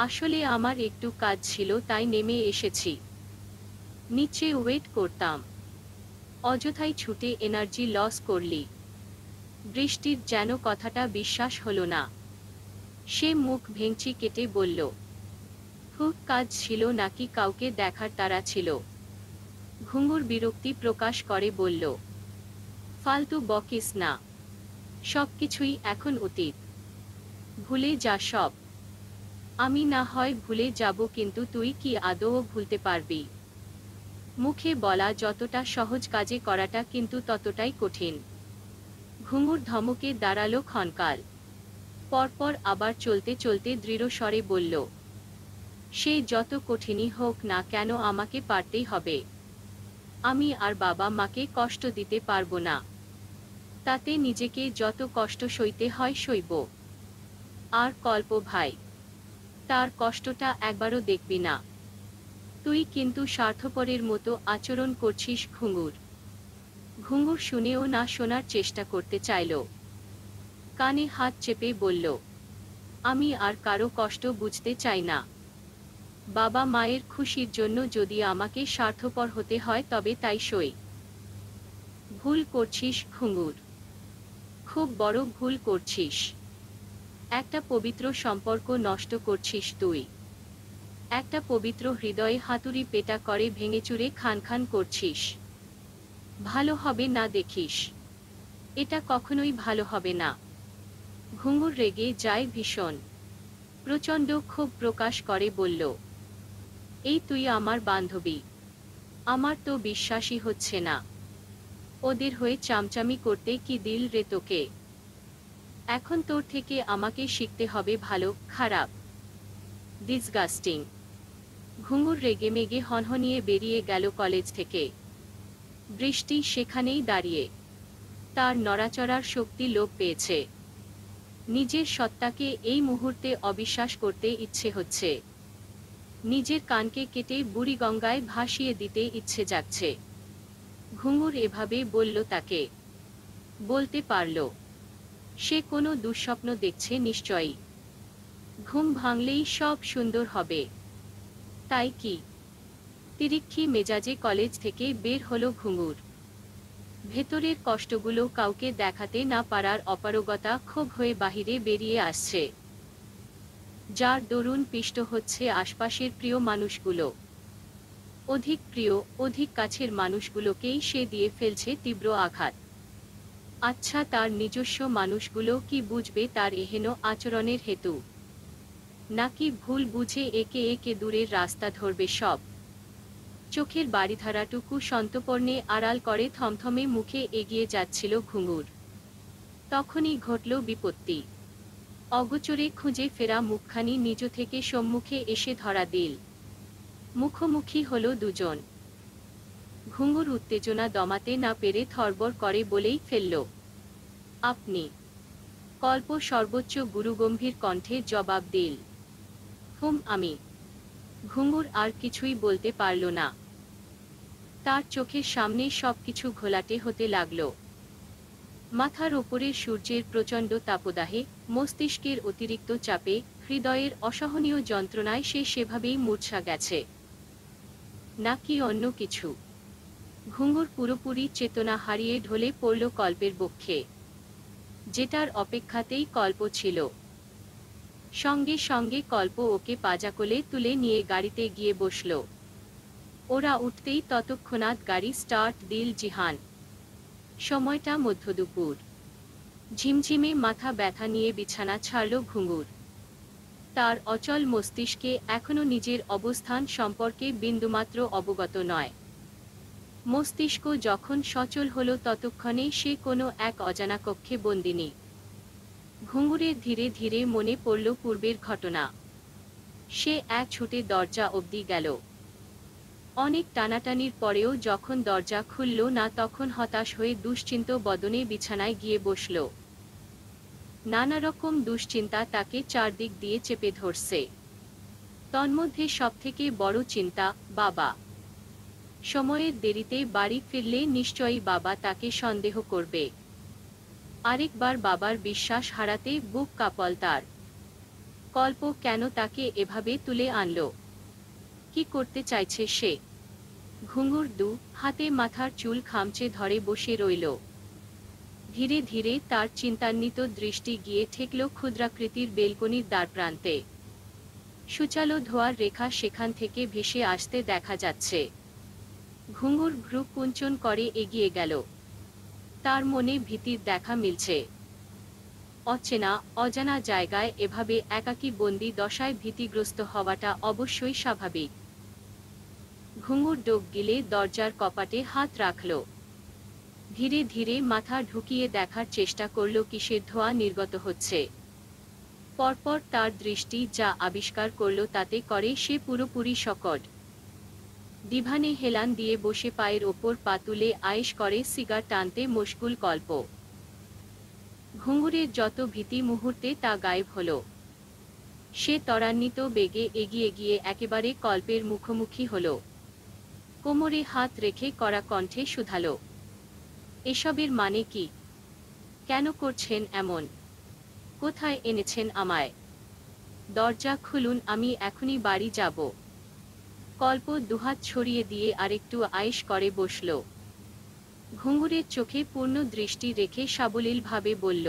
আসলে আমার একটু কাজ ছিল তাই নেমে এসেছি নিচে ওয়েট করতাম অযথাই ছুটে এনার্জি লস করলি বৃষ্টির যেন কথাটা বিশ্বাস হলো না সে মুখ ভেঙচি কেটে বলল খুব কাজ ছিল নাকি কাউকে দেখার তারা ছিল ঘুঙুর বিরক্তি প্রকাশ করে বলল ফালতু বকিস না সব কিছুই এখন অতীত ভুলে যা সব আমি না হয় ভুলে যাব কিন্তু তুই কি আদৌ ভুলতে পারবি মুখে বলা যতটা সহজ কাজে করাটা কিন্তু ততটাই কঠিন ঘুঙুর ধমকে দাঁড়ালো ক্ষণকাল পরপর আবার চলতে চলতে দৃঢ় স্বরে বলল সে যত কঠিনই হোক না কেন আমাকে পারতেই হবে আমি আর বাবা মাকে কষ্ট দিতে পারবো না তাতে নিজেকে যত কষ্ট সইতে হয় সইব আর কল্প ভাই তার কষ্টটা একবারও দেখবি না তুই কিন্তু স্বার্থপরের মতো আচরণ করছিস ঘুঙুর ঘুঙুর শুনেও না শোনার চেষ্টা করতে চাইল কানে হাত চেপে বলল আমি আর কারো কষ্ট বুঝতে চাই না বাবা মায়ের খুশির জন্য যদি আমাকে স্বার্থপর হতে হয় তবে তাই সই ভুল করছিস ঘুঙুর খুব বড় ভুল করছিস একটা পবিত্র সম্পর্ক নষ্ট করছিস তুই একটা পবিত্র হৃদয়ে হাতুড়ি পেটা করে ভেঙেচুরে খান খান করছিস ভালো হবে না দেখিস এটা কখনোই ভালো হবে না ঘুঙুর রেগে যায় ভীষণ প্রচণ্ড ক্ষোভ প্রকাশ করে বলল এই তুই আমার বান্ধবী আমার তো বিশ্বাসই হচ্ছে না ওদের হয়ে চামচামি করতে কি দিল রে তোকে এখন তোর থেকে আমাকে শিখতে হবে ভালো খারাপ ডিসগাস্টিং ঘুঙুর রেগে মেগে হনহনিয়ে বেরিয়ে গেল কলেজ থেকে বৃষ্টি সেখানেই দাঁড়িয়ে তার নড়াচড়ার শক্তি লোপ পেয়েছে নিজের সত্তাকে এই মুহূর্তে অবিশ্বাস করতে ইচ্ছে হচ্ছে নিজের কানকে কেটে বুড়িগঙ্গায় ভাসিয়ে দিতে ইচ্ছে যাচ্ছে ঘুঙুর এভাবে বলল তাকে বলতে পারলো সে কোনো দুঃস্বপ্ন দেখছে নিশ্চয়ই ঘুম ভাঙলেই সব সুন্দর হবে তাই কি তিরিক্ষি মেজাজে কলেজ থেকে বের হলো ঘুঙুর ভেতরের কষ্টগুলো কাউকে দেখাতে না পারার অপারগতা ক্ষোভ হয়ে বাহিরে বেরিয়ে আসছে যার দরুন পিষ্ট হচ্ছে আশপাশের প্রিয় মানুষগুলো অধিক প্রিয় অধিক কাছের মানুষগুলোকেই সে দিয়ে ফেলছে তীব্র আঘাত আচ্ছা তার নিজস্ব মানুষগুলো কি বুঝবে তার এহেন আচরণের হেতু নাকি ভুল বুঝে একে একে দূরের রাস্তা ধরবে সব চোখের বাড়িধারাটুকু সন্তপর্ণে আড়াল করে থমথমে মুখে এগিয়ে যাচ্ছিল ঘুঙুর তখনই ঘটল বিপত্তি অগোচরে খুঁজে ফেরা মুখখানি নিজ থেকে সম্মুখে এসে ধরা দিল মুখোমুখি হল দুজন ঘুঙুর উত্তেজনা দমাতে না পেরে থরবর করে বলেই ফেলল আপনি কল্প সর্বোচ্চ গুরুগম্ভীর কণ্ঠে জবাব দিল হুম আমি ঘুঙুর আর কিছুই বলতে পারল না তার চোখের সামনেই সবকিছু ঘোলাটে হতে লাগল মাথার ওপরে সূর্যের প্রচণ্ড তাপদাহে মস্তিষ্কের অতিরিক্ত চাপে হৃদয়ের অসহনীয় যন্ত্রণায় সে সেভাবেই মূর্ছা গেছে নাকি অন্য কিছু ঘুঙুর পুরোপুরি চেতনা হারিয়ে ঢলে পড়ল কল্পের বক্ষে যেটার অপেক্ষাতেই কল্প ছিল সঙ্গে সঙ্গে কল্প ওকে কোলে তুলে নিয়ে গাড়িতে গিয়ে বসল ওরা উঠতেই ততক্ষণাৎ গাড়ি স্টার্ট দিল জিহান সময়টা মধ্যদুপুর ঝিমঝিমে মাথা ব্যথা নিয়ে বিছানা ছাড়ল ঘুঙুর তার অচল মস্তিষ্কে এখনও নিজের অবস্থান সম্পর্কে বিন্দুমাত্র অবগত নয় মস্তিষ্ক যখন সচল হল ততক্ষণে সে কোনো এক অজানা কক্ষে বন্দিনী ঘুঙুরে ধীরে ধীরে মনে পড়ল পূর্বের ঘটনা সে এক ছুটে দরজা অবধি গেল অনেক টানাটানির পরেও যখন দরজা খুলল না তখন হতাশ হয়ে দুশ্চিন্ত বদনে বিছানায় গিয়ে বসল নানা রকম দুশ্চিন্তা তাকে চারদিক দিয়ে চেপে ধরছে তন্মধ্যে সবথেকে বড় চিন্তা বাবা সময়ের দেরিতে বাড়ি ফিরলে নিশ্চয়ই বাবা তাকে সন্দেহ করবে আরেকবার বাবার বিশ্বাস হারাতে বুক কাপল তার কল্প কেন তাকে এভাবে তুলে আনল কি করতে চাইছে সে ঘুঙুর দু হাতে মাথার চুল খামচে ধরে বসে রইল ধীরে ধীরে তার চিন্তান্বিত দৃষ্টি গিয়ে ঠেকল ক্ষুদ্রাকৃতির বেলকনির দ্বারপ্রান্তে সুচালো ধোয়ার রেখা সেখান থেকে ভেসে আসতে দেখা যাচ্ছে ঘুঙুর ভ্রু কুঞ্চন করে এগিয়ে গেল তার মনে ভীতির দেখা মিলছে অচেনা অজানা জায়গায় এভাবে একাকী বন্দি দশায় ভীতিগ্রস্ত হওয়াটা অবশ্যই স্বাভাবিক ঘুঙুর ডোক গিলে দরজার কপাটে হাত রাখল ধীরে ধীরে মাথা ঢুকিয়ে দেখার চেষ্টা করল কিসের ধোয়া নির্গত হচ্ছে পরপর তার দৃষ্টি যা আবিষ্কার করল তাতে করে সে পুরোপুরি শকট ডিভানে হেলান দিয়ে বসে পায়ের ওপর পাতুলে আয়েস করে সিগার টানতে মুশকুল কল্প ঘুঙুরের যত ভীতি মুহূর্তে তা গায়েব হল সে ত্বরান্বিত বেগে এগিয়ে গিয়ে একেবারে কল্পের মুখোমুখি হল কোমরে হাত রেখে কড়া কণ্ঠে শুধালো এসবের মানে কি কেন করছেন এমন কোথায় এনেছেন আমায় দরজা খুলুন আমি এখনই বাড়ি যাব কল্প দুহাত ছড়িয়ে দিয়ে আরেকটু আয়েস করে বসল ঘুঙুরের চোখে পূর্ণ দৃষ্টি রেখে সাবলীলভাবে বলল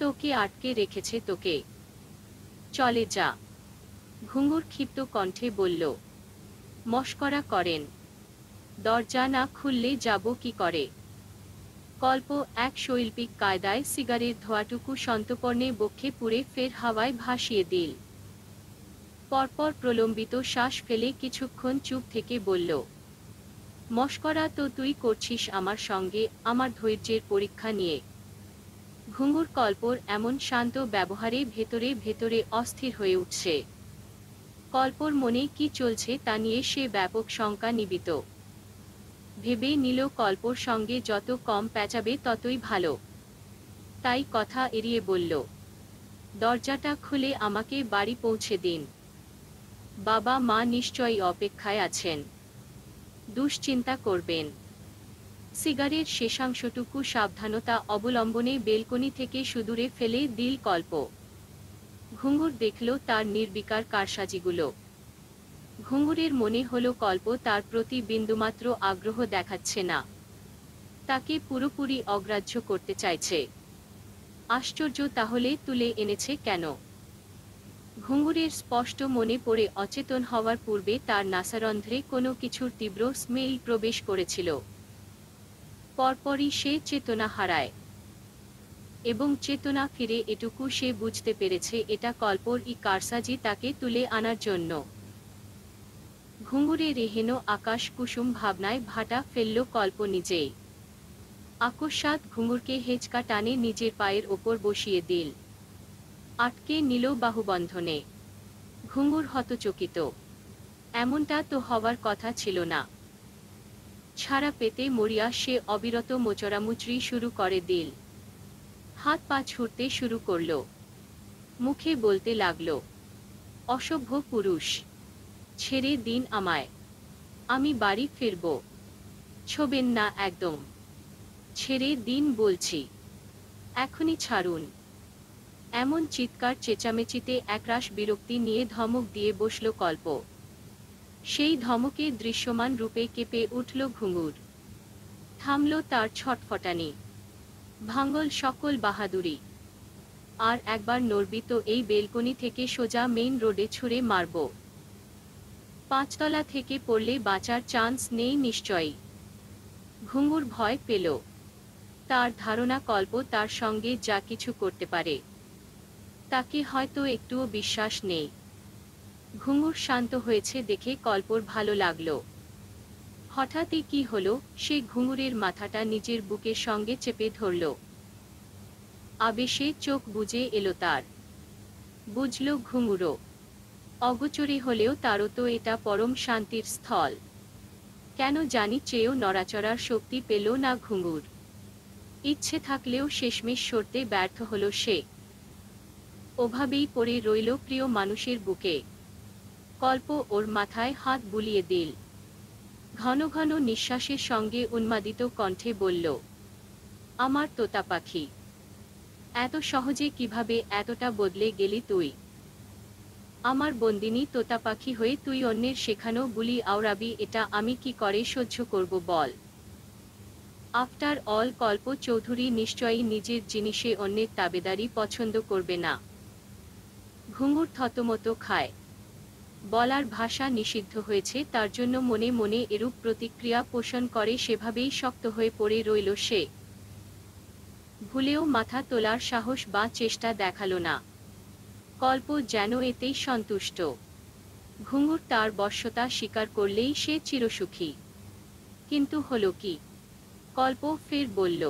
তোকে আটকে রেখেছে তোকে চলে যা ঘুঙুর ক্ষিপ্ত কণ্ঠে বলল মস্করা করেন দরজা না খুললে যাব কি করে কল্প এক শৈল্পিক কায়দায় সিগারেট ধোয়াটুকু সন্তপর্ণে বক্ষে পুড়ে ফের হাওয়ায় ভাসিয়ে দিল পরপর প্রলম্বিত শ্বাস ফেলে কিছুক্ষণ চুপ থেকে বলল মস্করা তো তুই করছিস আমার সঙ্গে আমার ধৈর্যের পরীক্ষা নিয়ে ঘুঙুর কল্পর এমন শান্ত ব্যবহারে ভেতরে ভেতরে অস্থির হয়ে উঠছে কল্পর মনে কি চলছে তা নিয়ে সে ব্যাপক শঙ্কা নিবিত ভেবে নিল কল্পর সঙ্গে যত কম প্যাঁচাবে ততই ভালো তাই কথা এড়িয়ে বলল দরজাটা খুলে আমাকে বাড়ি পৌঁছে দিন বাবা মা নিশ্চয়ই অপেক্ষায় আছেন দুশ্চিন্তা করবেন সিগারের শেষাংশটুকু সাবধানতা অবলম্বনে বেলকনি থেকে সুদূরে ফেলে দিল কল্প ঘুঙুর দেখল তার নির্বিকার কারসাজিগুলো ঘুঙুরের মনে হল কল্প তার প্রতি বিন্দুমাত্র আগ্রহ দেখাচ্ছে না তাকে পুরোপুরি অগ্রাহ্য করতে চাইছে আশ্চর্য তাহলে তুলে এনেছে কেন ঘুঙুরের স্পষ্ট মনে পড়ে অচেতন হওয়ার পূর্বে তার নাসারন্ধ্রে কোনো কিছুর তীব্র স্মেল প্রবেশ করেছিল পরপরই সে চেতনা হারায় এবং চেতনা ফিরে এটুকু সে বুঝতে পেরেছে এটা কল্পর ই কারসাজি তাকে তুলে আনার জন্য ঘুঙুরে রেহেন আকাশ কুসুম ভাবনায় ভাটা ফেলল কল্প নিজেই আকস্মাত ঘুঙুরকে হেঁচকা টানে নিজের পায়ের ওপর বসিয়ে দিল আটকে নিল বাহুবন্ধনে ঘুঙুর হতচকিত এমনটা তো হওয়ার কথা ছিল না ছাড়া পেতে মরিয়া সে অবিরত মোচড়ামুচড়ি শুরু করে দিল হাত পা ছুটতে শুরু করল মুখে বলতে লাগল অসভ্য পুরুষ ছেড়ে দিন আমায় আমি বাড়ি ফিরব ছোবেন না একদম ছেড়ে দিন বলছি এখনই ছাড়ুন এমন চিৎকার চেঁচামেচিতে একরাশ বিরক্তি নিয়ে ধমক দিয়ে বসল কল্প সেই ধমকে দৃশ্যমান রূপে কেঁপে উঠল ঘুঙুর থামল তার ছটফটানি ভাঙ্গল সকল বাহাদুরি আর একবার নর্বিত এই বেলকনি থেকে সোজা মেইন রোডে ছুঁড়ে মারব পাঁচতলা থেকে পড়লে বাঁচার চান্স নেই নিশ্চয়ই ঘুঙুর ভয় পেল তার ধারণা কল্প তার সঙ্গে যা কিছু করতে পারে তাকে হয়তো একটুও বিশ্বাস নেই ঘুঙুর শান্ত হয়েছে দেখে কল্পর ভালো লাগলো হঠাৎই কি হল সে ঘুঙুরের মাথাটা নিজের বুকের সঙ্গে চেপে ধরল আবেশে চোখ বুঝে এলো তার বুঝল ঘুঙুরও অগোচরে হলেও তারও তো এটা পরম শান্তির স্থল কেন জানি চেয়েও নড়াচড়ার শক্তি পেল না ঘুঙুর ইচ্ছে থাকলেও শেষমেশ সরতে ব্যর্থ হলো সে ওভাবেই পড়ে রইল প্রিয় মানুষের বুকে কল্প ওর মাথায় হাত বুলিয়ে দিল ঘন ঘন নিঃশ্বাসের সঙ্গে উন্মাদিত কণ্ঠে বলল আমার তোতা পাখি এত সহজে কিভাবে এতটা বদলে গেলি তুই আমার বন্দিনী তোতা পাখি হয়ে তুই অন্যের শেখানো বুলি আওড়াবি এটা আমি কি করে সহ্য করব বল আফটার অল কল্প চৌধুরী নিশ্চয়ই নিজের জিনিসে অন্যের তাবেদারি পছন্দ করবে না ঘুঙুর থতমত খায় বলার ভাষা নিষিদ্ধ হয়েছে তার জন্য মনে মনে এরূপ প্রতিক্রিয়া পোষণ করে সেভাবেই শক্ত হয়ে পড়ে রইল সে ভুলেও মাথা তোলার সাহস বা চেষ্টা দেখালো না কল্প যেন এতেই সন্তুষ্ট ঘুঙুর তার বর্ষতা স্বীকার করলেই সে চিরসুখী কিন্তু হলো কি কল্প ফের বলল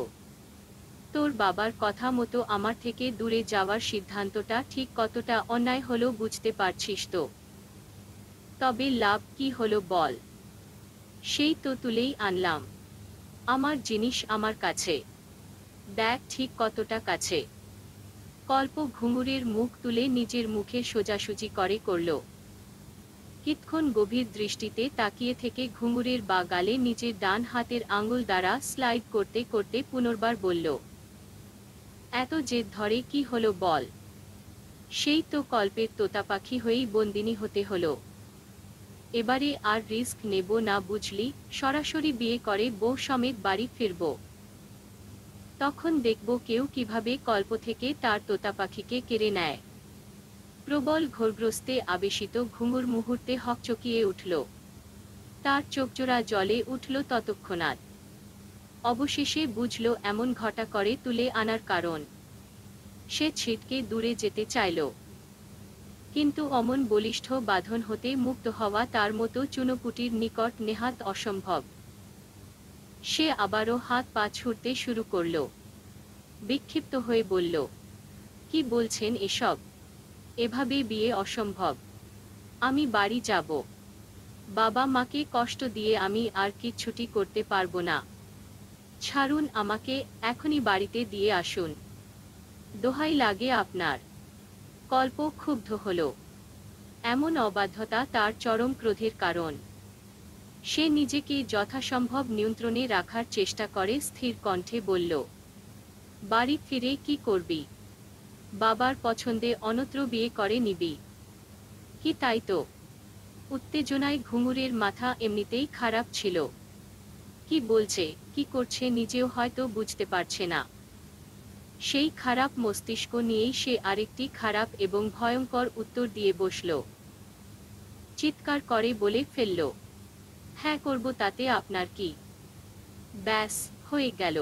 তোর বাবার কথা মতো আমার থেকে দূরে যাওয়ার সিদ্ধান্তটা ঠিক কতটা অন্যায় হলো বুঝতে পারছিস তো তবে লাভ কি হলো বল সেই তো তুলেই আনলাম আমার জিনিস আমার কাছে দেখ ঠিক কতটা কাছে কল্প ঘুঙুরের মুখ তুলে নিজের মুখে সোজাসুজি করে করল কিতক্ষণ গভীর দৃষ্টিতে তাকিয়ে থেকে ঘুঙুরের বা গালে নিজের ডান হাতের আঙুল দ্বারা স্লাইড করতে করতে পুনর্বার বলল এত জেদ ধরে কি হলো বল সেই তো কল্পের তোতা পাখি হয়েই বন্দিনী হতে হলো এবারে আর রিস্ক নেব না বুঝলি সরাসরি বিয়ে করে বউ সমেত বাড়ি ফিরব তখন দেখব কেউ কিভাবে কল্প থেকে তার তোতা পাখিকে কেড়ে নেয় প্রবল ঘোরগ্রস্তে আবেশিত ঘুঙুর মুহূর্তে হকচকিয়ে উঠল তার চোখজোড়া জলে উঠল ততক্ষণাৎ অবশেষে বুঝল এমন ঘটা করে তুলে আনার কারণ সে ছিটকে দূরে যেতে চাইল কিন্তু অমন বলিষ্ঠ বাঁধন হতে মুক্ত হওয়া তার মতো চুনোপুটির নিকট নেহাত অসম্ভব সে আবারও হাত পা ছুটতে শুরু করল বিক্ষিপ্ত হয়ে বলল কি বলছেন এসব এভাবে বিয়ে অসম্ভব আমি বাড়ি যাব বাবা মাকে কষ্ট দিয়ে আমি আর কিছুটি করতে পারবো না ছাড়ুন আমাকে এখনই বাড়িতে দিয়ে আসুন দোহাই লাগে আপনার কল্প ক্ষুব্ধ হল এমন অবাধ্যতা তার চরম ক্রোধের কারণ সে নিজেকে যথাসম্ভব নিয়ন্ত্রণে রাখার চেষ্টা করে স্থির কণ্ঠে বলল বাড়ি ফিরে কি করবি বাবার পছন্দে অনত্র বিয়ে করে নিবি কি তাই তো উত্তেজনায় ঘুঙুরের মাথা এমনিতেই খারাপ ছিল কি বলছে কি করছে নিজেও হয়তো বুঝতে পারছে না সেই খারাপ মস্তিষ্ক নিয়েই সে আরেকটি খারাপ এবং ভয়ঙ্কর উত্তর দিয়ে বসল চিৎকার করে বলে ফেলল হ্যাঁ করব তাতে আপনার কি ব্যাস হয়ে গেল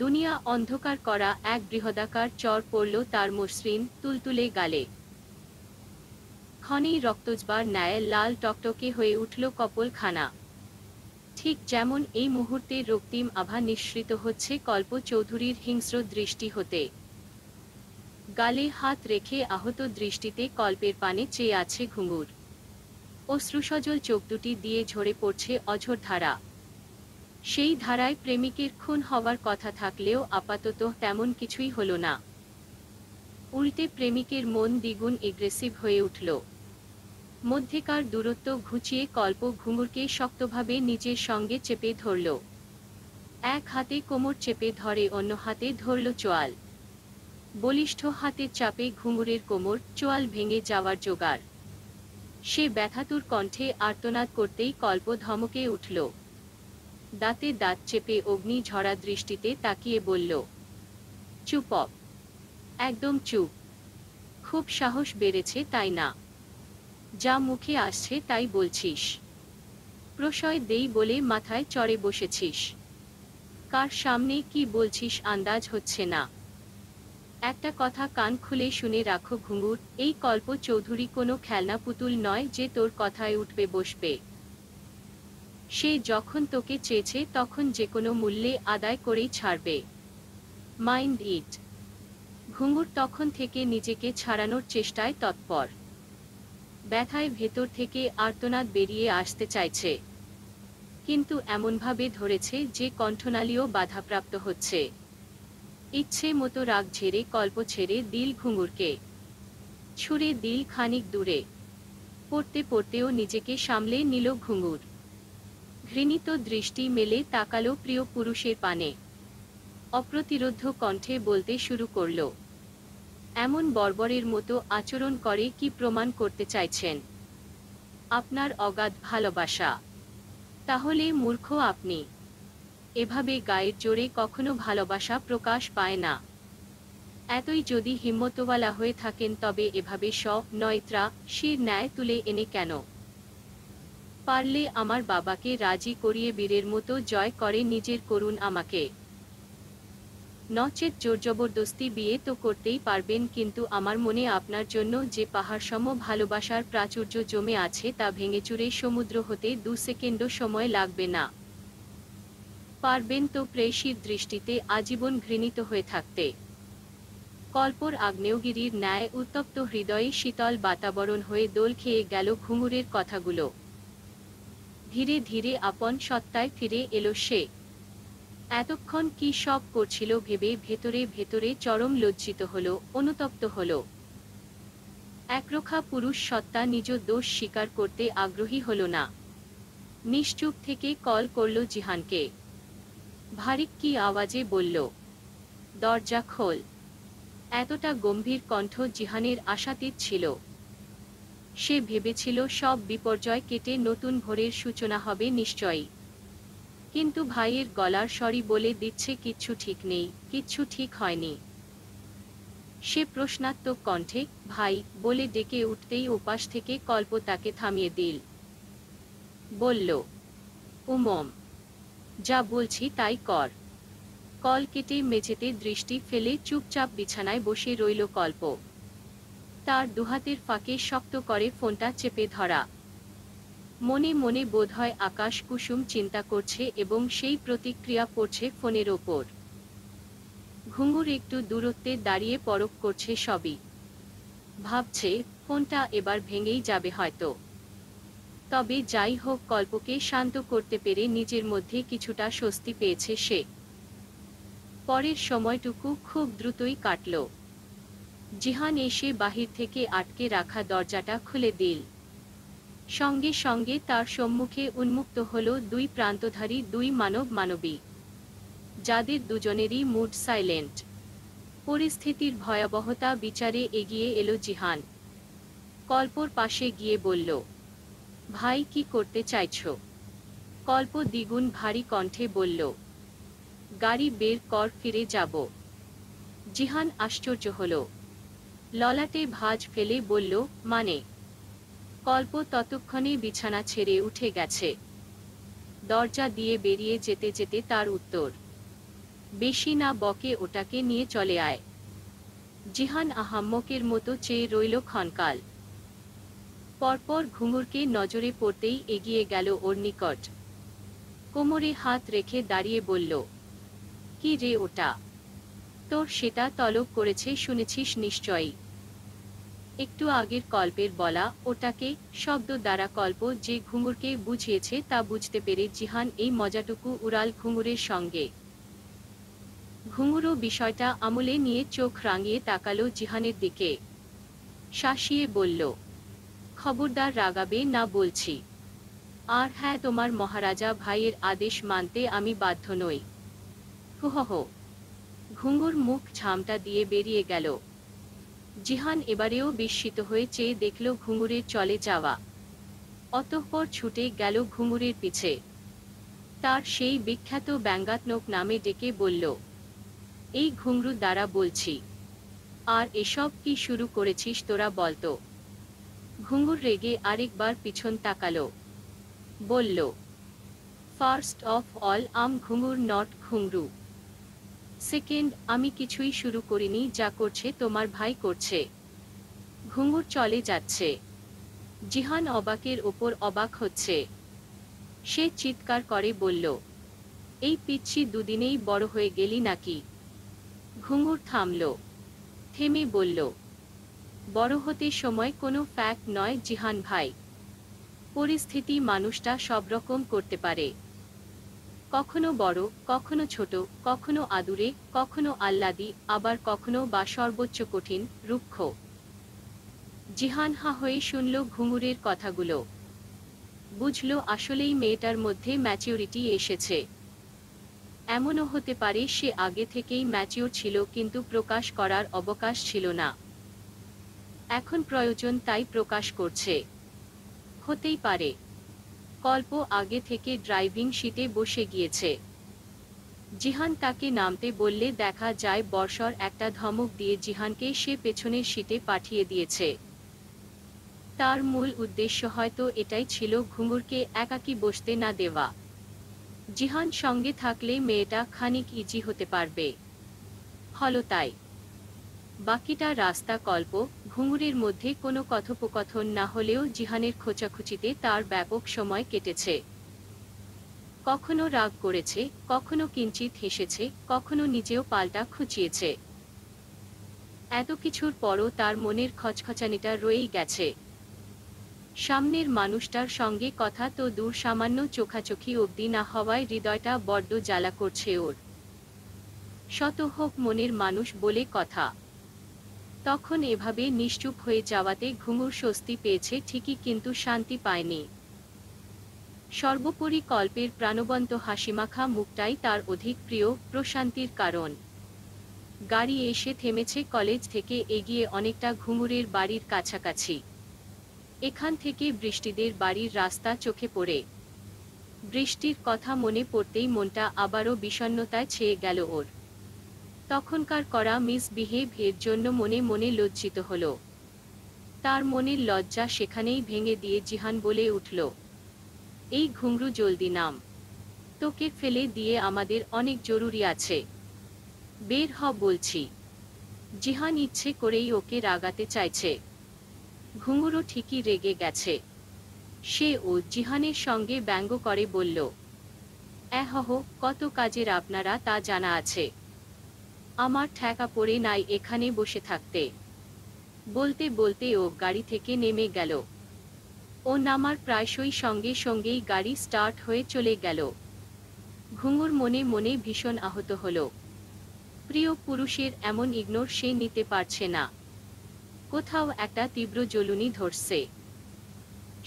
দুনিয়া অন্ধকার করা এক বৃহদাকার চর পড়ল তার মসৃণ তুলতুলে গালে খনি রক্তজবার ন্যায় লাল টকটকে হয়ে উঠল কপলখানা ঠিক যেমন এই মুহূর্তে রক্তিম আভা নিঃসৃত হচ্ছে কল্প চৌধুরীর হিংস্র দৃষ্টি হতে গালে হাত রেখে আহত দৃষ্টিতে কল্পের পানে চেয়ে আছে ঘুঙুর অশ্রুসজল চোখ দুটি দিয়ে ঝরে পড়ছে অঝোর ধারা সেই ধারায় প্রেমিকের খুন হওয়ার কথা থাকলেও আপাতত তেমন কিছুই হল না উল্টে প্রেমিকের মন দ্বিগুণ এগ্রেসিভ হয়ে উঠল মধ্যেকার দূরত্ব ঘুচিয়ে কল্প ঘুঙুরকে শক্তভাবে নিজের সঙ্গে চেপে ধরল এক হাতে কোমর চেপে ধরে অন্য হাতে ধরল চোয়াল বলিষ্ঠ হাতে চাপে ঘুঙুরের কোমর চোয়াল ভেঙে যাওয়ার জোগাড় সে ব্যথাতুর কণ্ঠে আর্তনাদ করতেই কল্প ধমকে উঠল দাঁতে দাঁত চেপে অগ্নি ঝরা দৃষ্টিতে তাকিয়ে বলল চুপ একদম চুপ খুব সাহস বেড়েছে তাই না যা মুখে আসছে তাই বলছিস প্রশয় দেই বলে মাথায় চড়ে বসেছিস কার সামনে কি বলছিস আন্দাজ হচ্ছে না একটা কথা কান খুলে শুনে রাখো ঘুঙুর এই কল্প চৌধুরী কোনো খেলনা পুতুল নয় যে তোর কথায় উঠবে বসবে সে যখন তোকে চেয়েছে তখন যে কোনো মূল্যে আদায় করেই ছাড়বে মাইন্ড ইট ঘুঙুর তখন থেকে নিজেকে ছাড়ানোর চেষ্টায় তৎপর ব্যথায় ভেতর থেকে আর্তনাদ বেরিয়ে আসতে চাইছে কিন্তু এমনভাবে ধরেছে যে কণ্ঠনালীও বাধাপ্রাপ্ত হচ্ছে ইচ্ছে মতো রাগ ঝেড়ে কল্প ছেড়ে দিল ঘুঙুরকে ছুঁড়ে দিল খানিক দূরে পড়তে পড়তেও নিজেকে সামলে নিল ঘুঙুর ঘৃণিত দৃষ্টি মেলে তাকালো প্রিয় পুরুষের পানে অপ্রতিরোধ কণ্ঠে বলতে শুরু করলো এমন বর্বরের মতো আচরণ করে কি প্রমাণ করতে চাইছেন আপনার অগাধ ভালোবাসা তাহলে মূর্খ আপনি এভাবে গায়ের জোরে কখনো ভালোবাসা প্রকাশ পায় না এতই যদি হিম্মতওয়ালা হয়ে থাকেন তবে এভাবে স নয়ত্রা শির ন্যায় তুলে এনে কেন পারলে আমার বাবাকে রাজি করিয়ে বীরের মতো জয় করে নিজের করুন আমাকে নচেত জোরজবরদস্তি বিয়ে তো করতেই পারবেন কিন্তু আমার মনে আপনার জন্য যে সম ভালোবাসার প্রাচুর্য জমে আছে তা ভেঙেচুরে সমুদ্র হতে দু সেকেন্ডও সময় লাগবে না পারবেন তো প্রেসির দৃষ্টিতে আজীবন ঘৃণিত হয়ে থাকতে কল্পর আগ্নেয়গিরির ন্যায় উত্তপ্ত হৃদয়ে শীতল বাতাবরণ হয়ে দোল খেয়ে গেল ঘুঙুরের কথাগুলো ধীরে ধীরে আপন সত্তায় ফিরে এলো সে এতক্ষণ কি সব করছিল ভেবে ভেতরে ভেতরে চরম লজ্জিত হল অনুতপ্ত হল একরখা পুরুষ সত্তা নিজ দোষ স্বীকার করতে আগ্রহী হল না নিশ্চুপ থেকে কল করল জিহানকে ভারিক কি আওয়াজে বলল দরজা খোল এতটা গম্ভীর কণ্ঠ জিহানের আশাতীত ছিল সে ভেবেছিল সব বিপর্যয় কেটে নতুন ভোরের সূচনা হবে নিশ্চয়ই কিন্তু ভাইয়ের গলার স্বরই বলে দিচ্ছে কিচ্ছু ঠিক নেই কিচ্ছু ঠিক হয়নি সে প্রশ্নাত্মক কণ্ঠে ভাই বলে ডেকে উঠতেই উপাস থেকে কল্প তাকে থামিয়ে দিল বলল উমম যা বলছি তাই কর কল কেটে মেঝেতে দৃষ্টি ফেলে চুপচাপ বিছানায় বসে রইল কল্প তার দুহাতের ফাঁকে শক্ত করে ফোনটা চেপে ধরা মনে মনে বোধহয় আকাশ কুসুম চিন্তা করছে এবং সেই প্রতিক্রিয়া পড়ছে ফোনের ওপর ঘুঙুর একটু দূরত্বে দাঁড়িয়ে পরক করছে সবই ভাবছে ফোনটা এবার ভেঙেই যাবে হয়তো তবে যাই হোক কল্পকে শান্ত করতে পেরে নিজের মধ্যে কিছুটা স্বস্তি পেয়েছে সে পরের সময়টুকু খুব দ্রুতই কাটল জিহান এসে বাহির থেকে আটকে রাখা দরজাটা খুলে দিল সঙ্গে সঙ্গে তার সম্মুখে উন্মুক্ত হল দুই প্রান্তধারী দুই মানব মানবী যাদের দুজনেরই মুড সাইলেন্ট পরিস্থিতির ভয়াবহতা বিচারে এগিয়ে এলো জিহান কল্পর পাশে গিয়ে বলল ভাই কি করতে চাইছ কল্প দ্বিগুণ ভারী কণ্ঠে বলল গাড়ি বের কর ফিরে যাব জিহান আশ্চর্য হল ললাটে ভাজ ফেলে বলল মানে কল্প ততক্ষণে বিছানা ছেড়ে উঠে গেছে দরজা দিয়ে বেরিয়ে যেতে যেতে তার উত্তর বেশি না বকে ওটাকে নিয়ে চলে আয় জিহান আহাম্মকের মতো চেয়ে রইল ক্ষণকাল পরপর ঘুঙুরকে নজরে পড়তেই এগিয়ে গেল ওর নিকট কোমরে হাত রেখে দাঁড়িয়ে বলল কি রে ওটা তোর সেটা তলব করেছে শুনেছিস নিশ্চয়ই একটু আগের কল্পের বলা ওটাকে শব্দ দ্বারা কল্প যে ঘুঙুরকে বুঝিয়েছে তা বুঝতে পেরে জিহান এই মজাটুকু উড়াল ঘুঙুরের সঙ্গে ঘুঙুরও বিষয়টা আমলে নিয়ে চোখ রাঙিয়ে তাকালো জিহানের দিকে শাসিয়ে বলল খবরদার রাগাবে না বলছি আর হ্যাঁ তোমার মহারাজা ভাইয়ের আদেশ মানতে আমি বাধ্য নই হুহ ঘুঙুর মুখ ঝামটা দিয়ে বেরিয়ে গেল জিহান এবারেও বিস্মিত হয়ে চেয়ে দেখল ঘুঙুরে চলে যাওয়া অতঃপর ছুটে গেল ঘুঙুরের পিছে তার সেই বিখ্যাত ব্যঙ্গাত্মক নামে ডেকে বলল এই ঘুঙরু দ্বারা বলছি আর এসব কি শুরু করেছিস তোরা বলতো ঘুঙুর রেগে আরেকবার পিছন তাকালো বলল ফার্স্ট অফ অল আম ঘুঙুর নট ঘুঙরু সেকেন্ড আমি কিছুই শুরু করিনি যা করছে তোমার ভাই করছে ঘুঙুর চলে যাচ্ছে জিহান অবাকের ওপর অবাক হচ্ছে সে চিৎকার করে বলল এই পিচ্ছি দুদিনেই বড় হয়ে গেলি নাকি ঘুঙুর থামল থেমে বলল বড় হতে সময় কোনো ফ্যাক্ট নয় জিহান ভাই পরিস্থিতি মানুষটা সব রকম করতে পারে কখনো বড় কখনো ছোট কখনো আদুরে কখনো আল্লাদি আবার কখনো বা সর্বোচ্চ কঠিন রুক্ষ জিহান হা হয়ে শুনল ঘুঙুরের কথাগুলো বুঝল আসলেই মেয়েটার মধ্যে ম্যাচিউরিটি এসেছে এমনও হতে পারে সে আগে থেকেই ম্যাচিওর ছিল কিন্তু প্রকাশ করার অবকাশ ছিল না এখন প্রয়োজন তাই প্রকাশ করছে হতেই পারে প্রকল্প আগে থেকে ড্রাইভিং শীতে বসে গিয়েছে জিহান তাকে নামতে বললে দেখা যায় বর্ষর একটা ধমক দিয়ে জিহানকে সে পেছনের শীতে পাঠিয়ে দিয়েছে তার মূল উদ্দেশ্য হয়তো এটাই ছিল ঘুঙুরকে একাকি বসতে না দেওয়া জিহান সঙ্গে থাকলে মেয়েটা খানিক ইজি হতে পারবে হলো তাই বাকিটা রাস্তা কল্প ঘুঙুরের মধ্যে কোনো কথোপকথন না হলেও জিহানের খোঁচাখুচিতে তার ব্যাপক সময় কেটেছে কখনো রাগ করেছে কখনো কিঞ্চিত হেসেছে কখনো নিজেও পাল্টা খুঁচিয়েছে এত কিছুর পরও তার মনের খচখচানিটা রয়েই গেছে সামনের মানুষটার সঙ্গে কথা তো দূর সামান্য চোখাচোখি অবধি না হওয়ায় হৃদয়টা বড্ড জ্বালা করছে ওর শত হোক মনের মানুষ বলে কথা তখন এভাবে নিশ্চুপ হয়ে যাওয়াতে ঘুঙুর স্বস্তি পেয়েছে ঠিকই কিন্তু শান্তি পায়নি সর্বোপরি কল্পের প্রাণবন্ত হাসিমাখা মুখটাই তার অধিক প্রিয় প্রশান্তির কারণ গাড়ি এসে থেমেছে কলেজ থেকে এগিয়ে অনেকটা ঘুঙুরের বাড়ির কাছাকাছি এখান থেকে বৃষ্টিদের বাড়ির রাস্তা চোখে পড়ে বৃষ্টির কথা মনে পড়তেই মনটা আবারও বিষণ্নতায় ছেয়ে গেল ওর তখনকার করা মিসবিহেভের জন্য মনে মনে লজ্জিত হল তার মনের লজ্জা সেখানেই ভেঙে দিয়ে জিহান বলে উঠল এই ঘুংরু জলদি নাম তোকে ফেলে দিয়ে আমাদের অনেক জরুরি আছে বের হ বলছি জিহান ইচ্ছে করেই ওকে রাগাতে চাইছে ঘুঙুরও ঠিকই রেগে গেছে সে ও জিহানের সঙ্গে ব্যঙ্গ করে বলল এহহ কত কাজের আপনারা তা জানা আছে আমার ঠেকা পড়ে নাই এখানে বসে থাকতে বলতে বলতে ও গাড়ি থেকে নেমে গেল ও নামার প্রায়শই সঙ্গে সঙ্গেই গাড়ি স্টার্ট হয়ে চলে গেল ঘুঙুর মনে মনে ভীষণ আহত হল প্রিয় পুরুষের এমন ইগনোর সে নিতে পারছে না কোথাও একটা তীব্র জ্বলুনি ধরছে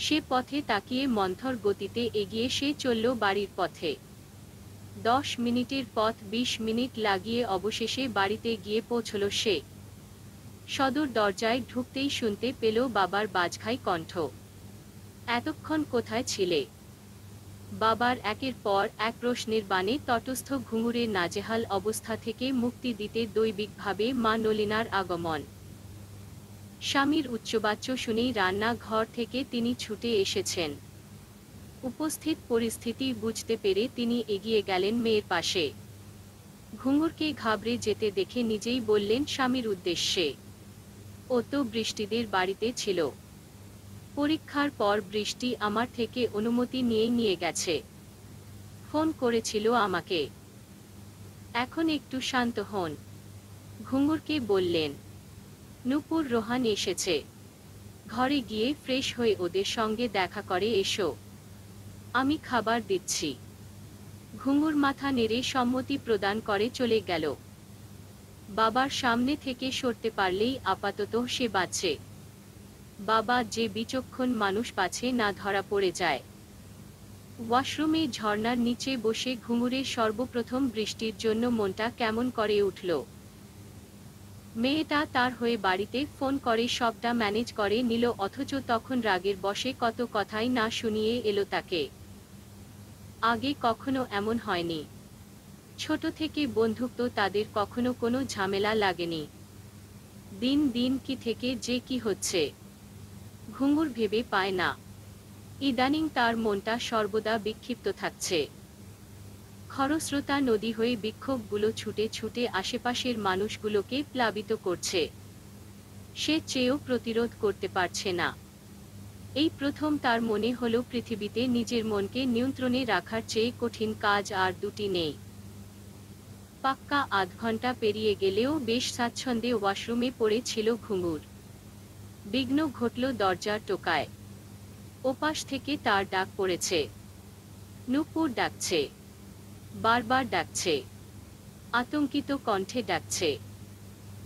সে পথে তাকিয়ে মন্থর গতিতে এগিয়ে সে চলল বাড়ির পথে দশ মিনিটের পথ ২০ মিনিট লাগিয়ে অবশেষে বাড়িতে গিয়ে পৌঁছল সে সদর দরজায় ঢুকতেই শুনতে পেল বাবার বাজখাই কণ্ঠ এতক্ষণ কোথায় ছিলে বাবার একের পর এক প্রশ্নের বাণে তটস্থ ঘুঙুরে নাজেহাল অবস্থা থেকে মুক্তি দিতে দৈবিকভাবে মা নলিনার আগমন স্বামীর উচ্চবাচ্য শুনেই রান্নাঘর থেকে তিনি ছুটে এসেছেন উপস্থিত পরিস্থিতি বুঝতে পেরে তিনি এগিয়ে গেলেন মেয়ের পাশে ঘুঙুরকে ঘাবড়ে যেতে দেখে নিজেই বললেন স্বামীর উদ্দেশ্যে ও তো বৃষ্টিদের বাড়িতে ছিল পরীক্ষার পর বৃষ্টি আমার থেকে অনুমতি নিয়ে নিয়ে গেছে ফোন করেছিল আমাকে এখন একটু শান্ত হন ঘুঙুরকে বললেন নুপুর রোহান এসেছে ঘরে গিয়ে ফ্রেশ হয়ে ওদের সঙ্গে দেখা করে এসো আমি খাবার দিচ্ছি ঘুঙুর মাথা নেড়ে সম্মতি প্রদান করে চলে গেল বাবার সামনে থেকে সরতে পারলেই আপাতত সে বাঁচে বাবা যে বিচক্ষণ মানুষ পাছে না ধরা পড়ে যায় ওয়াশরুমে ঝর্নার নিচে বসে ঘুঙুরের সর্বপ্রথম বৃষ্টির জন্য মনটা কেমন করে উঠল মেয়েটা তার হয়ে বাড়িতে ফোন করে সবটা ম্যানেজ করে নিল অথচ তখন রাগের বসে কত কথাই না শুনিয়ে এলো তাকে আগে কখনো এমন হয়নি ছোট থেকে বন্ধুত্ব তাদের কখনো কোনো ঝামেলা লাগেনি দিন দিন কি থেকে যে কি হচ্ছে ঘুঙুর ভেবে পায় না ইদানিং তার মনটা সর্বদা বিক্ষিপ্ত থাকছে খরস্রোতা নদী হয়ে বিক্ষোভগুলো ছুটে ছুটে আশেপাশের মানুষগুলোকে প্লাবিত করছে সে চেয়েও প্রতিরোধ করতে পারছে না এই প্রথম তার মনে হল পৃথিবীতে নিজের মনকে নিয়ন্ত্রণে রাখার চেয়ে কঠিন কাজ আর দুটি নেই পাক্কা আধ ঘন্টা পেরিয়ে গেলেও বেশ স্বাচ্ছন্দ্যে ওয়াশরুমে পড়েছিল ঘুঙুর বিঘ্ন ঘটল দরজার টোকায় ওপাশ থেকে তার ডাক পড়েছে নুপুর ডাকছে বারবার ডাকছে আতঙ্কিত কণ্ঠে ডাকছে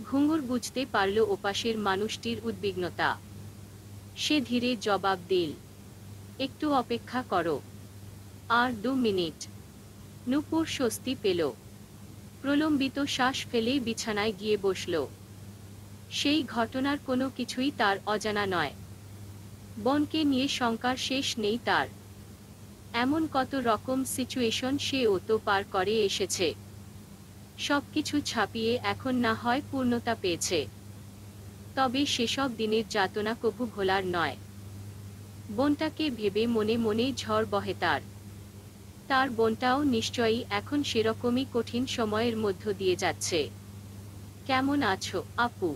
ঘুঙুর বুঝতে পারল ওপাশের মানুষটির উদ্বিগ্নতা সে ধীরে জবাব দিল একটু অপেক্ষা করো আর দু মিনিট নূপুর স্বস্তি পেল প্রলম্বিত শ্বাস ফেলে বিছানায় গিয়ে বসল সেই ঘটনার কোনো কিছুই তার অজানা নয় বনকে নিয়ে শঙ্কার শেষ নেই তার এমন কত রকম সিচুয়েশন সে তো পার করে এসেছে সবকিছু ছাপিয়ে এখন না হয় পূর্ণতা পেয়েছে তবে সেসব দিনের যাতনা কভু ভোলার নয় বোনটাকে ভেবে মনে মনে ঝড় বহে তার তার বোনটাও নিশ্চয়ই এখন সেরকমই কঠিন সময়ের মধ্য দিয়ে যাচ্ছে কেমন আছো আপু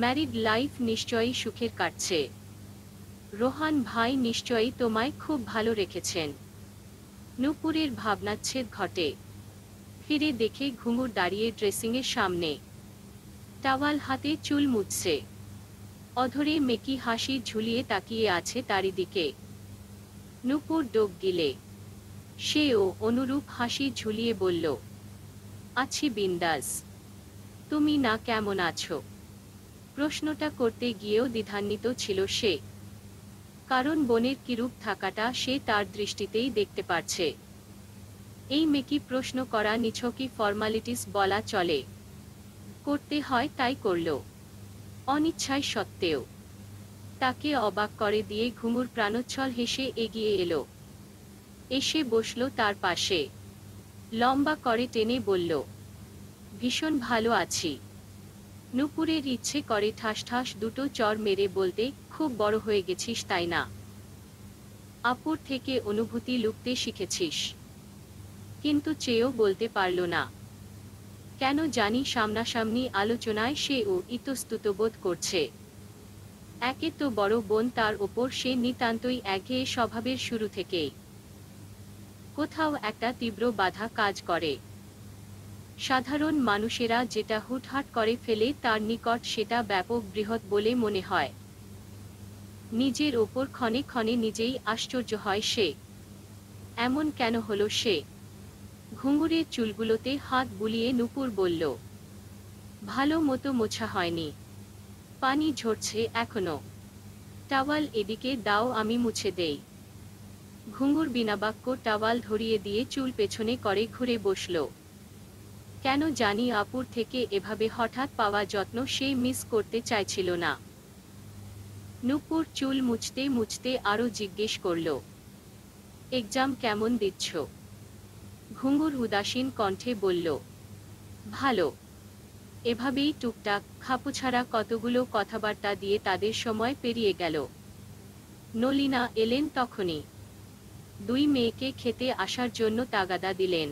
ম্যারিড লাইফ নিশ্চয়ই সুখের কাটছে রোহান ভাই নিশ্চয়ই তোমায় খুব ভালো রেখেছেন নূপুরের ভাবনাচ্ছেদ ঘটে ফিরে দেখে ঘুঙুর দাঁড়িয়ে ড্রেসিংয়ের সামনে টাওয়াল হাতে চুল মুছছে অধরে মেকি হাসি ঝুলিয়ে তাকিয়ে আছে তারি দিকে নুপুর ডোক গিলে সেও অনুরূপ হাসি ঝুলিয়ে বলল আছি বিন্দাস তুমি না কেমন আছো প্রশ্নটা করতে গিয়েও দ্বিধান্বিত ছিল সে কারণ বনের কিরূপ থাকাটা সে তার দৃষ্টিতেই দেখতে পারছে এই মেকি প্রশ্ন করা নিছকি ফর্মালিটিস বলা চলে করতে হয় তাই করল অনিচ্ছায় সত্ত্বেও তাকে অবাক করে দিয়ে ঘুমুর প্রাণোচ্ছল হেসে এগিয়ে এলো এসে বসল তার পাশে লম্বা করে টেনে বলল ভীষণ ভালো আছি নুপুরের ইচ্ছে করে ঠাস ঠাস দুটো চর মেরে বলতে খুব বড় হয়ে গেছিস তাই না আপুর থেকে অনুভূতি লুকতে শিখেছিস কিন্তু চেয়েও বলতে পারল না কেন জানি সামনাসামনি আলোচনায় সে ও ইতস্তুত বোধ করছে একে তো বড় বোন তার ওপর সে নিতান্তই একঘেয়ে স্বভাবের শুরু থেকেই কোথাও একটা তীব্র বাধা কাজ করে সাধারণ মানুষেরা যেটা হুটহাট করে ফেলে তার নিকট সেটা ব্যাপক বৃহৎ বলে মনে হয় নিজের ওপর ক্ষণে ক্ষণে নিজেই আশ্চর্য হয় সে এমন কেন হলো সে ঘুঙুরের চুলগুলোতে হাত বুলিয়ে নুপুর বলল ভালো মতো মোছা হয়নি পানি ঝরছে এখনো টাওয়াল এদিকে দাও আমি মুছে দেই ঘুঙুর বিনাবাক্য টাওয়াল ধরিয়ে দিয়ে চুল পেছনে করে ঘুরে বসল কেন জানি আপুর থেকে এভাবে হঠাৎ পাওয়া যত্ন সে মিস করতে চাইছিল না নুপুর চুল মুছতে মুছতে আরও জিজ্ঞেস করল এক্সাম কেমন দিচ্ছ ঘুঙুর উদাসীন কণ্ঠে বলল ভালো এভাবেই টুকটাক খাপুছাড়া কতগুলো কথাবার্তা দিয়ে তাদের সময় পেরিয়ে গেল নলিনা এলেন তখনই দুই মেয়েকে খেতে আসার জন্য তাগাদা দিলেন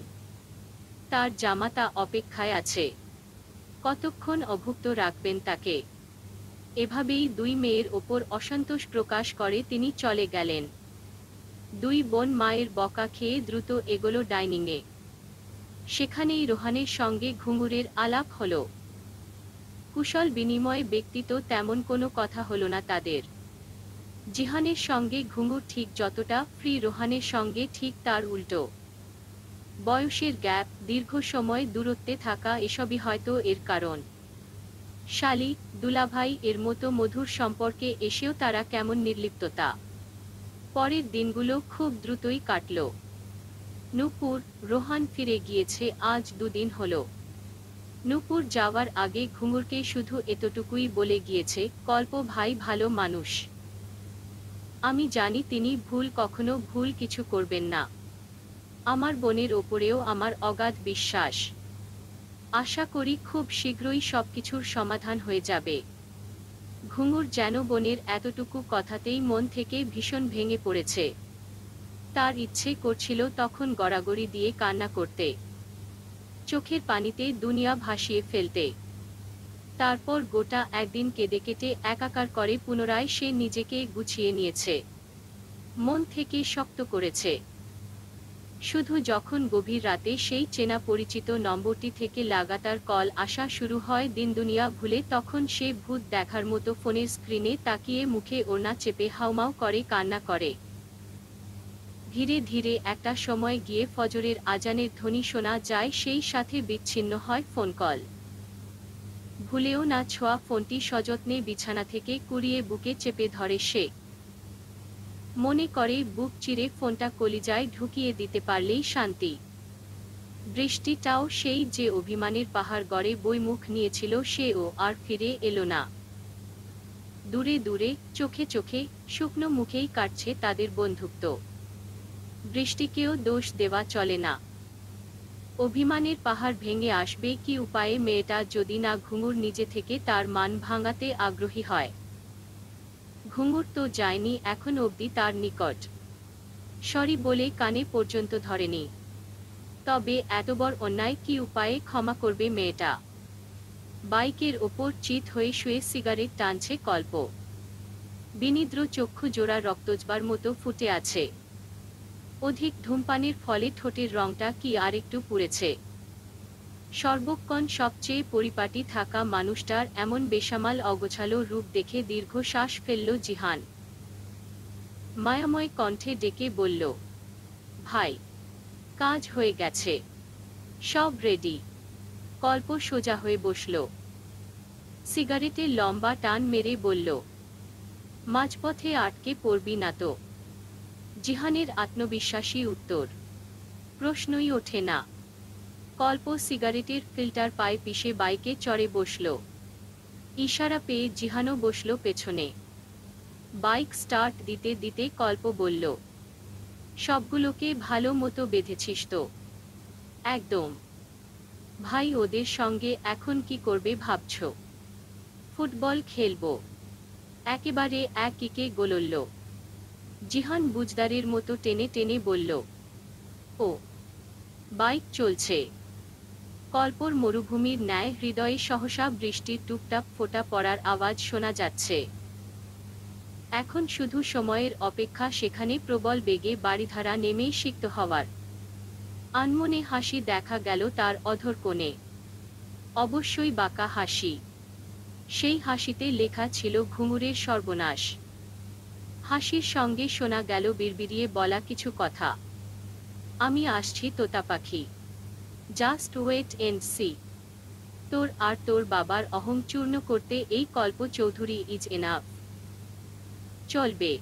তার জামাতা অপেক্ষায় আছে কতক্ষণ অভুক্ত রাখবেন তাকে এভাবেই দুই মেয়ের ওপর অসন্তোষ প্রকাশ করে তিনি চলে গেলেন দুই বোন মায়ের বকা খেয়ে দ্রুত এগোলো ডাইনিংয়ে সেখানেই রোহানের সঙ্গে ঘুঙুরের আলাপ হল কুশল বিনিময়ে ব্যক্তিত তেমন কোনো কথা হলো না তাদের জিহানের সঙ্গে ঘুঙুর ঠিক যতটা ফ্রি রোহানের সঙ্গে ঠিক তার উল্টো বয়সের গ্যাপ দীর্ঘ সময় দূরত্বে থাকা এসবই হয়তো এর কারণ শালি দুলাভাই এর মতো মধুর সম্পর্কে এসেও তারা কেমন নির্লিপ্ততা পরের দিনগুলো খুব দ্রুতই কাটল নূপুর রোহান ফিরে গিয়েছে আজ দুদিন হল নূপুর যাওয়ার আগে ঘুঙুরকে শুধু এতটুকুই বলে গিয়েছে কল্প ভাই ভালো মানুষ আমি জানি তিনি ভুল কখনো ভুল কিছু করবেন না আমার বোনের ওপরেও আমার অগাধ বিশ্বাস আশা করি খুব শীঘ্রই সবকিছুর সমাধান হয়ে যাবে ঘুঙুর যেন বোনের এতটুকু কথাতেই মন থেকে ভীষণ ভেঙে পড়েছে তার ইচ্ছে করছিল তখন গড়াগড়ি দিয়ে কান্না করতে চোখের পানিতে দুনিয়া ভাসিয়ে ফেলতে তারপর গোটা একদিন কেঁদে কেটে একাকার করে পুনরায় সে নিজেকে গুছিয়ে নিয়েছে মন থেকে শক্ত করেছে শুধু যখন গভীর রাতে সেই চেনা পরিচিত নম্বরটি থেকে লাগাতার কল আসা শুরু হয় দিন দুনিয়া ভুলে তখন সে ভূত দেখার মতো ফোনের স্ক্রিনে তাকিয়ে মুখে ওনা চেপে হাউমাউ করে কান্না করে ধীরে ধীরে একটা সময় গিয়ে ফজরের আজানের ধ্বনি শোনা যায় সেই সাথে বিচ্ছিন্ন হয় ফোন কল ভুলেও না ছোঁয়া ফোনটি সযত্নে বিছানা থেকে কুড়িয়ে বুকে চেপে ধরে সে মনে করে বুক চিরে ফোনটা কলিজায় ঢুকিয়ে দিতে পারলেই শান্তি বৃষ্টিটাও সেই যে অভিমানের পাহাড় গড়ে বইমুখ নিয়েছিল সেও আর ফিরে এলো না দূরে দূরে চোখে চোখে শুকনো মুখেই কাটছে তাদের বন্ধুত্ব বৃষ্টিকেও দোষ দেওয়া চলে না অভিমানের পাহাড় ভেঙে আসবে কি উপায়ে মেয়েটা যদি না ঘুঙুর নিজে থেকে তার মান ভাঙাতে আগ্রহী হয় ঘুঙুর তো যায়নি এখন অবধি তার নিকট সরি বলে কানে পর্যন্ত ধরেনি তবে এত বড় অন্যায় কি উপায়ে ক্ষমা করবে মেয়েটা বাইকের ওপর চিত হয়ে শুয়ে সিগারেট টানছে কল্প বিনিদ্র চক্ষু জোড়া রক্তজবার মতো ফুটে আছে অধিক ধূমপানের ফলে ঠোঁটের রংটা কি আরেকটু পুড়েছে সর্বক্ষণ সবচেয়ে পরিপাটি থাকা মানুষটার এমন বেসামাল অগোছালো রূপ দেখে দীর্ঘ শ্বাস ফেলল জিহান মায়াময় কণ্ঠে ডেকে বলল ভাই কাজ হয়ে গেছে সব রেডি কল্প সোজা হয়ে বসল সিগারেটে লম্বা টান মেরে বলল মাঝপথে আটকে পড়বি না তো জিহানের আত্মবিশ্বাসী উত্তর প্রশ্নই ওঠে না কল্প সিগারেটের ফিল্টার পায়ে পিষে বাইকে চড়ে বসল ইশারা পেয়ে জিহানও বসল পেছনে বাইক স্টার্ট দিতে দিতে কল্প বলল সবগুলোকে ভালো মতো বেঁধেছিস তো একদম ভাই ওদের সঙ্গে এখন কি করবে ভাবছ ফুটবল খেলবো একেবারে এক একে গোলল জিহান বুজদারের মতো টেনে টেনে বলল ও বাইক চলছে কল্পর মরুভূমির ন্যায় হৃদয়ে সহসা বৃষ্টির টুকটাপ ফোটা পড়ার আওয়াজ শোনা যাচ্ছে এখন শুধু সময়ের অপেক্ষা সেখানে প্রবল বেগে বাড়িধারা নেমেই সিক্ত হওয়ার আনমনে হাসি দেখা গেল তার অধর কোণে অবশ্যই বাঁকা হাসি সেই হাসিতে লেখা ছিল ঘুঙুরের সর্বনাশ হাসির সঙ্গে শোনা গেল বিড়বিড়িয়ে বলা কিছু কথা আমি আসছি তোতা পাখি জাস্ট ওয়েট এন্ড সি তোর আর তোর বাবার অহংচূর্ণ করতে এই কল্প চৌধুরী ইজ এনাফ চলবে